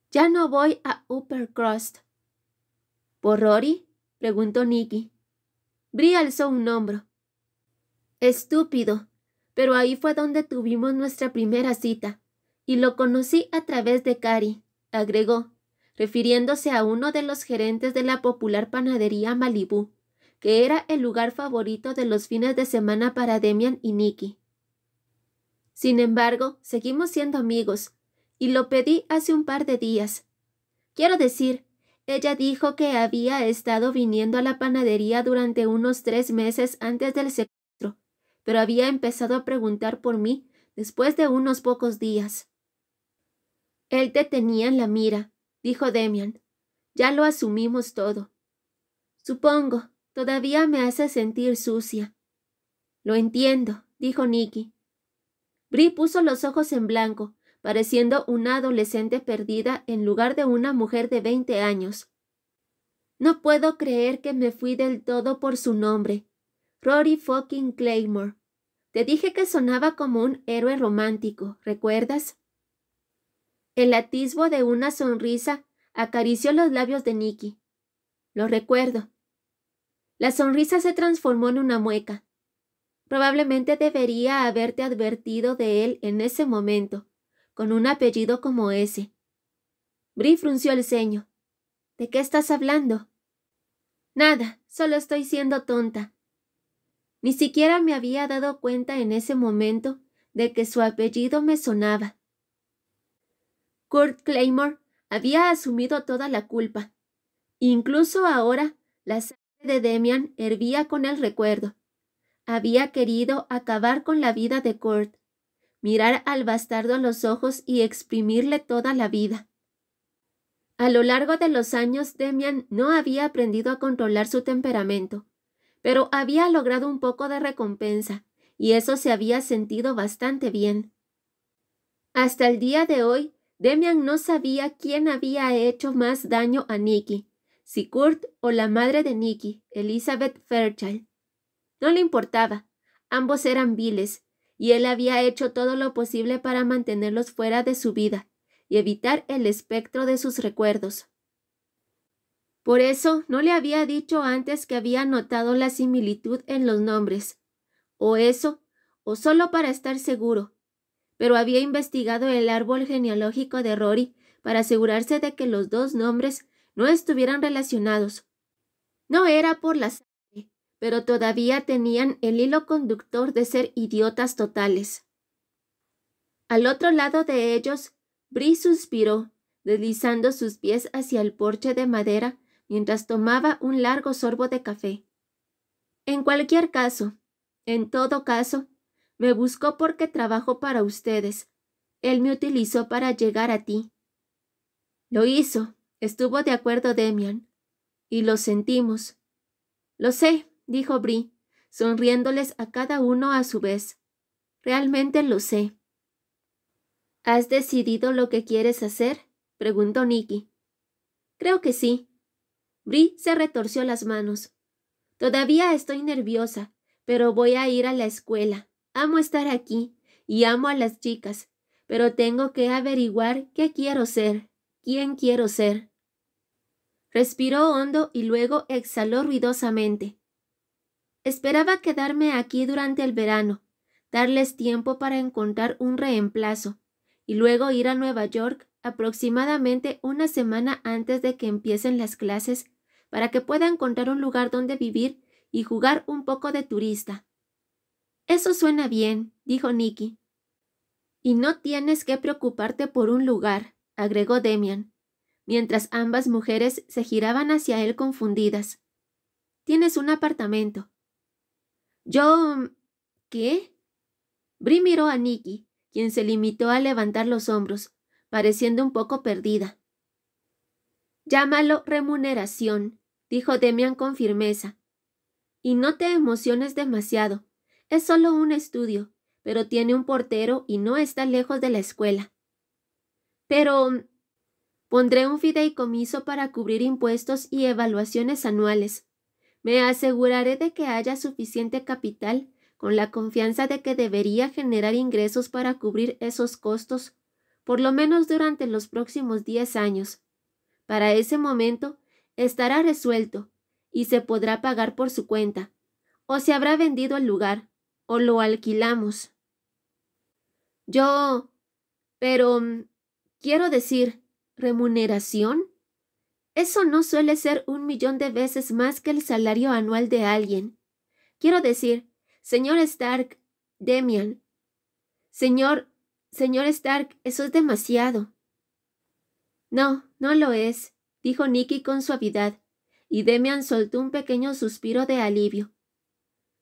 Speaker 1: Ya no voy a uppercross ¿Por Rory? preguntó Nicky. Bri alzó un hombro. Estúpido, pero ahí fue donde tuvimos nuestra primera cita, y lo conocí a través de Cari, agregó, refiriéndose a uno de los gerentes de la popular panadería Malibú, que era el lugar favorito de los fines de semana para Demian y Nicky. Sin embargo, seguimos siendo amigos, y lo pedí hace un par de días. Quiero decir, ella dijo que había estado viniendo a la panadería durante unos tres meses antes del pero había empezado a preguntar por mí después de unos pocos días. Él te tenía en la mira, dijo Demian. Ya lo asumimos todo. Supongo, todavía me hace sentir sucia. Lo entiendo, dijo Nicky. Bri puso los ojos en blanco, pareciendo una adolescente perdida en lugar de una mujer de veinte años. No puedo creer que me fui del todo por su nombre, Rory fucking Claymore. Te dije que sonaba como un héroe romántico, ¿recuerdas? El atisbo de una sonrisa acarició los labios de Nicky. Lo recuerdo. La sonrisa se transformó en una mueca. Probablemente debería haberte advertido de él en ese momento, con un apellido como ese. Bri frunció el ceño. ¿De qué estás hablando? Nada, solo estoy siendo tonta. Ni siquiera me había dado cuenta en ese momento de que su apellido me sonaba. Kurt Claymore había asumido toda la culpa. Incluso ahora la sangre de Demian hervía con el recuerdo. Había querido acabar con la vida de Kurt, mirar al bastardo a los ojos y exprimirle toda la vida. A lo largo de los años, Demian no había aprendido a controlar su temperamento pero había logrado un poco de recompensa, y eso se había sentido bastante bien. Hasta el día de hoy, Demian no sabía quién había hecho más daño a Nicky, si Kurt o la madre de Nicky, Elizabeth Fairchild. No le importaba, ambos eran viles, y él había hecho todo lo posible para mantenerlos fuera de su vida y evitar el espectro de sus recuerdos. Por eso no le había dicho antes que había notado la similitud en los nombres, o eso, o solo para estar seguro. Pero había investigado el árbol genealógico de Rory para asegurarse de que los dos nombres no estuvieran relacionados. No era por la sangre, pero todavía tenían el hilo conductor de ser idiotas totales. Al otro lado de ellos, Bree suspiró, deslizando sus pies hacia el porche de madera mientras tomaba un largo sorbo de café. En cualquier caso, en todo caso, me buscó porque trabajo para ustedes. Él me utilizó para llegar a ti. Lo hizo, estuvo de acuerdo Demian. Y lo sentimos. Lo sé, dijo Brie, sonriéndoles a cada uno a su vez. Realmente lo sé. ¿Has decidido lo que quieres hacer? preguntó Nicky. Creo que sí, se retorció las manos. Todavía estoy nerviosa, pero voy a ir a la escuela. Amo estar aquí y amo a las chicas, pero tengo que averiguar qué quiero ser, quién quiero ser. Respiró hondo y luego exhaló ruidosamente. Esperaba quedarme aquí durante el verano, darles tiempo para encontrar un reemplazo, y luego ir a Nueva York aproximadamente una semana antes de que empiecen las clases para que pueda encontrar un lugar donde vivir y jugar un poco de turista. Eso suena bien, dijo Nicky. Y no tienes que preocuparte por un lugar, agregó Demian, mientras ambas mujeres se giraban hacia él confundidas. Tienes un apartamento. Yo. Mm, ¿Qué? Bri miró a Nicky, quien se limitó a levantar los hombros, pareciendo un poco perdida. Llámalo remuneración, dijo Demian con firmeza. Y no te emociones demasiado. Es solo un estudio, pero tiene un portero y no está lejos de la escuela. Pero... Mm, pondré un fideicomiso para cubrir impuestos y evaluaciones anuales. Me aseguraré de que haya suficiente capital con la confianza de que debería generar ingresos para cubrir esos costos, por lo menos durante los próximos diez años. Para ese momento, estará resuelto, y se podrá pagar por su cuenta, o se habrá vendido el lugar, o lo alquilamos. Yo. pero. Mm, quiero decir, ¿remuneración? Eso no suele ser un millón de veces más que el salario anual de alguien. Quiero decir, señor Stark, Demian. Señor, señor Stark, eso es demasiado. No, no lo es dijo Nicky con suavidad, y Demian soltó un pequeño suspiro de alivio.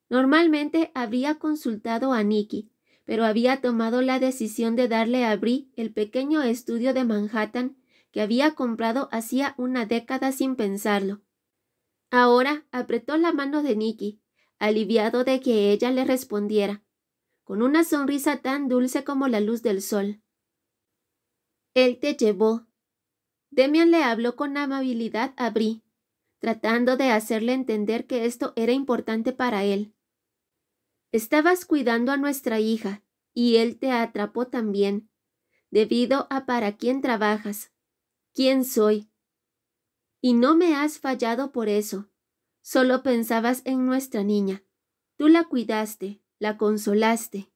Speaker 1: Normalmente habría consultado a Nicky, pero había tomado la decisión de darle a Brie el pequeño estudio de Manhattan que había comprado hacía una década sin pensarlo. Ahora apretó la mano de Nicky, aliviado de que ella le respondiera, con una sonrisa tan dulce como la luz del sol. Él te llevó, Demian le habló con amabilidad a Bri, tratando de hacerle entender que esto era importante para él. Estabas cuidando a nuestra hija, y él te atrapó también, debido a para quién trabajas, quién soy. Y no me has fallado por eso. Solo pensabas en nuestra niña. Tú la cuidaste, la consolaste.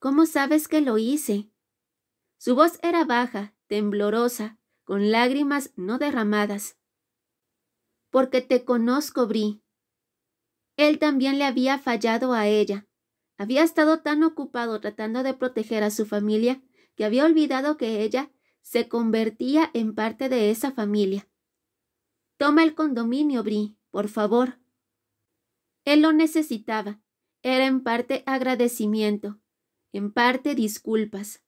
Speaker 1: ¿Cómo sabes que lo hice? Su voz era baja temblorosa, con lágrimas no derramadas. Porque te conozco, Bri. Él también le había fallado a ella. Había estado tan ocupado tratando de proteger a su familia que había olvidado que ella se convertía en parte de esa familia. Toma el condominio, Bri, por favor. Él lo necesitaba. Era en parte agradecimiento, en parte disculpas.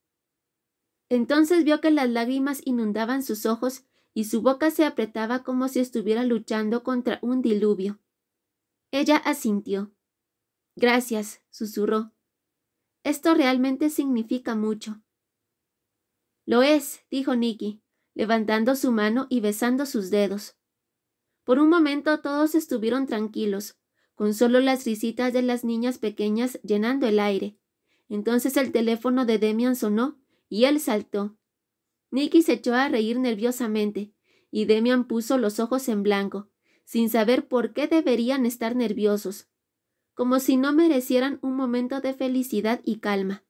Speaker 1: Entonces vio que las lágrimas inundaban sus ojos y su boca se apretaba como si estuviera luchando contra un diluvio. Ella asintió. Gracias, susurró. Esto realmente significa mucho. Lo es, dijo Nicky, levantando su mano y besando sus dedos. Por un momento todos estuvieron tranquilos, con solo las risitas de las niñas pequeñas llenando el aire. Entonces el teléfono de Demian sonó y él saltó. Nicky se echó a reír nerviosamente, y Demian puso los ojos en blanco, sin saber por qué deberían estar nerviosos, como si no merecieran un momento de felicidad y calma.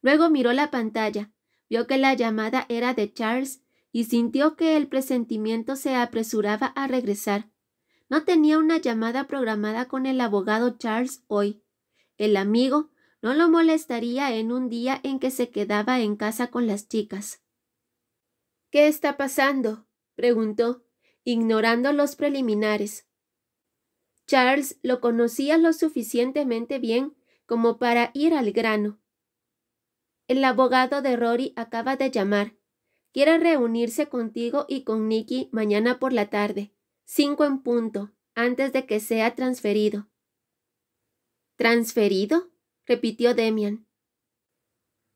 Speaker 1: Luego miró la pantalla, vio que la llamada era de Charles y sintió que el presentimiento se apresuraba a regresar. No tenía una llamada programada con el abogado Charles hoy. El amigo no lo molestaría en un día en que se quedaba en casa con las chicas. ¿Qué está pasando? preguntó, ignorando los preliminares. Charles lo conocía lo suficientemente bien como para ir al grano. El abogado de Rory acaba de llamar. Quiere reunirse contigo y con Nicky mañana por la tarde, cinco en punto, antes de que sea transferido. ¿Transferido? repitió Demian.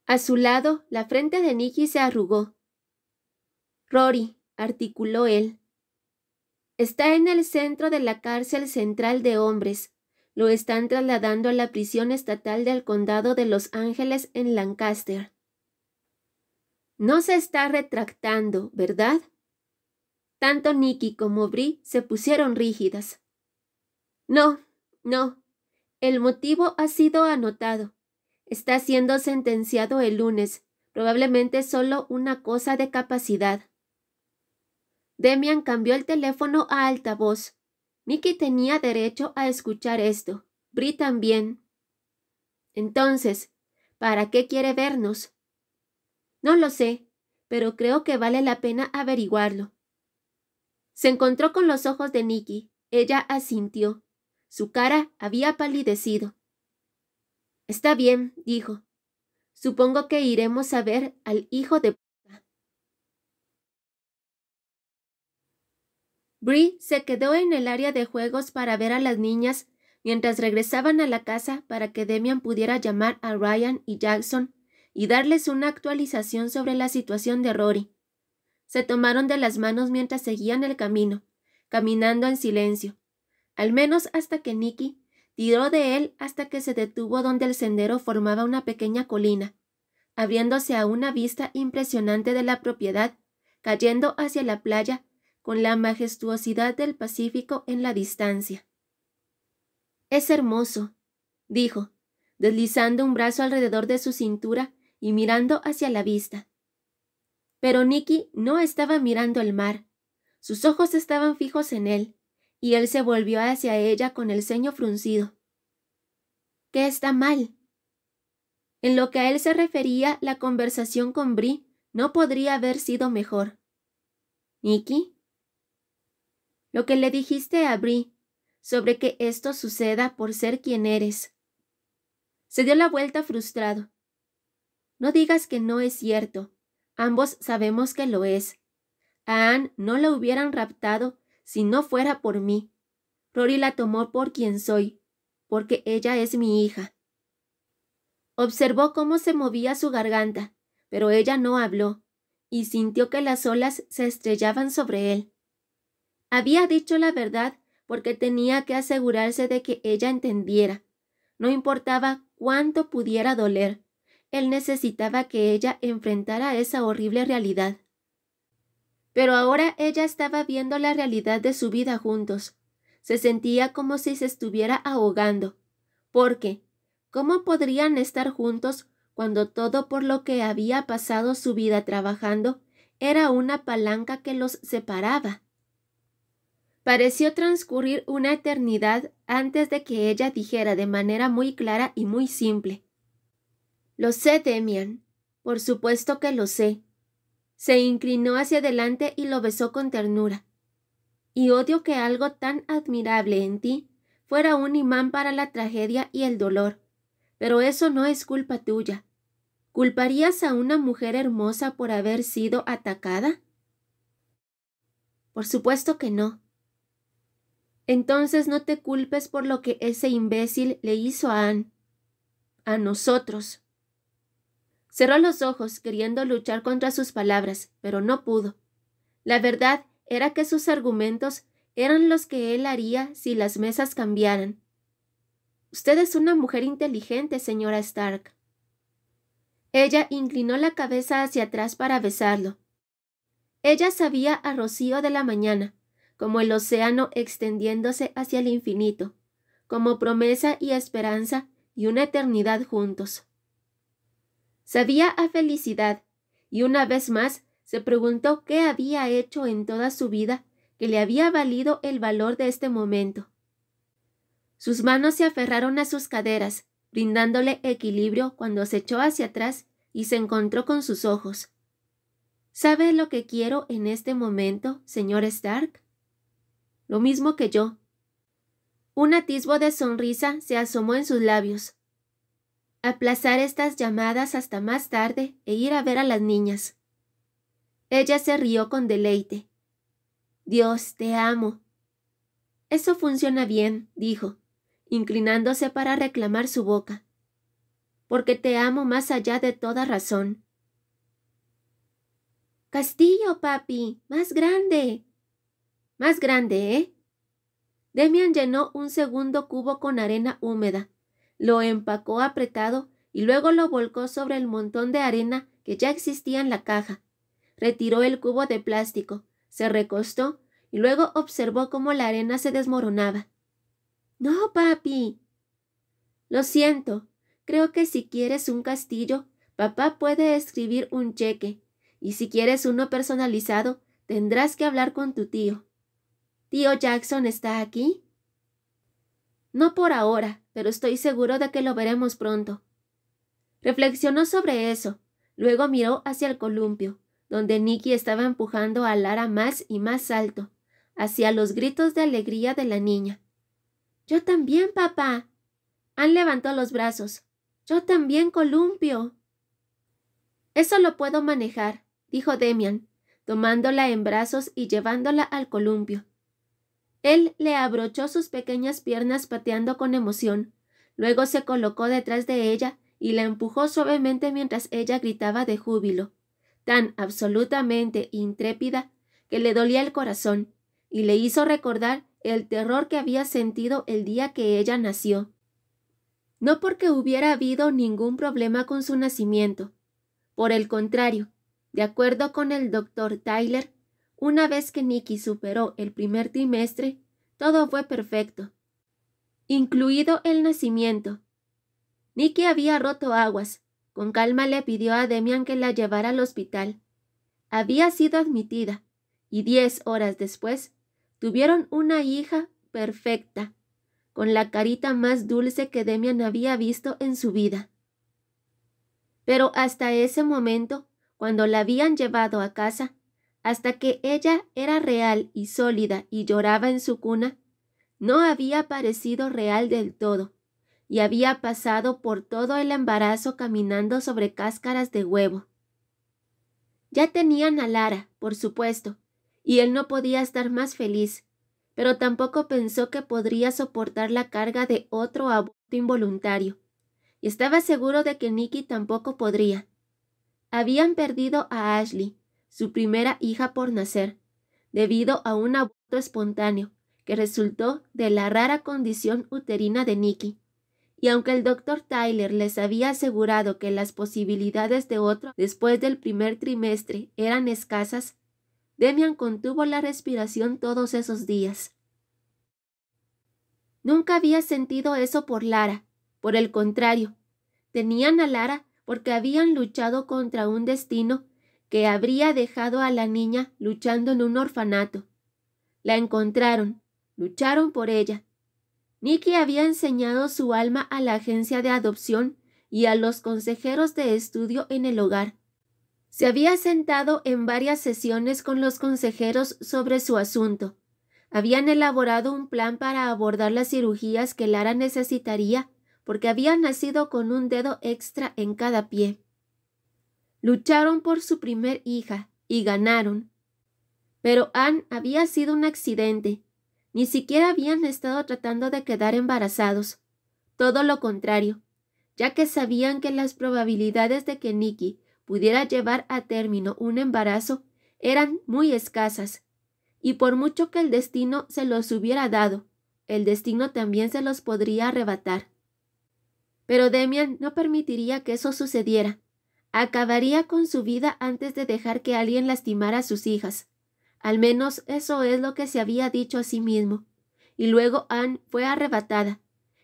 Speaker 1: A su lado, la frente de Nicky se arrugó. Rory, articuló él. Está en el centro de la cárcel central de hombres. Lo están trasladando a la prisión estatal del condado de Los Ángeles en Lancaster. No se está retractando, ¿verdad? Tanto Nicky como Brie se pusieron rígidas. No, no, el motivo ha sido anotado. Está siendo sentenciado el lunes. Probablemente solo una cosa de capacidad. Demian cambió el teléfono a altavoz. Nicky tenía derecho a escuchar esto. Bri también. Entonces, ¿para qué quiere vernos? No lo sé, pero creo que vale la pena averiguarlo. Se encontró con los ojos de Nicky. Ella asintió. Su cara había palidecido. Está bien, dijo. Supongo que iremos a ver al hijo de puta. Bree se quedó en el área de juegos para ver a las niñas mientras regresaban a la casa para que Demian pudiera llamar a Ryan y Jackson y darles una actualización sobre la situación de Rory. Se tomaron de las manos mientras seguían el camino, caminando en silencio al menos hasta que Nicky tiró de él hasta que se detuvo donde el sendero formaba una pequeña colina, abriéndose a una vista impresionante de la propiedad, cayendo hacia la playa con la majestuosidad del Pacífico en la distancia. Es hermoso, dijo, deslizando un brazo alrededor de su cintura y mirando hacia la vista. Pero Nicky no estaba mirando el mar. Sus ojos estaban fijos en él, y él se volvió hacia ella con el ceño fruncido. ¿Qué está mal? En lo que a él se refería, la conversación con Bri no podría haber sido mejor. ¿Nicky? Lo que le dijiste a Bri sobre que esto suceda por ser quien eres. Se dio la vuelta frustrado. No digas que no es cierto. Ambos sabemos que lo es. A Anne no la hubieran raptado si no fuera por mí. Rory la tomó por quien soy, porque ella es mi hija. Observó cómo se movía su garganta, pero ella no habló, y sintió que las olas se estrellaban sobre él. Había dicho la verdad porque tenía que asegurarse de que ella entendiera. No importaba cuánto pudiera doler, él necesitaba que ella enfrentara esa horrible realidad. Pero ahora ella estaba viendo la realidad de su vida juntos. Se sentía como si se estuviera ahogando. Porque, ¿cómo podrían estar juntos cuando todo por lo que había pasado su vida trabajando era una palanca que los separaba? Pareció transcurrir una eternidad antes de que ella dijera de manera muy clara y muy simple. Lo sé, Demian. Por supuesto que lo sé se inclinó hacia adelante y lo besó con ternura. Y odio que algo tan admirable en ti fuera un imán para la tragedia y el dolor. Pero eso no es culpa tuya. ¿Culparías a una mujer hermosa por haber sido atacada? Por supuesto que no. Entonces no te culpes por lo que ese imbécil le hizo a Anne. A nosotros. Cerró los ojos, queriendo luchar contra sus palabras, pero no pudo. La verdad era que sus argumentos eran los que él haría si las mesas cambiaran. Usted es una mujer inteligente, señora Stark. Ella inclinó la cabeza hacia atrás para besarlo. Ella sabía a rocío de la mañana, como el océano extendiéndose hacia el infinito, como promesa y esperanza y una eternidad juntos. Sabía a felicidad, y una vez más se preguntó qué había hecho en toda su vida que le había valido el valor de este momento. Sus manos se aferraron a sus caderas, brindándole equilibrio cuando se echó hacia atrás y se encontró con sus ojos. ¿Sabe lo que quiero en este momento, señor Stark? Lo mismo que yo. Un atisbo de sonrisa se asomó en sus labios aplazar estas llamadas hasta más tarde e ir a ver a las niñas. Ella se rió con deleite. Dios, te amo. Eso funciona bien, dijo, inclinándose para reclamar su boca, porque te amo más allá de toda razón. Castillo, papi, más grande. Más grande, ¿eh? Demian llenó un segundo cubo con arena húmeda lo empacó apretado y luego lo volcó sobre el montón de arena que ya existía en la caja. Retiró el cubo de plástico, se recostó y luego observó cómo la arena se desmoronaba. No, papi. Lo siento. Creo que si quieres un castillo, papá puede escribir un cheque, y si quieres uno personalizado, tendrás que hablar con tu tío. ¿Tío Jackson está aquí? No por ahora, pero estoy seguro de que lo veremos pronto. Reflexionó sobre eso, luego miró hacia el columpio, donde Nicky estaba empujando a Lara más y más alto, hacia los gritos de alegría de la niña. Yo también, papá. Ann levantó los brazos. Yo también, columpio. Eso lo puedo manejar, dijo Demian, tomándola en brazos y llevándola al columpio. Él le abrochó sus pequeñas piernas pateando con emoción. Luego se colocó detrás de ella y la empujó suavemente mientras ella gritaba de júbilo, tan absolutamente intrépida que le dolía el corazón, y le hizo recordar el terror que había sentido el día que ella nació. No porque hubiera habido ningún problema con su nacimiento. Por el contrario, de acuerdo con el doctor Tyler, una vez que Nicky superó el primer trimestre, todo fue perfecto, incluido el nacimiento. Nicky había roto aguas. Con calma le pidió a Demian que la llevara al hospital. Había sido admitida, y diez horas después tuvieron una hija perfecta, con la carita más dulce que Demian había visto en su vida. Pero hasta ese momento, cuando la habían llevado a casa, hasta que ella era real y sólida y lloraba en su cuna, no había parecido real del todo, y había pasado por todo el embarazo caminando sobre cáscaras de huevo. Ya tenían a Lara, por supuesto, y él no podía estar más feliz, pero tampoco pensó que podría soportar la carga de otro aborto involuntario, y estaba seguro de que Nicky tampoco podría. Habían perdido a Ashley, su primera hija por nacer, debido a un aborto espontáneo que resultó de la rara condición uterina de Nicky. Y aunque el doctor Tyler les había asegurado que las posibilidades de otro después del primer trimestre eran escasas, Demian contuvo la respiración todos esos días. Nunca había sentido eso por Lara. Por el contrario, tenían a Lara porque habían luchado contra un destino que habría dejado a la niña luchando en un orfanato. La encontraron, lucharon por ella. Nicky había enseñado su alma a la agencia de adopción y a los consejeros de estudio en el hogar. Se había sentado en varias sesiones con los consejeros sobre su asunto. Habían elaborado un plan para abordar las cirugías que Lara necesitaría porque había nacido con un dedo extra en cada pie. Lucharon por su primer hija y ganaron. Pero Ann había sido un accidente. Ni siquiera habían estado tratando de quedar embarazados. Todo lo contrario, ya que sabían que las probabilidades de que Nicky pudiera llevar a término un embarazo eran muy escasas. Y por mucho que el destino se los hubiera dado, el destino también se los podría arrebatar. Pero Demian no permitiría que eso sucediera, Acabaría con su vida antes de dejar que alguien lastimara a sus hijas. Al menos eso es lo que se había dicho a sí mismo. Y luego Anne fue arrebatada,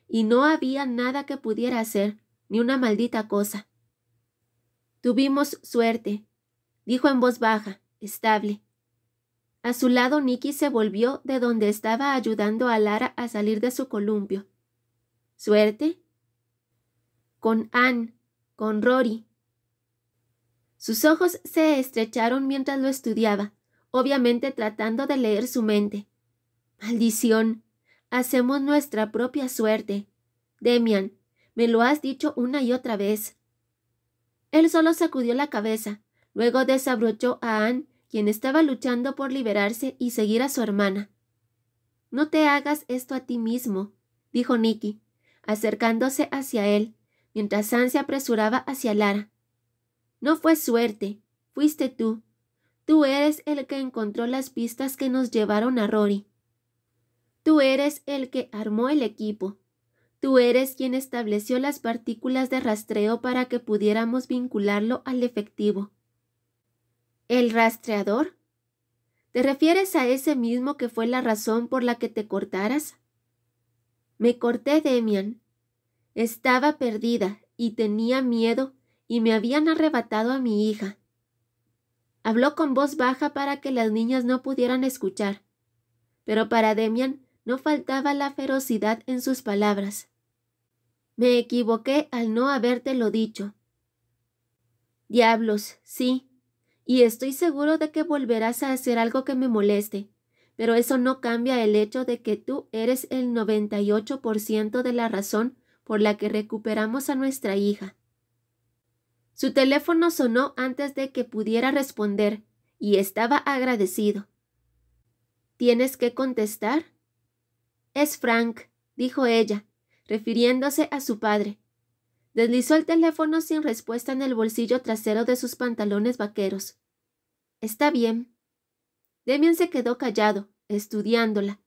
Speaker 1: y no había nada que pudiera hacer, ni una maldita cosa. Tuvimos suerte, dijo en voz baja, estable. A su lado Nicky se volvió de donde estaba ayudando a Lara a salir de su columpio. ¿Suerte? Con Anne, con Rory, sus ojos se estrecharon mientras lo estudiaba, obviamente tratando de leer su mente. Maldición. Hacemos nuestra propia suerte. Demian, me lo has dicho una y otra vez. Él solo sacudió la cabeza, luego desabrochó a Anne, quien estaba luchando por liberarse y seguir a su hermana. No te hagas esto a ti mismo, dijo Nicky, acercándose hacia él, mientras Anne se apresuraba hacia Lara. No fue suerte, fuiste tú. Tú eres el que encontró las pistas que nos llevaron a Rory. Tú eres el que armó el equipo. Tú eres quien estableció las partículas de rastreo para que pudiéramos vincularlo al efectivo. ¿El rastreador? ¿Te refieres a ese mismo que fue la razón por la que te cortaras? Me corté, Demian. Estaba perdida y tenía miedo y me habían arrebatado a mi hija. Habló con voz baja para que las niñas no pudieran escuchar, pero para Demian no faltaba la ferocidad en sus palabras. Me equivoqué al no habértelo dicho. Diablos, sí, y estoy seguro de que volverás a hacer algo que me moleste, pero eso no cambia el hecho de que tú eres el 98% de la razón por la que recuperamos a nuestra hija. Su teléfono sonó antes de que pudiera responder y estaba agradecido. ¿Tienes que contestar? Es Frank, dijo ella, refiriéndose a su padre. Deslizó el teléfono sin respuesta en el bolsillo trasero de sus pantalones vaqueros. Está bien. Demian se quedó callado, estudiándola.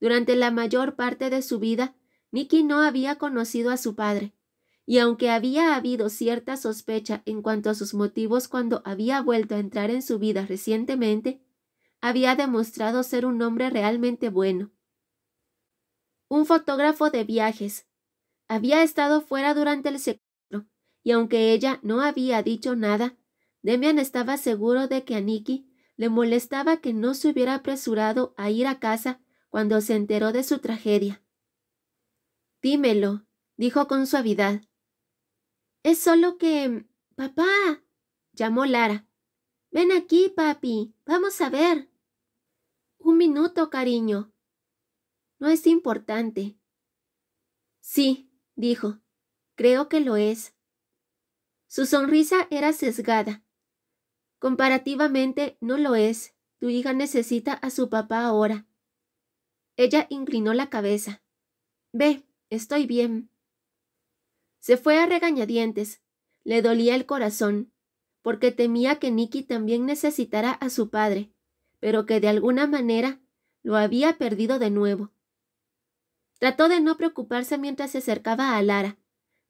Speaker 1: Durante la mayor parte de su vida, Nicky no había conocido a su padre y aunque había habido cierta sospecha en cuanto a sus motivos cuando había vuelto a entrar en su vida recientemente, había demostrado ser un hombre realmente bueno. Un fotógrafo de viajes. Había estado fuera durante el secuestro, y aunque ella no había dicho nada, Demian estaba seguro de que a Nicky le molestaba que no se hubiera apresurado a ir a casa cuando se enteró de su tragedia. Dímelo, dijo con suavidad. Es solo que... Papá. llamó Lara. Ven aquí, papi. Vamos a ver. Un minuto, cariño. No es importante. Sí, dijo. Creo que lo es. Su sonrisa era sesgada. Comparativamente, no lo es. Tu hija necesita a su papá ahora. Ella inclinó la cabeza. Ve, estoy bien. Se fue a regañadientes. Le dolía el corazón, porque temía que Nicky también necesitara a su padre, pero que de alguna manera lo había perdido de nuevo. Trató de no preocuparse mientras se acercaba a Lara.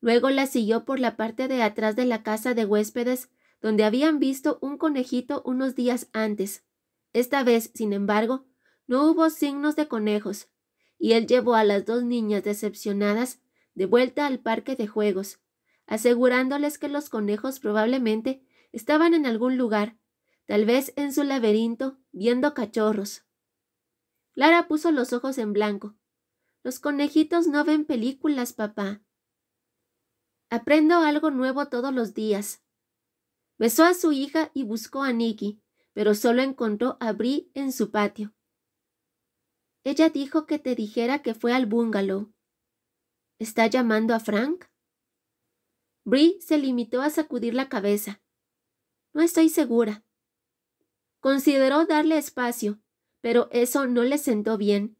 Speaker 1: Luego la siguió por la parte de atrás de la casa de huéspedes, donde habían visto un conejito unos días antes. Esta vez, sin embargo, no hubo signos de conejos, y él llevó a las dos niñas decepcionadas de vuelta al parque de juegos, asegurándoles que los conejos probablemente estaban en algún lugar, tal vez en su laberinto, viendo cachorros. Lara puso los ojos en blanco. Los conejitos no ven películas, papá. Aprendo algo nuevo todos los días. Besó a su hija y buscó a Nicky, pero solo encontró a Bri en su patio. Ella dijo que te dijera que fue al bungalow. ¿Está llamando a Frank? Bree se limitó a sacudir la cabeza. No estoy segura. Consideró darle espacio, pero eso no le sentó bien.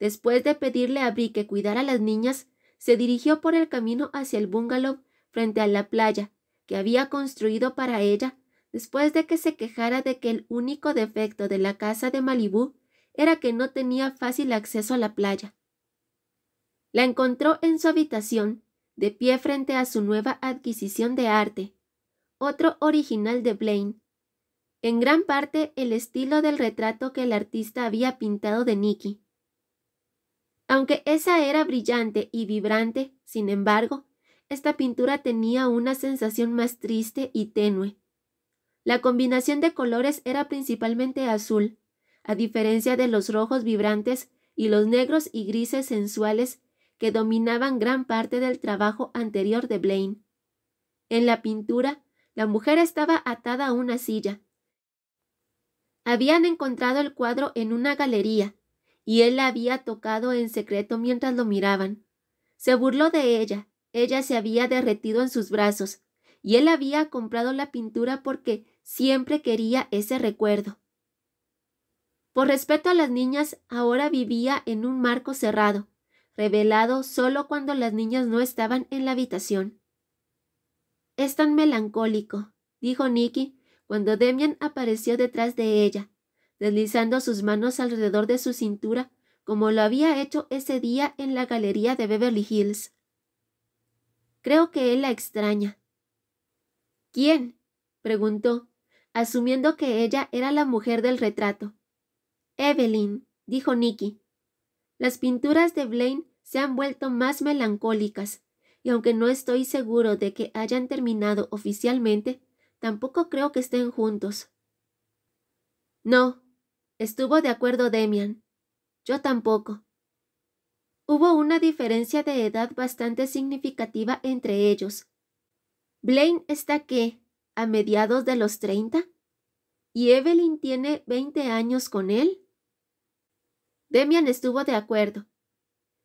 Speaker 1: Después de pedirle a Bree que cuidara a las niñas, se dirigió por el camino hacia el bungalow frente a la playa que había construido para ella después de que se quejara de que el único defecto de la casa de Malibú era que no tenía fácil acceso a la playa. La encontró en su habitación, de pie frente a su nueva adquisición de arte, otro original de Blaine, en gran parte el estilo del retrato que el artista había pintado de Nicky. Aunque esa era brillante y vibrante, sin embargo, esta pintura tenía una sensación más triste y tenue. La combinación de colores era principalmente azul, a diferencia de los rojos vibrantes y los negros y grises sensuales que dominaban gran parte del trabajo anterior de Blaine. En la pintura, la mujer estaba atada a una silla. Habían encontrado el cuadro en una galería, y él la había tocado en secreto mientras lo miraban. Se burló de ella, ella se había derretido en sus brazos, y él había comprado la pintura porque siempre quería ese recuerdo. Por respeto a las niñas, ahora vivía en un marco cerrado, revelado solo cuando las niñas no estaban en la habitación. Es tan melancólico, dijo Nicky cuando Demian apareció detrás de ella, deslizando sus manos alrededor de su cintura como lo había hecho ese día en la galería de Beverly Hills. Creo que él la extraña. ¿Quién? preguntó, asumiendo que ella era la mujer del retrato. Evelyn, dijo Nicky, las pinturas de Blaine se han vuelto más melancólicas, y aunque no estoy seguro de que hayan terminado oficialmente, tampoco creo que estén juntos. No, estuvo de acuerdo Demian. Yo tampoco. Hubo una diferencia de edad bastante significativa entre ellos. Blaine está ¿qué, a mediados de los treinta, y Evelyn tiene veinte años con él. Demian estuvo de acuerdo.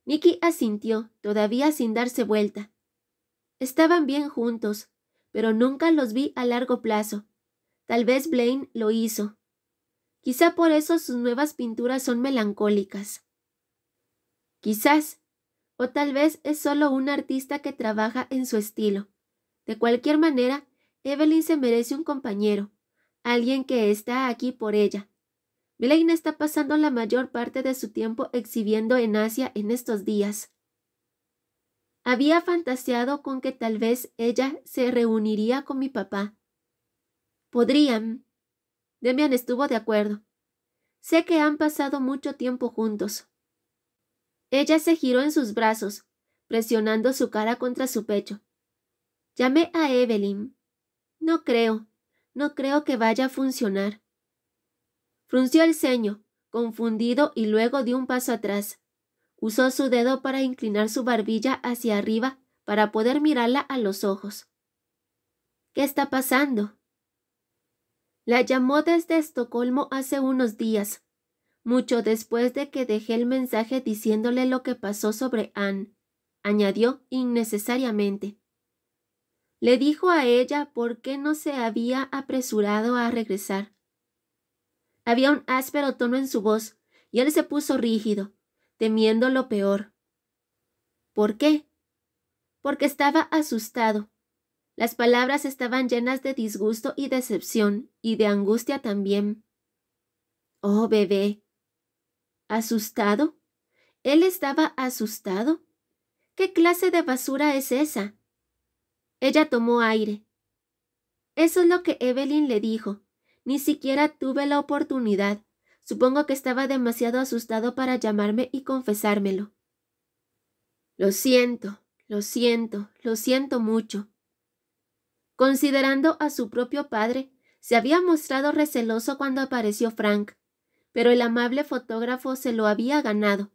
Speaker 1: Nicky asintió, todavía sin darse vuelta. Estaban bien juntos, pero nunca los vi a largo plazo. Tal vez Blaine lo hizo. Quizá por eso sus nuevas pinturas son melancólicas. Quizás, o tal vez es solo un artista que trabaja en su estilo. De cualquier manera, Evelyn se merece un compañero, alguien que está aquí por ella, Blaine está pasando la mayor parte de su tiempo exhibiendo en Asia en estos días. Había fantaseado con que tal vez ella se reuniría con mi papá. Podrían. Demian estuvo de acuerdo. Sé que han pasado mucho tiempo juntos. Ella se giró en sus brazos, presionando su cara contra su pecho. Llamé a Evelyn. No creo, no creo que vaya a funcionar. Frunció el ceño, confundido, y luego dio un paso atrás. Usó su dedo para inclinar su barbilla hacia arriba para poder mirarla a los ojos. ¿Qué está pasando? La llamó desde Estocolmo hace unos días, mucho después de que dejé el mensaje diciéndole lo que pasó sobre Anne, añadió innecesariamente. Le dijo a ella por qué no se había apresurado a regresar. Había un áspero tono en su voz, y él se puso rígido, temiendo lo peor. ¿Por qué? Porque estaba asustado. Las palabras estaban llenas de disgusto y decepción, y de angustia también. Oh, bebé. ¿Asustado? ¿Él estaba asustado? ¿Qué clase de basura es esa? Ella tomó aire. Eso es lo que Evelyn le dijo, ni siquiera tuve la oportunidad. Supongo que estaba demasiado asustado para llamarme y confesármelo. Lo siento, lo siento, lo siento mucho. Considerando a su propio padre, se había mostrado receloso cuando apareció Frank, pero el amable fotógrafo se lo había ganado.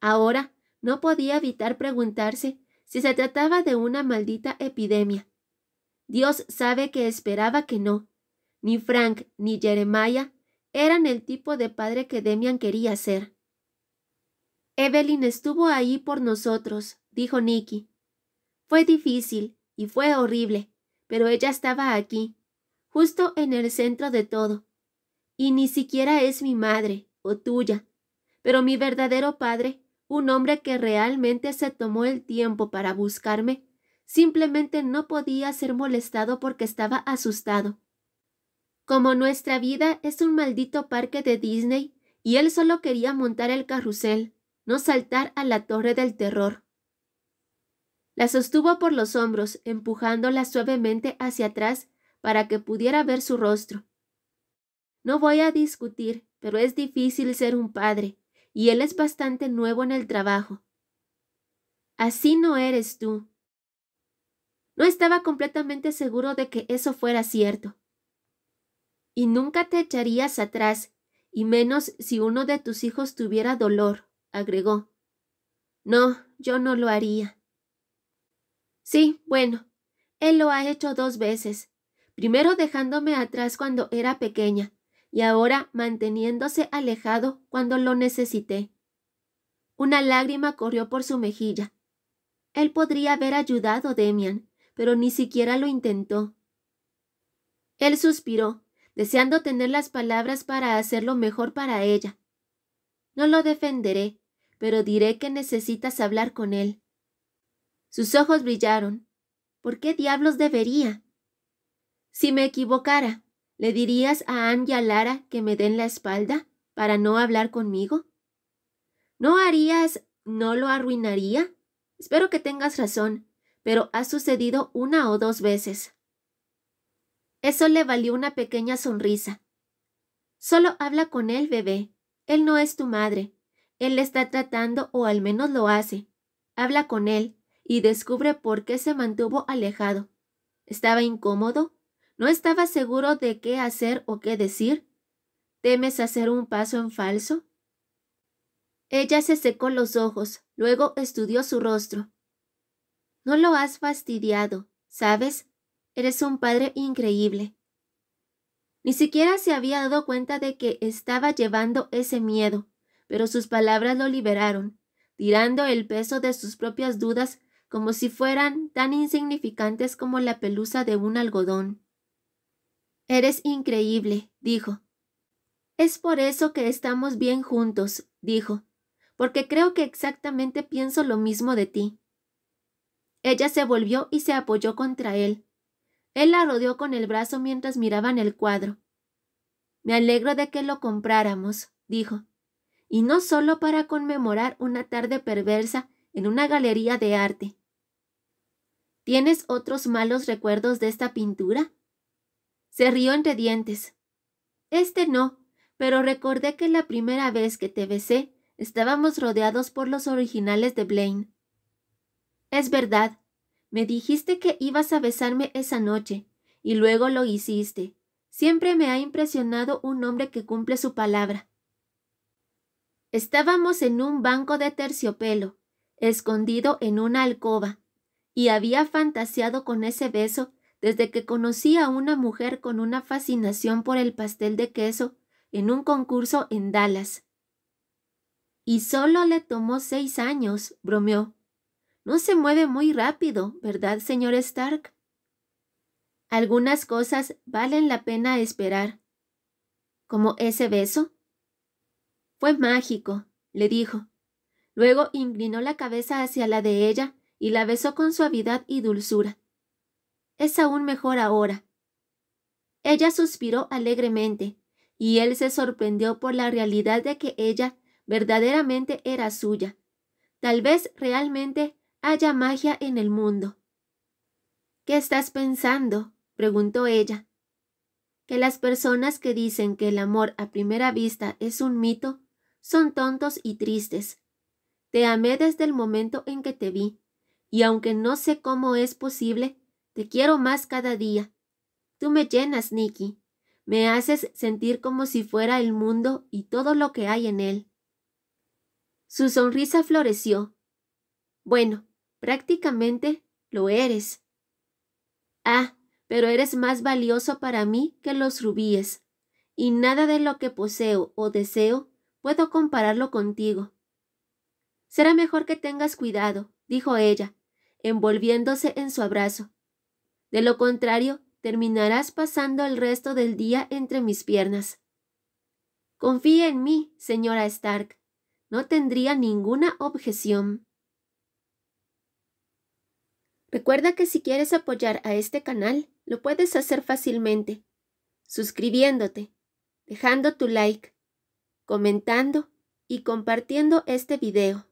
Speaker 1: Ahora no podía evitar preguntarse si se trataba de una maldita epidemia. Dios sabe que esperaba que no, ni Frank ni Jeremiah eran el tipo de padre que Demian quería ser. Evelyn estuvo ahí por nosotros, dijo Nicky. Fue difícil y fue horrible, pero ella estaba aquí, justo en el centro de todo. Y ni siquiera es mi madre o tuya, pero mi verdadero padre, un hombre que realmente se tomó el tiempo para buscarme, simplemente no podía ser molestado porque estaba asustado. Como nuestra vida es un maldito parque de Disney y él solo quería montar el carrusel, no saltar a la torre del terror. La sostuvo por los hombros, empujándola suavemente hacia atrás para que pudiera ver su rostro. No voy a discutir, pero es difícil ser un padre, y él es bastante nuevo en el trabajo. Así no eres tú. No estaba completamente seguro de que eso fuera cierto y nunca te echarías atrás, y menos si uno de tus hijos tuviera dolor, agregó. No, yo no lo haría. Sí, bueno, él lo ha hecho dos veces, primero dejándome atrás cuando era pequeña, y ahora manteniéndose alejado cuando lo necesité. Una lágrima corrió por su mejilla. Él podría haber ayudado a Demian, pero ni siquiera lo intentó. Él suspiró deseando tener las palabras para hacer lo mejor para ella. No lo defenderé, pero diré que necesitas hablar con él. Sus ojos brillaron. ¿Por qué diablos debería? Si me equivocara, ¿le dirías a Anne y a Lara que me den la espalda para no hablar conmigo? ¿No harías, no lo arruinaría? Espero que tengas razón, pero ha sucedido una o dos veces. Eso le valió una pequeña sonrisa. Solo habla con él, bebé. Él no es tu madre. Él le está tratando, o al menos lo hace. Habla con él y descubre por qué se mantuvo alejado. ¿Estaba incómodo? ¿No estaba seguro de qué hacer o qué decir? ¿Temes hacer un paso en falso? Ella se secó los ojos, luego estudió su rostro. No lo has fastidiado, ¿sabes? Eres un padre increíble. Ni siquiera se había dado cuenta de que estaba llevando ese miedo, pero sus palabras lo liberaron, tirando el peso de sus propias dudas como si fueran tan insignificantes como la pelusa de un algodón. Eres increíble, dijo. Es por eso que estamos bien juntos, dijo, porque creo que exactamente pienso lo mismo de ti. Ella se volvió y se apoyó contra él, él la rodeó con el brazo mientras miraban el cuadro. Me alegro de que lo compráramos, dijo, y no solo para conmemorar una tarde perversa en una galería de arte. ¿Tienes otros malos recuerdos de esta pintura? Se rió entre dientes. Este no, pero recordé que la primera vez que te besé estábamos rodeados por los originales de Blaine. Es verdad, me dijiste que ibas a besarme esa noche, y luego lo hiciste. Siempre me ha impresionado un hombre que cumple su palabra. Estábamos en un banco de terciopelo, escondido en una alcoba, y había fantaseado con ese beso desde que conocí a una mujer con una fascinación por el pastel de queso en un concurso en Dallas. Y solo le tomó seis años, bromeó. No se mueve muy rápido, ¿verdad, señor Stark? Algunas cosas valen la pena esperar. ¿Como ese beso? Fue mágico, le dijo. Luego inclinó la cabeza hacia la de ella y la besó con suavidad y dulzura. Es aún mejor ahora. Ella suspiró alegremente, y él se sorprendió por la realidad de que ella verdaderamente era suya. Tal vez realmente haya magia en el mundo. ¿Qué estás pensando? preguntó ella. Que las personas que dicen que el amor a primera vista es un mito son tontos y tristes. Te amé desde el momento en que te vi, y aunque no sé cómo es posible, te quiero más cada día. Tú me llenas, Nicky. Me haces sentir como si fuera el mundo y todo lo que hay en él. Su sonrisa floreció. Bueno, Prácticamente lo eres. Ah, pero eres más valioso para mí que los rubíes, y nada de lo que poseo o deseo puedo compararlo contigo. Será mejor que tengas cuidado, dijo ella, envolviéndose en su abrazo. De lo contrario, terminarás pasando el resto del día entre mis piernas. Confía en mí, señora Stark. No tendría ninguna objeción. Recuerda que si quieres apoyar a este canal, lo puedes hacer fácilmente, suscribiéndote, dejando tu like, comentando y compartiendo este video.